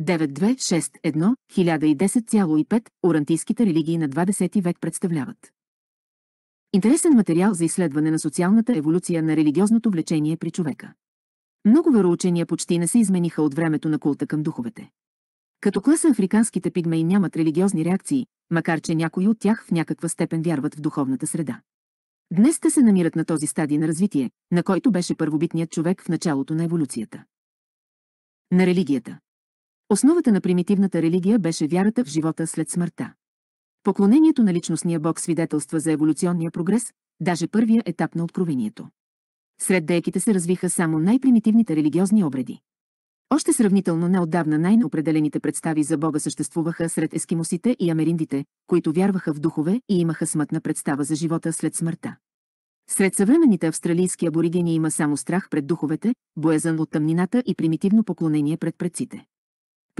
9261-1010,5 орантийските религии на 20 век представляват. Интересен материал за изследване на социалната еволюция на религиозното влечение при човека. Много вероучения почти не се измениха от времето на култа към духовете. Като класа африканските пигмеи нямат религиозни реакции, макар че някои от тях в някаква степен вярват в духовната среда. Днес те се намират на този стадий на развитие, на който беше първобитният човек в началото на еволюцията. На религията. Основата на примитивната религия беше вярата в живота след смъртта. Поклонението на личностния бог свидетелства за еволюционния прогрес, даже първия етап на откровението. Сред дейките се развиха само най-примитивните религиозни обреди. Още сравнително неотдавна най-неопределените представи за Бога съществуваха сред ескимосите и америндите, които вярваха в духове и имаха смътна представа за живота след смъртта. Сред съвременните австралийски аборигени има само страх пред духовете, боязън от тъмнината и примитивно поклонение пред предците.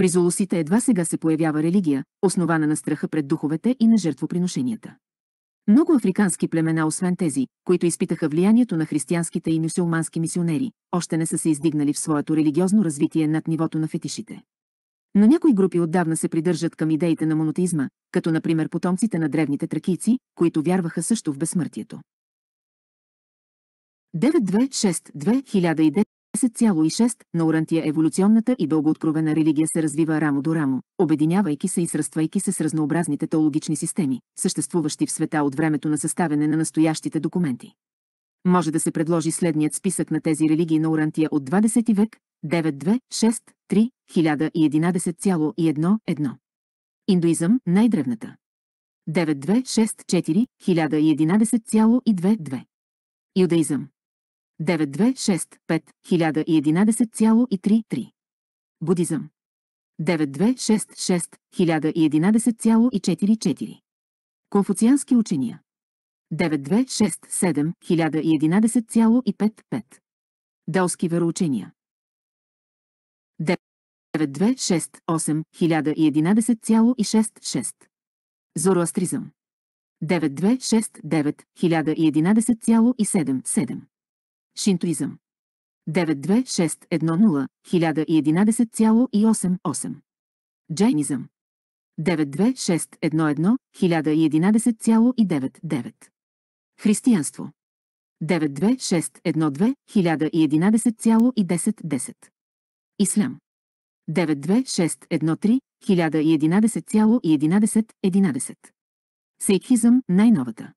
При золосите едва сега се появява религия, основана на страха пред духовете и на жертвоприношенията. Много африкански племена, освен тези, които изпитаха влиянието на християнските и мюсюлмански мисионери, още не са се издигнали в своето религиозно развитие над нивото на фетишите. Но някои групи отдавна се придържат към идеите на монотеизма, като например потомците на древните тракийци, които вярваха също в безсмъртието. 926-2009 10,6 на Орантия еволюционната и дългооткровена религия се развива рамо до рамо, обединявайки се и сръствайки се с разнообразните теологични системи, съществуващи в света от времето на съставяне на настоящите документи. Може да се предложи следният списък на тези религии на Орантия от 20 век 9263 1011,1 Индуизъм – най-древната. 9264-1011,22. Юдаизъм 9265-1011,33. Будизъм. 9266-1011,44. Конфуциански учения. 9267-1011,55. Далски вероучения. 9268-1011,66. Зороастризъм. 9269-1011,77. Шинтуизъм. 92610-1011,88. Джайнизъм. 92611-1011,99. Християнство. 92612-1011,1010. Ислям. 92613-1011,1111. Сейхизъм най-новата.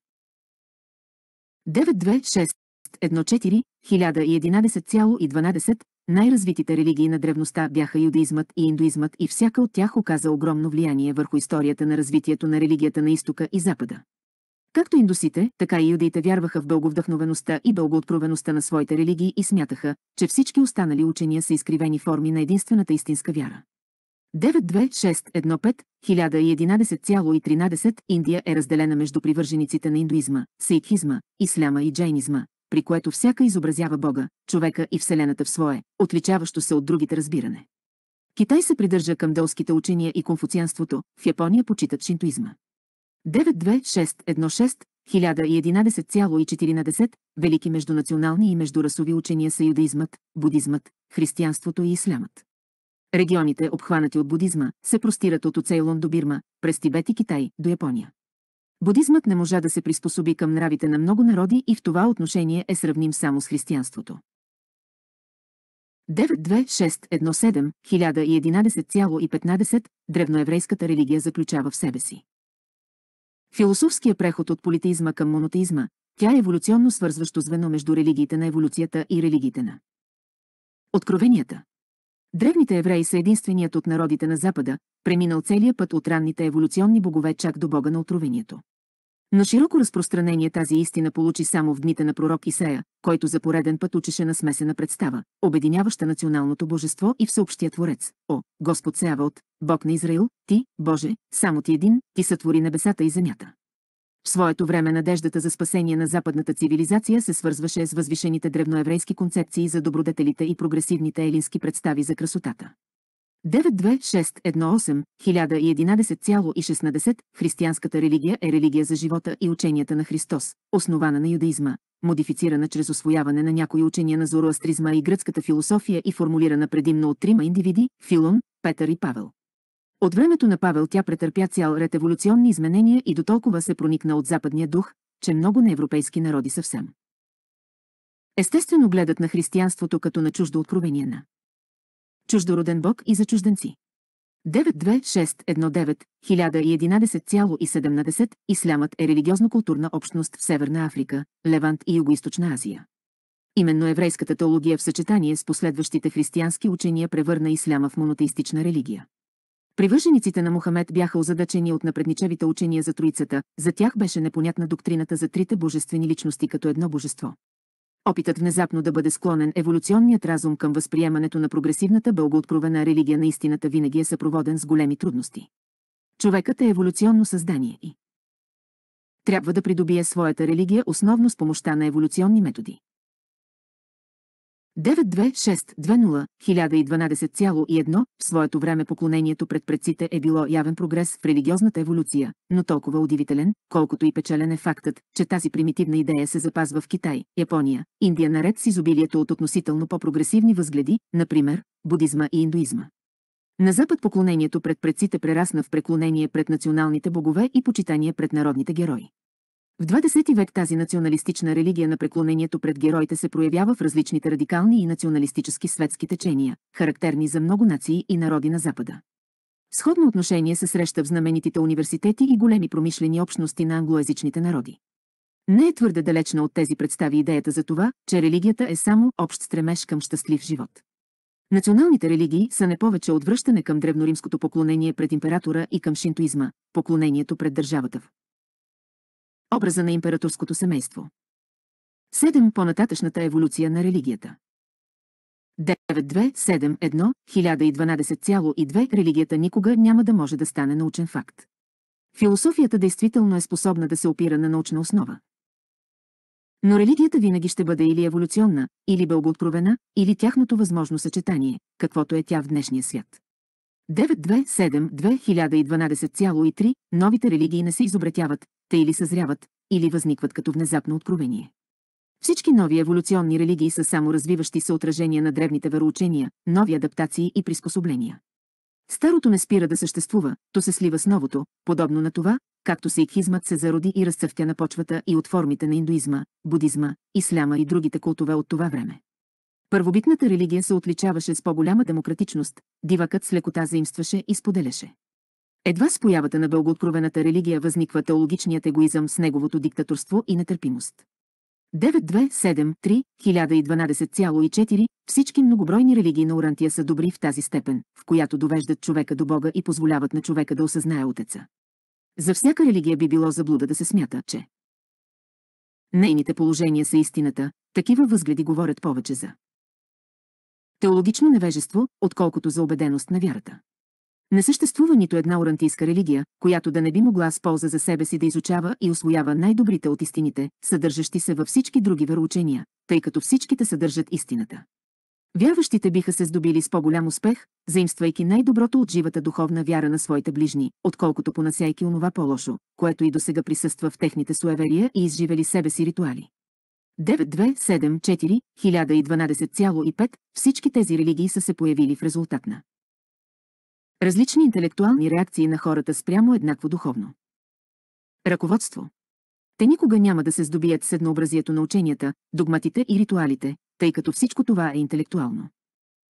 926 6.1.4, най-развитите религии на древността бяха юдеизмът и индуизмът и всяка от тях оказа огромно влияние върху историята на развитието на религията на изтока и запада. Както индусите, така и юдеите вярваха в дълговдъхновеността и дългоотпровеността на своите религии и смятаха, че всички останали учения са изкривени форми на единствената истинска вяра. 92615 1011,13 Индия е разделена между привържениците на индуизма, сейхизма, исляма и джайнизма, при което всяка изобразява Бога, човека и Вселената в свое, отличаващо се от другите разбиране. Китай се придържа към долските учения и конфуцианството, в Япония почитат шинтуизма. 92616 1011,14 велики междунационални и междурасови учения са юдаизмът, будизмът, християнството и ислямът. Регионите, обхванати от будизма, се простират от Оцейлон до Бирма, през Тибет и Китай, до Япония. Будизмът не можа да се приспособи към нравите на много народи и в това отношение е сравним само с християнството. 92617-1011,15 древноеврейската религия заключава в себе си. Философския преход от политеизма към монотеизма, тя е еволюционно свързващо звено между религиите на еволюцията и религиите на Откровенията. Древните евреи са единственият от народите на Запада, преминал целия път от ранните еволюционни богове чак до бога на отровението. На широко разпространение тази истина получи само в дните на пророк Исея, който за пореден път учеше на смесена представа, обединяваща националното божество и всеобщия творец. О, Господ Сеавот, Бог на Израил, Ти, Боже, само Ти един, Ти сътвори небесата и земята. В своето време надеждата за спасение на западната цивилизация се свързваше с възвишените древноеврейски концепции за добродетелите и прогресивните елински представи за красотата. 92618-1011,16 Християнската религия е религия за живота и ученията на Христос, основана на юдаизма, модифицирана чрез освояване на някои учения на зороастризма и гръцката философия и формулирана предимно от трима индивиди – Филон, Петър и Павел. От времето на Павел тя претърпя цял ред еволюционни изменения и до толкова се проникна от западния дух, че много неевропейски народи съвсем. Естествено гледат на християнството като на чуждо откровение на чуждороден бог и за чужденци. 92619-1011,17 Ислямът е религиозно-културна общност в Северна Африка, Левант и Югоизточна Азия. Именно еврейската теология в съчетание с последващите християнски учения превърна исляма в монотеистична религия. Привържениците на Мухамед бяха озадачени от напредничавите учения за Троицата, за тях беше непонятна доктрината за трите божествени личности като едно божество. Опитът внезапно да бъде склонен еволюционният разум към възприемането на прогресивната бългооткровена религия на истината винаги е съпроводен с големи трудности. Човекът е еволюционно създание и трябва да придобие своята религия основно с помощта на еволюционни методи. 92620-1012,1 в своето време поклонението пред предците е било явен прогрес в религиозната еволюция, но толкова удивителен, колкото и печелен е фактът, че тази примитивна идея се запазва в Китай, Япония, Индия наред с изобилието от относително по-прогресивни възгледи, например, будизма и индуизма. На Запад поклонението пред предците прерасна в преклонение пред националните богове и почитание пред народните герои. В 20 век тази националистична религия на преклонението пред героите се проявява в различните радикални и националистически светски течения, характерни за много нации и народи на Запада. Сходно отношение се среща в знаменитите университети и големи промишлени общности на англоязичните народи. Не е твърде далечна от тези представи идеята за това, че религията е само общ стремеж към щастлив живот. Националните религии са не повече връщане към древноримското поклонение пред императора и към шинтоизма, поклонението пред държавата в образа на императорското семейство. 7. по еволюция на религията. 9271-1012,2 Религията никога няма да може да стане научен факт. Философията действително е способна да се опира на научна основа. Но религията винаги ще бъде или еволюционна, или бългооткровена, или тяхното възможно съчетание, каквото е тя в днешния свят. 927-2012,3 Новите религии не се изобретяват, те или съзряват, или възникват като внезапно откровение. Всички нови еволюционни религии са само развиващи се отражения на древните вероучения, нови адаптации и приспособления. Старото не спира да съществува, то се слива с новото, подобно на това, както сикхизмът се зароди и разцъфтя на почвата и от формите на индуизма, будизма, исляма и другите култове от това време. Първобитната религия се отличаваше с по-голяма демократичност, дивакът с лекота заимстваше и споделяше. Едва с появата на дългооткровената религия възниква теологичният егоизъм с неговото диктаторство и нетърпимост. 9273-1012,4 Всички многобройни религии на Орантия са добри в тази степен, в която довеждат човека до Бога и позволяват на човека да осъзнае Отеца. За всяка религия би било заблуда да се смята, че нейните положения са истината, такива възгледи говорят повече за теологично невежество, отколкото за убеденост на вярата. Не съществува нито една орантийска религия, която да не би могла с полза за себе си да изучава и освоява най-добрите от истините, съдържащи се във всички други вероучения, тъй като всичките съдържат истината. Вярващите биха се здобили с по-голям успех, заимствайки най-доброто от живата духовна вяра на своите ближни, отколкото понасяйки онова по-лошо, което и до сега присъства в техните суеверия и изживели себе си ритуали. 9274-1012,5 всички тези религии са се появили в резултат на Различни интелектуални реакции на хората спрямо еднакво духовно. Ръководство. Те никога няма да се здобият с еднообразието на ученията, догматите и ритуалите, тъй като всичко това е интелектуално.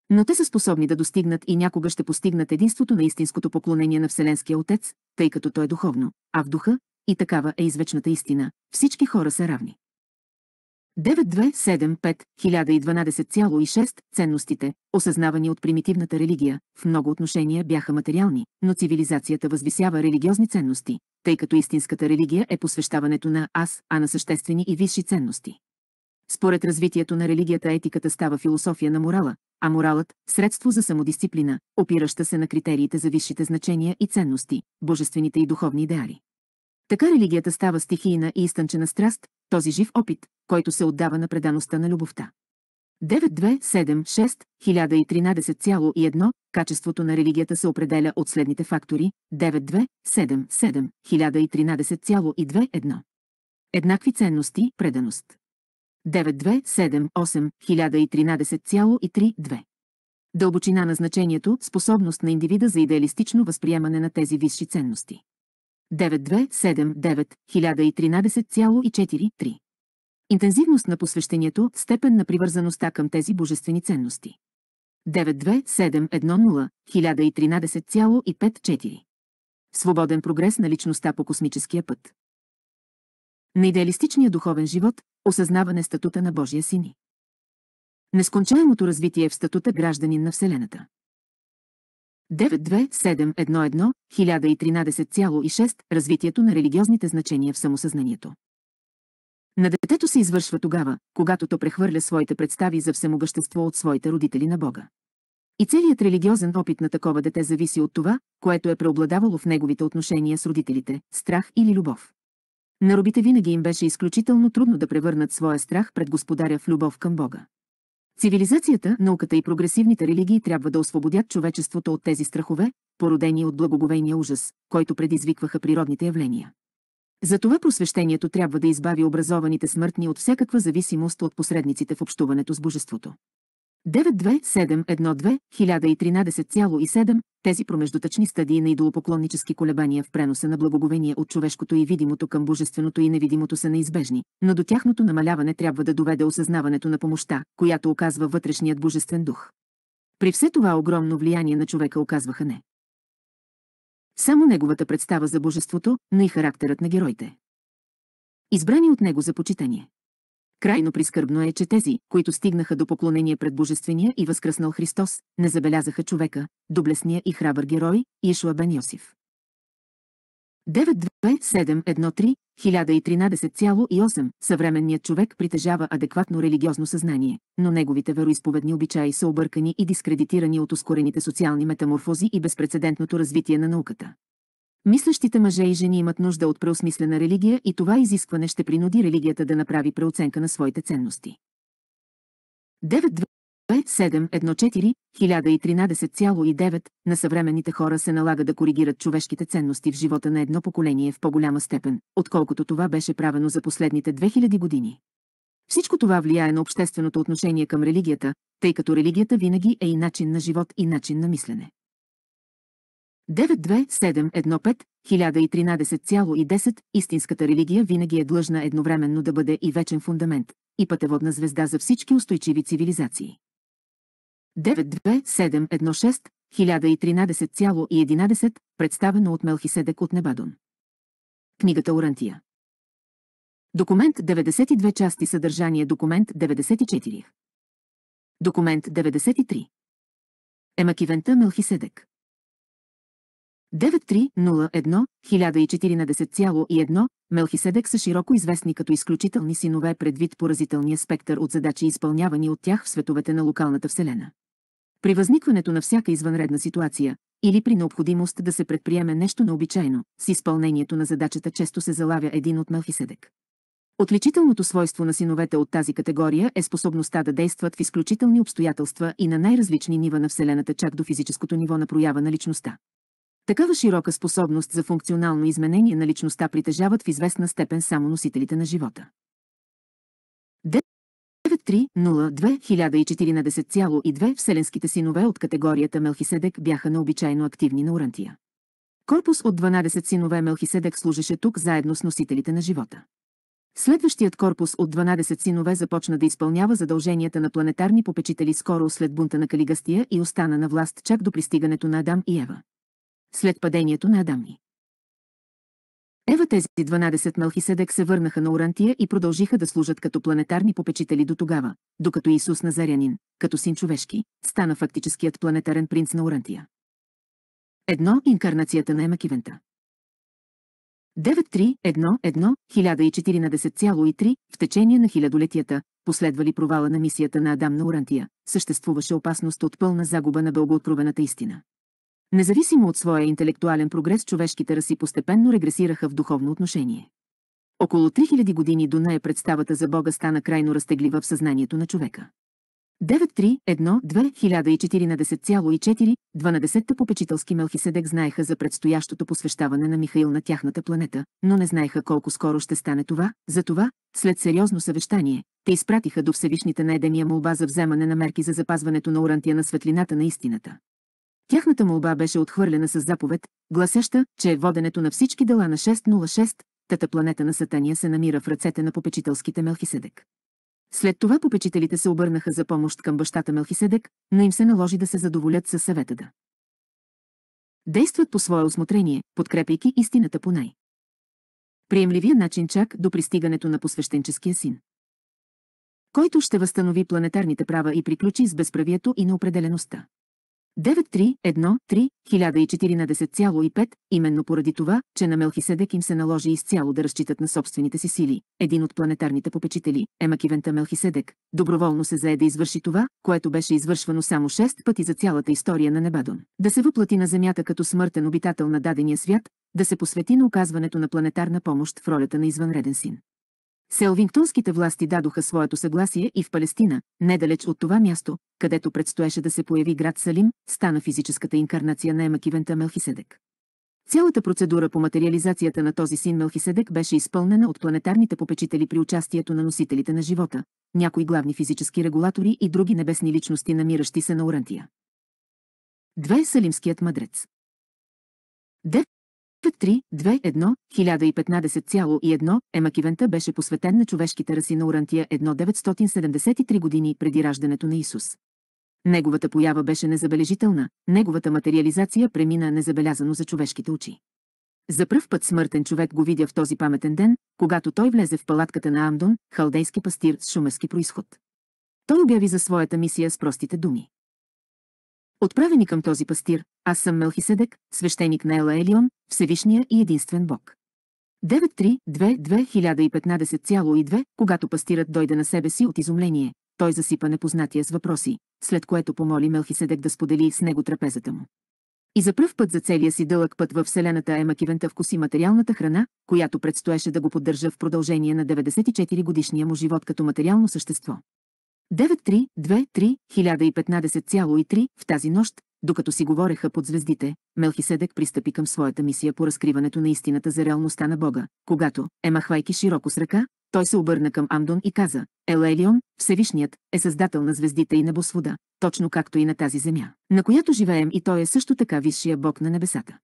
Но те са способни да достигнат и някога ще постигнат единството на истинското поклонение на Вселенския Отец, тъй като той е духовно, а в духа, и такава е извечната истина, всички хора са равни. 9275-1012,6 ценностите, осъзнавани от примитивната религия, в много отношения бяха материални, но цивилизацията възвисява религиозни ценности, тъй като истинската религия е посвещаването на аз, а на съществени и висши ценности. Според развитието на религията етиката става философия на морала, а моралът – средство за самодисциплина, опираща се на критериите за висшите значения и ценности, божествените и духовни идеали. Така религията става стихийна и изтънчена страст, този жив опит, който се отдава на предаността на любовта. 9276-1013,1 Качеството на религията се определя от следните фактори 9277 1 Еднакви ценности, преданост 9278-1013,32 Дълбочина на значението, способност на индивида за идеалистично възприемане на тези висши ценности. 927 10134 Интензивност на посвещението, степен на привързаността към тези божествени ценности. 9-27-10 1013,54. Свободен прогрес на личността по космическия път. На идеалистичния духовен живот, осъзнаване статута на Божия сини. Нескончаемото развитие в статута гражданин на Вселената. 92711 1013,6 Развитието на религиозните значения в самосъзнанието. На детето се извършва тогава, когато то прехвърля своите представи за всемогъщество от своите родители на Бога. И целият религиозен опит на такова дете зависи от това, което е преобладавало в неговите отношения с родителите – страх или любов. На робите винаги им беше изключително трудно да превърнат своя страх пред Господаря в любов към Бога. Цивилизацията, науката и прогресивните религии трябва да освободят човечеството от тези страхове, породени от благоговейния ужас, който предизвикваха природните явления. Затова просвещението трябва да избави образованите смъртни от всякаква зависимост от посредниците в общуването с Божеството. 92712-1013,7 тези промеждутъчни стадии на идолопоклоннически колебания в преноса на благоговение от човешкото и видимото към божественото и невидимото са неизбежни, но до тяхното намаляване трябва да доведе осъзнаването на помощта, която оказва вътрешният божествен дух. При все това огромно влияние на човека оказваха не. Само неговата представа за божеството, но и характерът на героите. Избрани от него за почитание. Крайно прискърбно е, че тези, които стигнаха до поклонение пред Божествения и възкръснал Христос, не забелязаха човека, доблесния и храбър герой, Ишуа Бен Йосиф. 927.13.1013.8 10138 Съвременният човек притежава адекватно религиозно съзнание, но неговите вероисповедни обичаи са объркани и дискредитирани от ускорените социални метаморфози и безпредседентното развитие на науката. Мислещите мъже и жени имат нужда от преосмислена религия и това изискване ще принуди религията да направи преоценка на своите ценности. 9.2.7.1.4.1013,9 на съвременните хора се налага да коригират човешките ценности в живота на едно поколение в по-голяма степен, отколкото това беше правено за последните 2000 години. Всичко това влияе на общественото отношение към религията, тъй като религията винаги е и начин на живот и начин на мислене. 92715-1013,10 Истинската религия винаги е длъжна едновременно да бъде и вечен фундамент, и пътеводна звезда за всички устойчиви цивилизации. 92716-1013,11 Представено от Мелхиседек от Небадон. Книгата Орантия. Документ 92 части съдържание Документ 94 Документ 93 Емакивента Мелхиседек 9301-1014,1 Мелхиседек са широко известни като изключителни синове предвид поразителния спектър от задачи изпълнявани от тях в световете на локалната вселена. При възникването на всяка извънредна ситуация, или при необходимост да се предприеме нещо необичайно, с изпълнението на задачата често се залавя един от Мелхиседек. Отличителното свойство на синовете от тази категория е способността да действат в изключителни обстоятелства и на най-различни нива на Вселената, чак до физическото ниво на проява на личността. Такава широка способност за функционално изменение на личността притежават в известна степен само носителите на живота. 9302 вселенските синове от категорията Мелхиседек бяха необичайно активни на урантия. Корпус от 12 синове Мелхиседек служеше тук заедно с носителите на живота. Следващият корпус от 12 синове започна да изпълнява задълженията на планетарни попечители скоро след бунта на Калигастия и остана на власт чак до пристигането на Адам и Ева след падението на Адамни. Ева тези 12 Мелхиседек се върнаха на Орантия и продължиха да служат като планетарни попечители до тогава, докато Исус Назарянин, като син човешки, стана фактическият планетарен принц на Орантия. Едно инкарнацията на Емакивента. 9.3.1.1.1014.3 В течение на хилядолетията, последвали провала на мисията на Адам на Орантия, съществуваше опасност от пълна загуба на дългоотровената истина. Независимо от своя интелектуален прогрес, човешките раси постепенно регресираха в духовно отношение. Около 3000 години до нея представата за Бога стана крайно разтеглива в съзнанието на човека. 931-2014,4-12 попечителски Мелхиседек знаеха за предстоящото посвещаване на Михаил на тяхната планета, но не знаеха колко скоро ще стане това, затова, след сериозно съвещание, те изпратиха до Всевишните на Едемия молба за вземане на мерки за запазването на урантия на светлината на истината. Тяхната молба беше отхвърлена с заповед, гласеща, че воденето на всички дела на 606, тата планета на Сатания се намира в ръцете на попечителските Мелхиседек. След това попечителите се обърнаха за помощ към бащата Мелхиседек, но им се наложи да се задоволят със съвета да. Действат по свое осмотрение, подкрепяйки истината по най. Приемливия начин чак до пристигането на посвещенческия син който ще възстанови планетарните права и приключи с безправието и неопределеността. 9313-1014,5, именно поради това, че на Мелхиседек им се наложи изцяло да разчитат на собствените си сили. Един от планетарните попечители, Емакивента Мелхиседек, доброволно се зае да извърши това, което беше извършвано само 6 пъти за цялата история на Небадон. Да се въплати на Земята като смъртен обитател на дадения свят, да се посвети на оказването на планетарна помощ в ролята на извънреден син. Селвингтонските власти дадоха своето съгласие и в Палестина, недалеч от това място, където предстоеше да се появи град Салим, стана физическата инкарнация на Емакивента Мелхиседек. Цялата процедура по материализацията на този син Мелхиседек беше изпълнена от планетарните попечители при участието на носителите на живота, някои главни физически регулатори и други небесни личности, намиращи се на Орантия. Две е Салимският мъдрец. Де? П3, 1015,1 Емакивента беше посветен на човешките раси на Орантия 1973 години преди раждането на Исус. Неговата поява беше незабележителна, неговата материализация премина незабелязано за човешките очи. За пръв път смъртен човек го видя в този паметен ден, когато той влезе в палатката на Амдон, халдейски пастир с шумерски происход. Той обяви за своята мисия с простите думи. Отправени към този пастир, аз съм Мелхиседек, свещеник на Ела Елион, Всевишния и единствен Бог. 9322015,2 Когато пастирът дойде на себе си от изумление, той засипа непознатия с въпроси, след което помоли Мелхиседек да сподели с него трапезата му. И за пръв път за целия си дълъг път във Вселената Емакивента вкуси материалната храна, която предстоеше да го поддържа в продължение на 94 годишния му живот като материално същество. 9323-1015,3 в тази нощ, докато си говореха под звездите, Мелхиседек пристъпи към своята мисия по разкриването на истината за реалността на Бога. Когато, ема хвайки широко с ръка, той се обърна към Амдон и каза, Елелион, Всевишният, е създател на звездите и небосвода, точно както и на тази земя, на която живеем и той е също така висшия бог на небесата.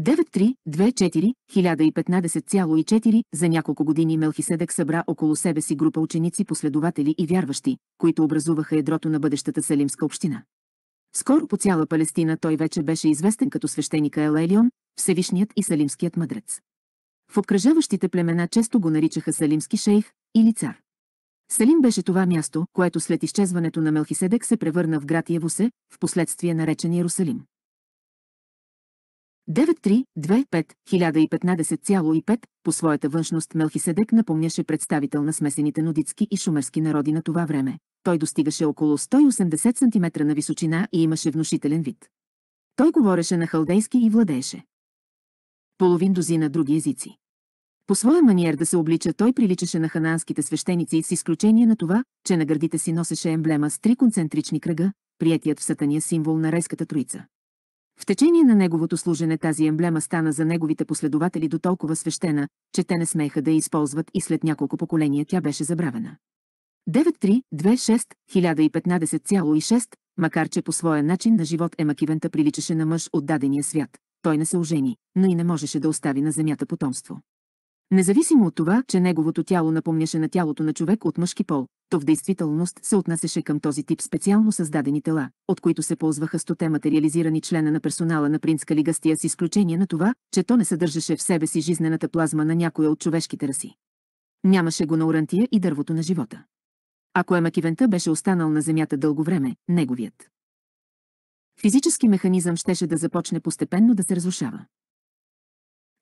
9324-1015,4 за няколко години Мелхиседек събра около себе си група ученици, последователи и вярващи, които образуваха ядрото на бъдещата Салимска община. Скоро по цяла Палестина той вече беше известен като свещеника Елелион, Всевишният и Салимският мъдрец. В обкръжаващите племена често го наричаха Салимски шейх или цар. Салим беше това място, което след изчезването на Мелхиседек се превърна в град Явусе, в последствие наречен Иерусалим. 9325-1015,5 по своята външност Мелхиседек напомняше представител на смесените нудитски и шумерски народи на това време. Той достигаше около 180 см на височина и имаше внушителен вид. Той говореше на халдейски и владееше. Половин дози на други езици. По своя маниер да се облича той приличаше на хананските свещеници с изключение на това, че на гърдите си носеше емблема с три концентрични кръга, приятият в сатания символ на резката троица. В течение на неговото служене тази емблема стана за неговите последователи до толкова свещена, че те не смееха да я използват и след няколко поколения тя беше забравена. 9326-1015,6, макар че по своя начин на живот Емакивента приличаше на мъж от дадения свят, той не се ожени, но и не можеше да остави на земята потомство. Независимо от това, че неговото тяло напомняше на тялото на човек от мъжки пол, то в действителност се отнасяше към този тип специално създадени тела, от които се ползваха стоте материализирани члена на персонала на принц Калигастия с изключение на това, че то не съдържаше в себе си жизнената плазма на някоя от човешките раси. Нямаше го на орантия и дървото на живота. Ако Емакивента беше останал на земята дълго време, неговият физически механизъм щеше да започне постепенно да се разрушава.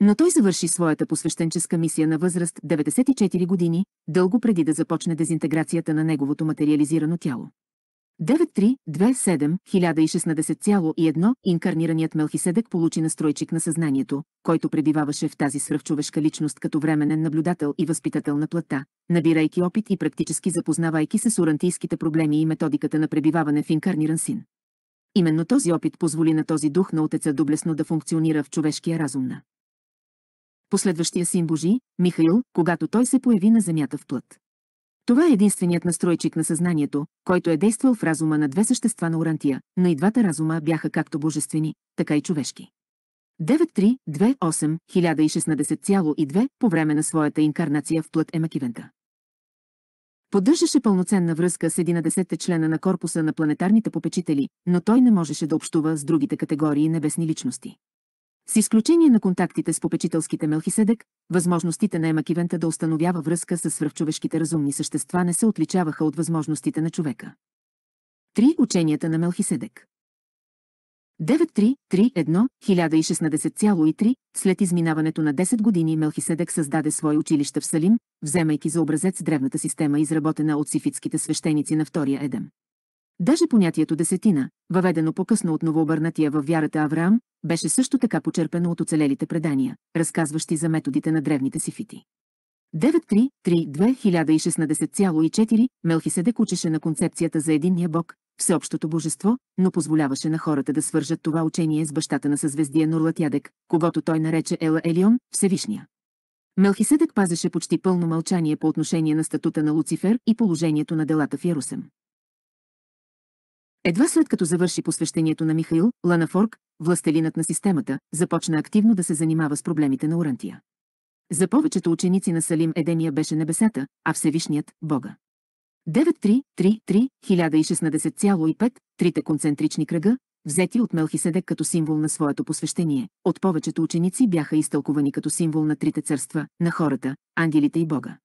Но той завърши своята посвещенческа мисия на възраст 94 години, дълго преди да започне дезинтеграцията на неговото материализирано тяло. 9327-1016,1 инкарнираният Мелхиседек получи настройчик на съзнанието, който пребиваваше в тази свръхчовешка личност като временен наблюдател и възпитател на плата, набирайки опит и практически запознавайки се с урантийските проблеми и методиката на пребиваване в инкарниран син. Именно този опит позволи на този дух на отеца доблесно да функционира в човешкия разум на последващия син Божи, Михаил, когато той се появи на земята в плът. Това е единственият настройчик на съзнанието, който е действал в разума на две същества на Орантия, но и двата разума бяха както божествени, така и човешки. 9.3.2.8.1016.2 по време на своята инкарнация в плът Емакивента. Поддържаше пълноценна връзка с 11-те члена на корпуса на планетарните попечители, но той не можеше да общува с другите категории небесни личности. С изключение на контактите с попечителските Мелхиседек, възможностите на Емакивента да установява връзка с свръхчовешките разумни същества не се отличаваха от възможностите на човека. Три ученията на Мелхиседек 9331-1016,3 След изминаването на 10 години Мелхиседек създаде свое училище в Салим, вземайки за образец древната система изработена от сифитските свещеници на Втория Едем. Даже понятието десетина, въведено по-късно от новообърнатия във вярата Авраам, беше също така почерпено от оцелелите предания, разказващи за методите на древните сифити. 9332-1016,4 Мелхиседек учеше на концепцията за единния бог, всеобщото божество, но позволяваше на хората да свържат това учение с бащата на съзвездия Нурлатядек, когато той нарече Ела Елион, Всевишния. Мелхиседек пазеше почти пълно мълчание по отношение на статута на Луцифер и положението на делата в Ярусем. Едва след като завърши посвещението на Михаил, Ланафорк, властелинът на системата, започна активно да се занимава с проблемите на Орантия. За повечето ученици на Салим Едения беше небесата, а Всевишният – Бога. 9 3 3 3 10165 трите концентрични кръга, взети от Мелхиседек като символ на своето посвещение, от повечето ученици бяха изтълкувани като символ на трите църства, на хората, ангелите и Бога.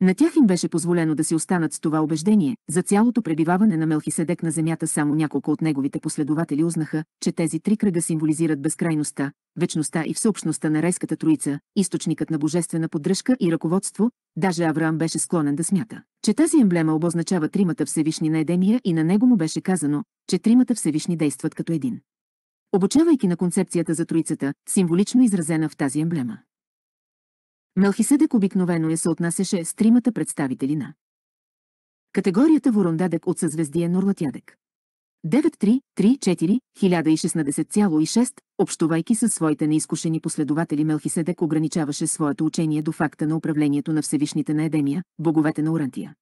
На тях им беше позволено да си останат с това убеждение, за цялото пребиваване на Мелхиседек на земята само няколко от неговите последователи узнаха, че тези три кръга символизират безкрайността, вечността и всеобщността на райската троица, източникът на божествена поддръжка и ръководство, даже Авраам беше склонен да смята, че тази емблема обозначава тримата всевишни на Едемия и на него му беше казано, че тримата всевишни действат като един. Обучавайки на концепцията за троицата, символично изразена в тази емблема, Мелхиседек обикновено я е се с тримата представители на категорията Ворондадек от съзвездие Норлатядек. 9.3.3.4.1016,6, общувайки със своите неизкушени последователи Мелхиседек ограничаваше своето учение до факта на управлението на Всевишните на Едемия, боговете на Орантия.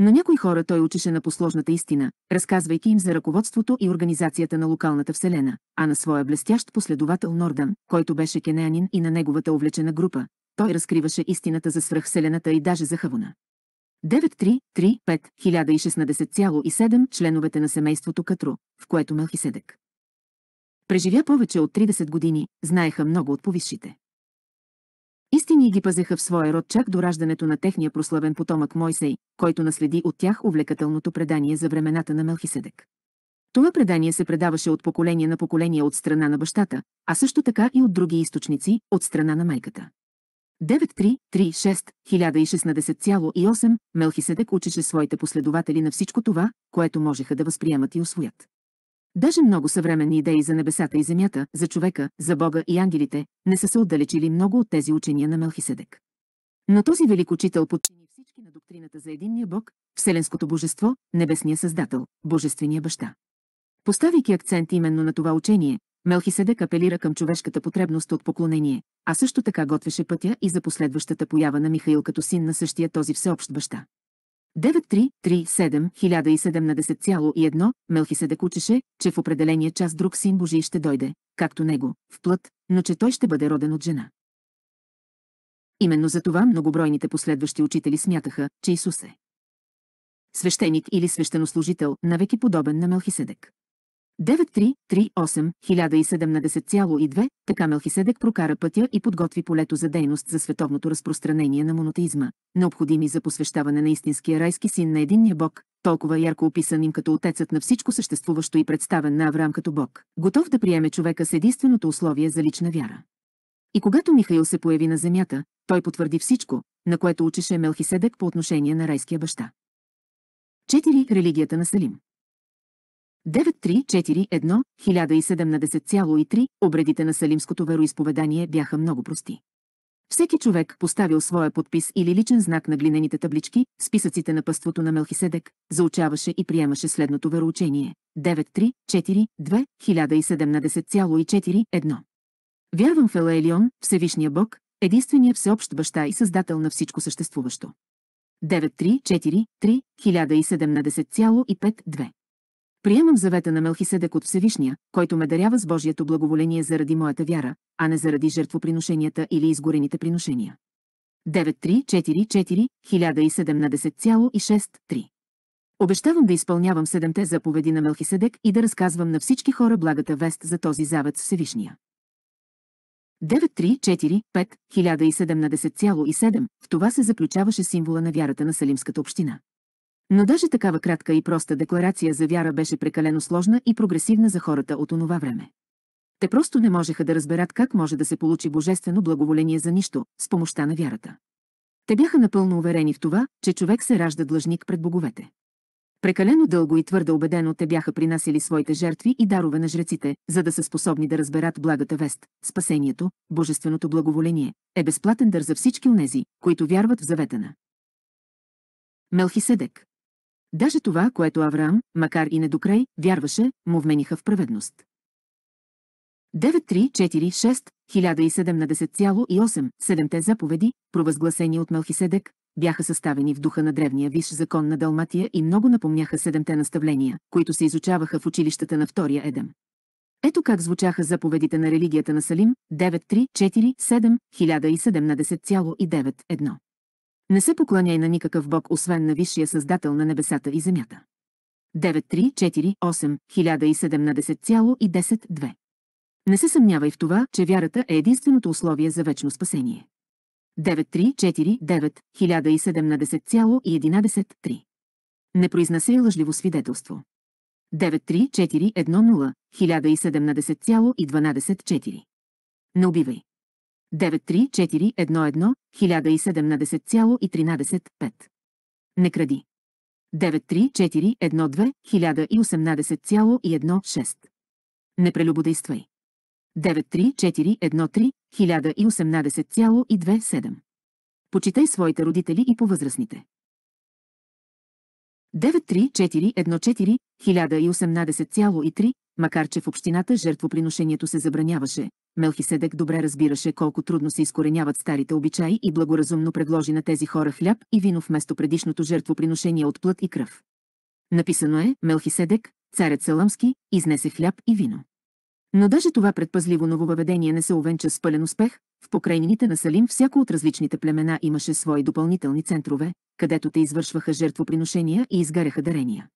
На някои хора той учеше на посложната истина, разказвайки им за ръководството и организацията на локалната вселена, а на своя блестящ последовател Нордан, който беше кенеанин и на неговата увлечена група, той разкриваше истината за свръхселената и даже за Хавуна. 5, 10167 членовете на семейството Катру, в което Мелхиседек. Преживя повече от 30 години, знаеха много от повисшите. Истини ги пазеха в своя род чак до раждането на техния прославен потомък Мойсей, който наследи от тях увлекателното предание за времената на Мелхиседек. Това предание се предаваше от поколение на поколение от страна на бащата, а също така и от други източници, от страна на майката. 9336-1016,8 Мелхиседек учеше своите последователи на всичко това, което можеха да възприемат и освоят. Даже много съвременни идеи за небесата и земята, за човека, за Бога и ангелите, не са се отдалечили много от тези учения на Мелхиседек. Но този велик учител подчини всички на доктрината за единния Бог, Вселенското божество, Небесния Създател, Божествения баща. Поставяйки акцент именно на това учение, Мелхиседек апелира към човешката потребност от поклонение, а също така готвеше пътя и за последващата поява на Михаил като син на същия този всеобщ баща. 9337 Мелхиседек учеше, че в определения час друг син Божий ще дойде, както него, в плът, но че той ще бъде роден от жена. Именно за това многобройните последващи учители смятаха, че Исус е свещеник или свещенослужител, навеки подобен на Мелхиседек. 9338 10702 така Мелхиседек прокара пътя и подготви полето за дейност за световното разпространение на монотеизма, необходими за посвещаване на истинския райски син на единния бог, толкова ярко описан им като отецът на всичко съществуващо и представен на Авраам като бог, готов да приеме човека с единственото условие за лична вяра. И когато Михаил се появи на земята, той потвърди всичко, на което учеше Мелхиседек по отношение на райския баща. 4. Религията на Салим 9341 1017,3 обредите на салимското вероисповедание бяха много прости. Всеки човек поставил своя подпис или личен знак на глинените таблички, списъците на пъството на Мелхиседек, заучаваше и приемаше следното вероучение. 9342 107041 Вярвам в Елаелион, Всевишния Бог, единствения всеобщ баща и създател на всичко съществуващо. 9343 1017,52 Приемам завета на Мелхиседек от Всевишния, който ме дарява с Божието благоволение заради моята вяра, а не заради жертвоприношенията или изгорените приношения. 9344 1017,63 Обещавам да изпълнявам седемте заповеди на Мелхиседек и да разказвам на всички хора благата вест за този завет с Всевишния. 9345 1070,7. В това се заключаваше символа на вярата на Салимската община. Но даже такава кратка и проста декларация за вяра беше прекалено сложна и прогресивна за хората от онова време. Те просто не можеха да разберат как може да се получи божествено благоволение за нищо, с помощта на вярата. Те бяха напълно уверени в това, че човек се ражда длъжник пред боговете. Прекалено дълго и твърдо убедено те бяха принасили своите жертви и дарове на жреците, за да са способни да разберат благата вест, спасението, божественото благоволение, е безплатен дар за всички унези, които вярват в завета на Мелхиседек. Даже това, което Авраам, макар и недокрай, вярваше, му вмениха в праведност. 9.3.4.6, 1007.8, седемте заповеди, провъзгласени от Мелхиседек, бяха съставени в духа на древния виш закон на Далматия и много напомняха седемте наставления, които се изучаваха в училищата на втория Едем. Ето как звучаха заповедите на религията на Салим 9.3.4.7, не се покланяй на никакъв бог, освен на Висшия Създател на небесата и земята. 9.3.4.8.1017.10.2 Не се съмнявай в това, че вярата е единственото условие за вечно спасение. 9.3.4.9.1017.11.3 Не произнасяй лъжливо свидетелство. 9.3.4.1.0.1017.12.4 Не убивай. 9.3.4.1.0.1017.12.4 93411-1017,13,5. Не кради. 93412-1018,16. Не прелюбодействай. 93413-1018,27. Почитай своите родители и повъзрастните. 93414-1018,3, макар че в общината жертвоприношението се забраняваше, Мелхиседек добре разбираше колко трудно се изкореняват старите обичаи и благоразумно предложи на тези хора хляб и вино вместо предишното жертвоприношение от плът и кръв. Написано е, Мелхиседек, царят Саламски, изнесе хляб и вино. Но даже това предпазливо нововъведение не се увенча с пълен успех, в покрайнините на Салим всяко от различните племена имаше свои допълнителни центрове, където те извършваха жертвоприношения и изгаряха дарения.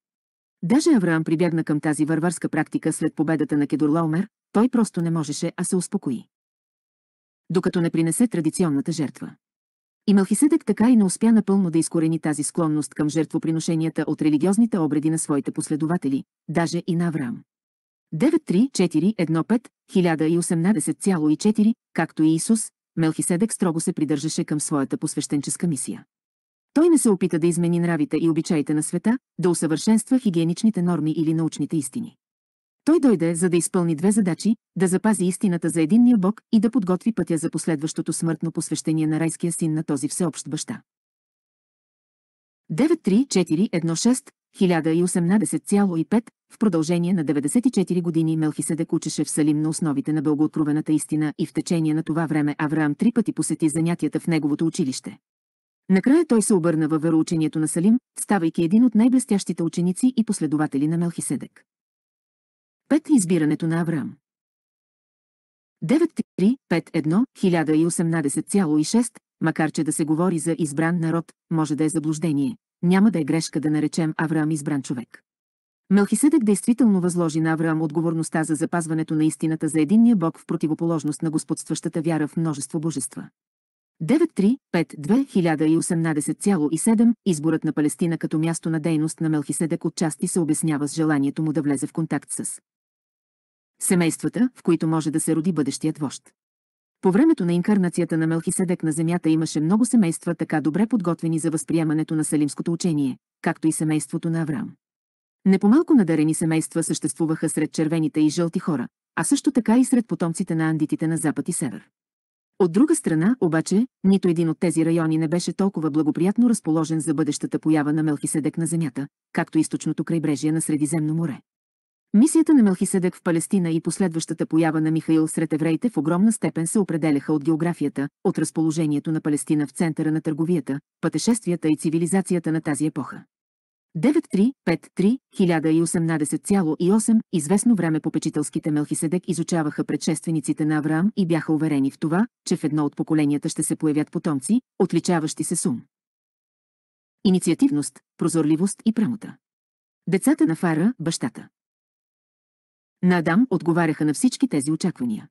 Даже Авраам прибягна към тази варварска практика след победата на Кедорлаумер, той просто не можеше, а се успокои. Докато не принесе традиционната жертва. И Мелхиседек така и не успя напълно да изкорени тази склонност към жертвоприношенията от религиозните обреди на своите последователи, даже и на Авраам. 93415-1018,4, както и Исус, Мелхиседек строго се придържаше към своята посвещенческа мисия. Той не се опита да измени нравите и обичаите на света, да усъвършенства хигиеничните норми или научните истини. Той дойде, за да изпълни две задачи, да запази истината за единния Бог и да подготви пътя за последващото смъртно посвещение на райския син на този всеобщ баща. 93416 1018,5 в продължение на 94 години Мелхиседек учеше в Салим на основите на бългоотрувената истина и в течение на това време Авраам три пъти посети занятията в неговото училище. Накрая той се обърна във вероучението на Салим, ставайки един от най-блестящите ученици и последователи на Мелхиседек. 5. Е избирането на Авраам 9351-1018,6, макар че да се говори за избран народ, може да е заблуждение. Няма да е грешка да наречем Авраам избран човек. Мелхиседек действително възложи на Авраам отговорността за запазването на истината за единния Бог в противоположност на господстващата вяра в множество божества. 9352-1018,7 Изборът на Палестина като място на дейност на Мелхиседек отчасти се обяснява с желанието му да влезе в контакт с семействата, в които може да се роди бъдещият вожд. По времето на инкарнацията на Мелхиседек на Земята имаше много семейства така добре подготвени за възприемането на салимското учение, както и семейството на Авраам. Непомалко надарени семейства съществуваха сред червените и жълти хора, а също така и сред потомците на андитите на запад и север. От друга страна, обаче, нито един от тези райони не беше толкова благоприятно разположен за бъдещата поява на Мелхиседек на Земята, както източното крайбрежие на Средиземно море. Мисията на Мелхиседек в Палестина и последващата поява на Михаил сред евреите в огромна степен се определяха от географията, от разположението на Палестина в центъра на търговията, пътешествията и цивилизацията на тази епоха. 9353-1018,8 известно време попечителските Мелхиседек изучаваха предшествениците на Авраам и бяха уверени в това, че в едно от поколенията ще се появят потомци, отличаващи се сум. Инициативност, прозорливост и прамота. Децата на Фара, бащата на Адам отговаряха на всички тези очаквания.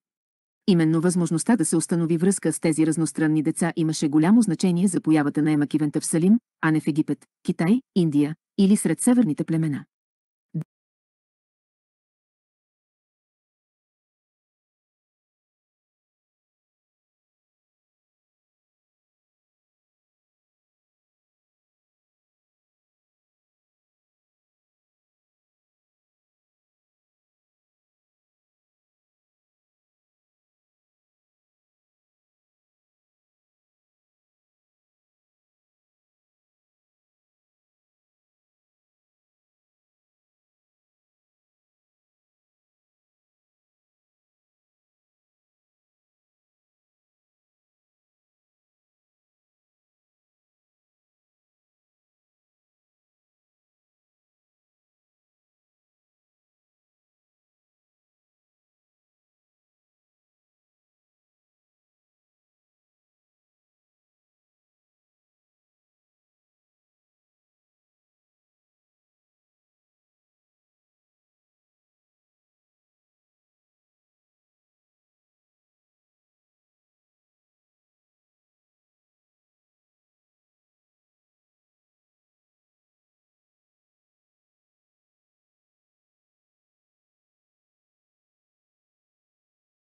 Именно възможността да се установи връзка с тези разностранни деца имаше голямо значение за появата на Емакивента в Салим, а не в Египет, Китай, Индия или сред северните племена.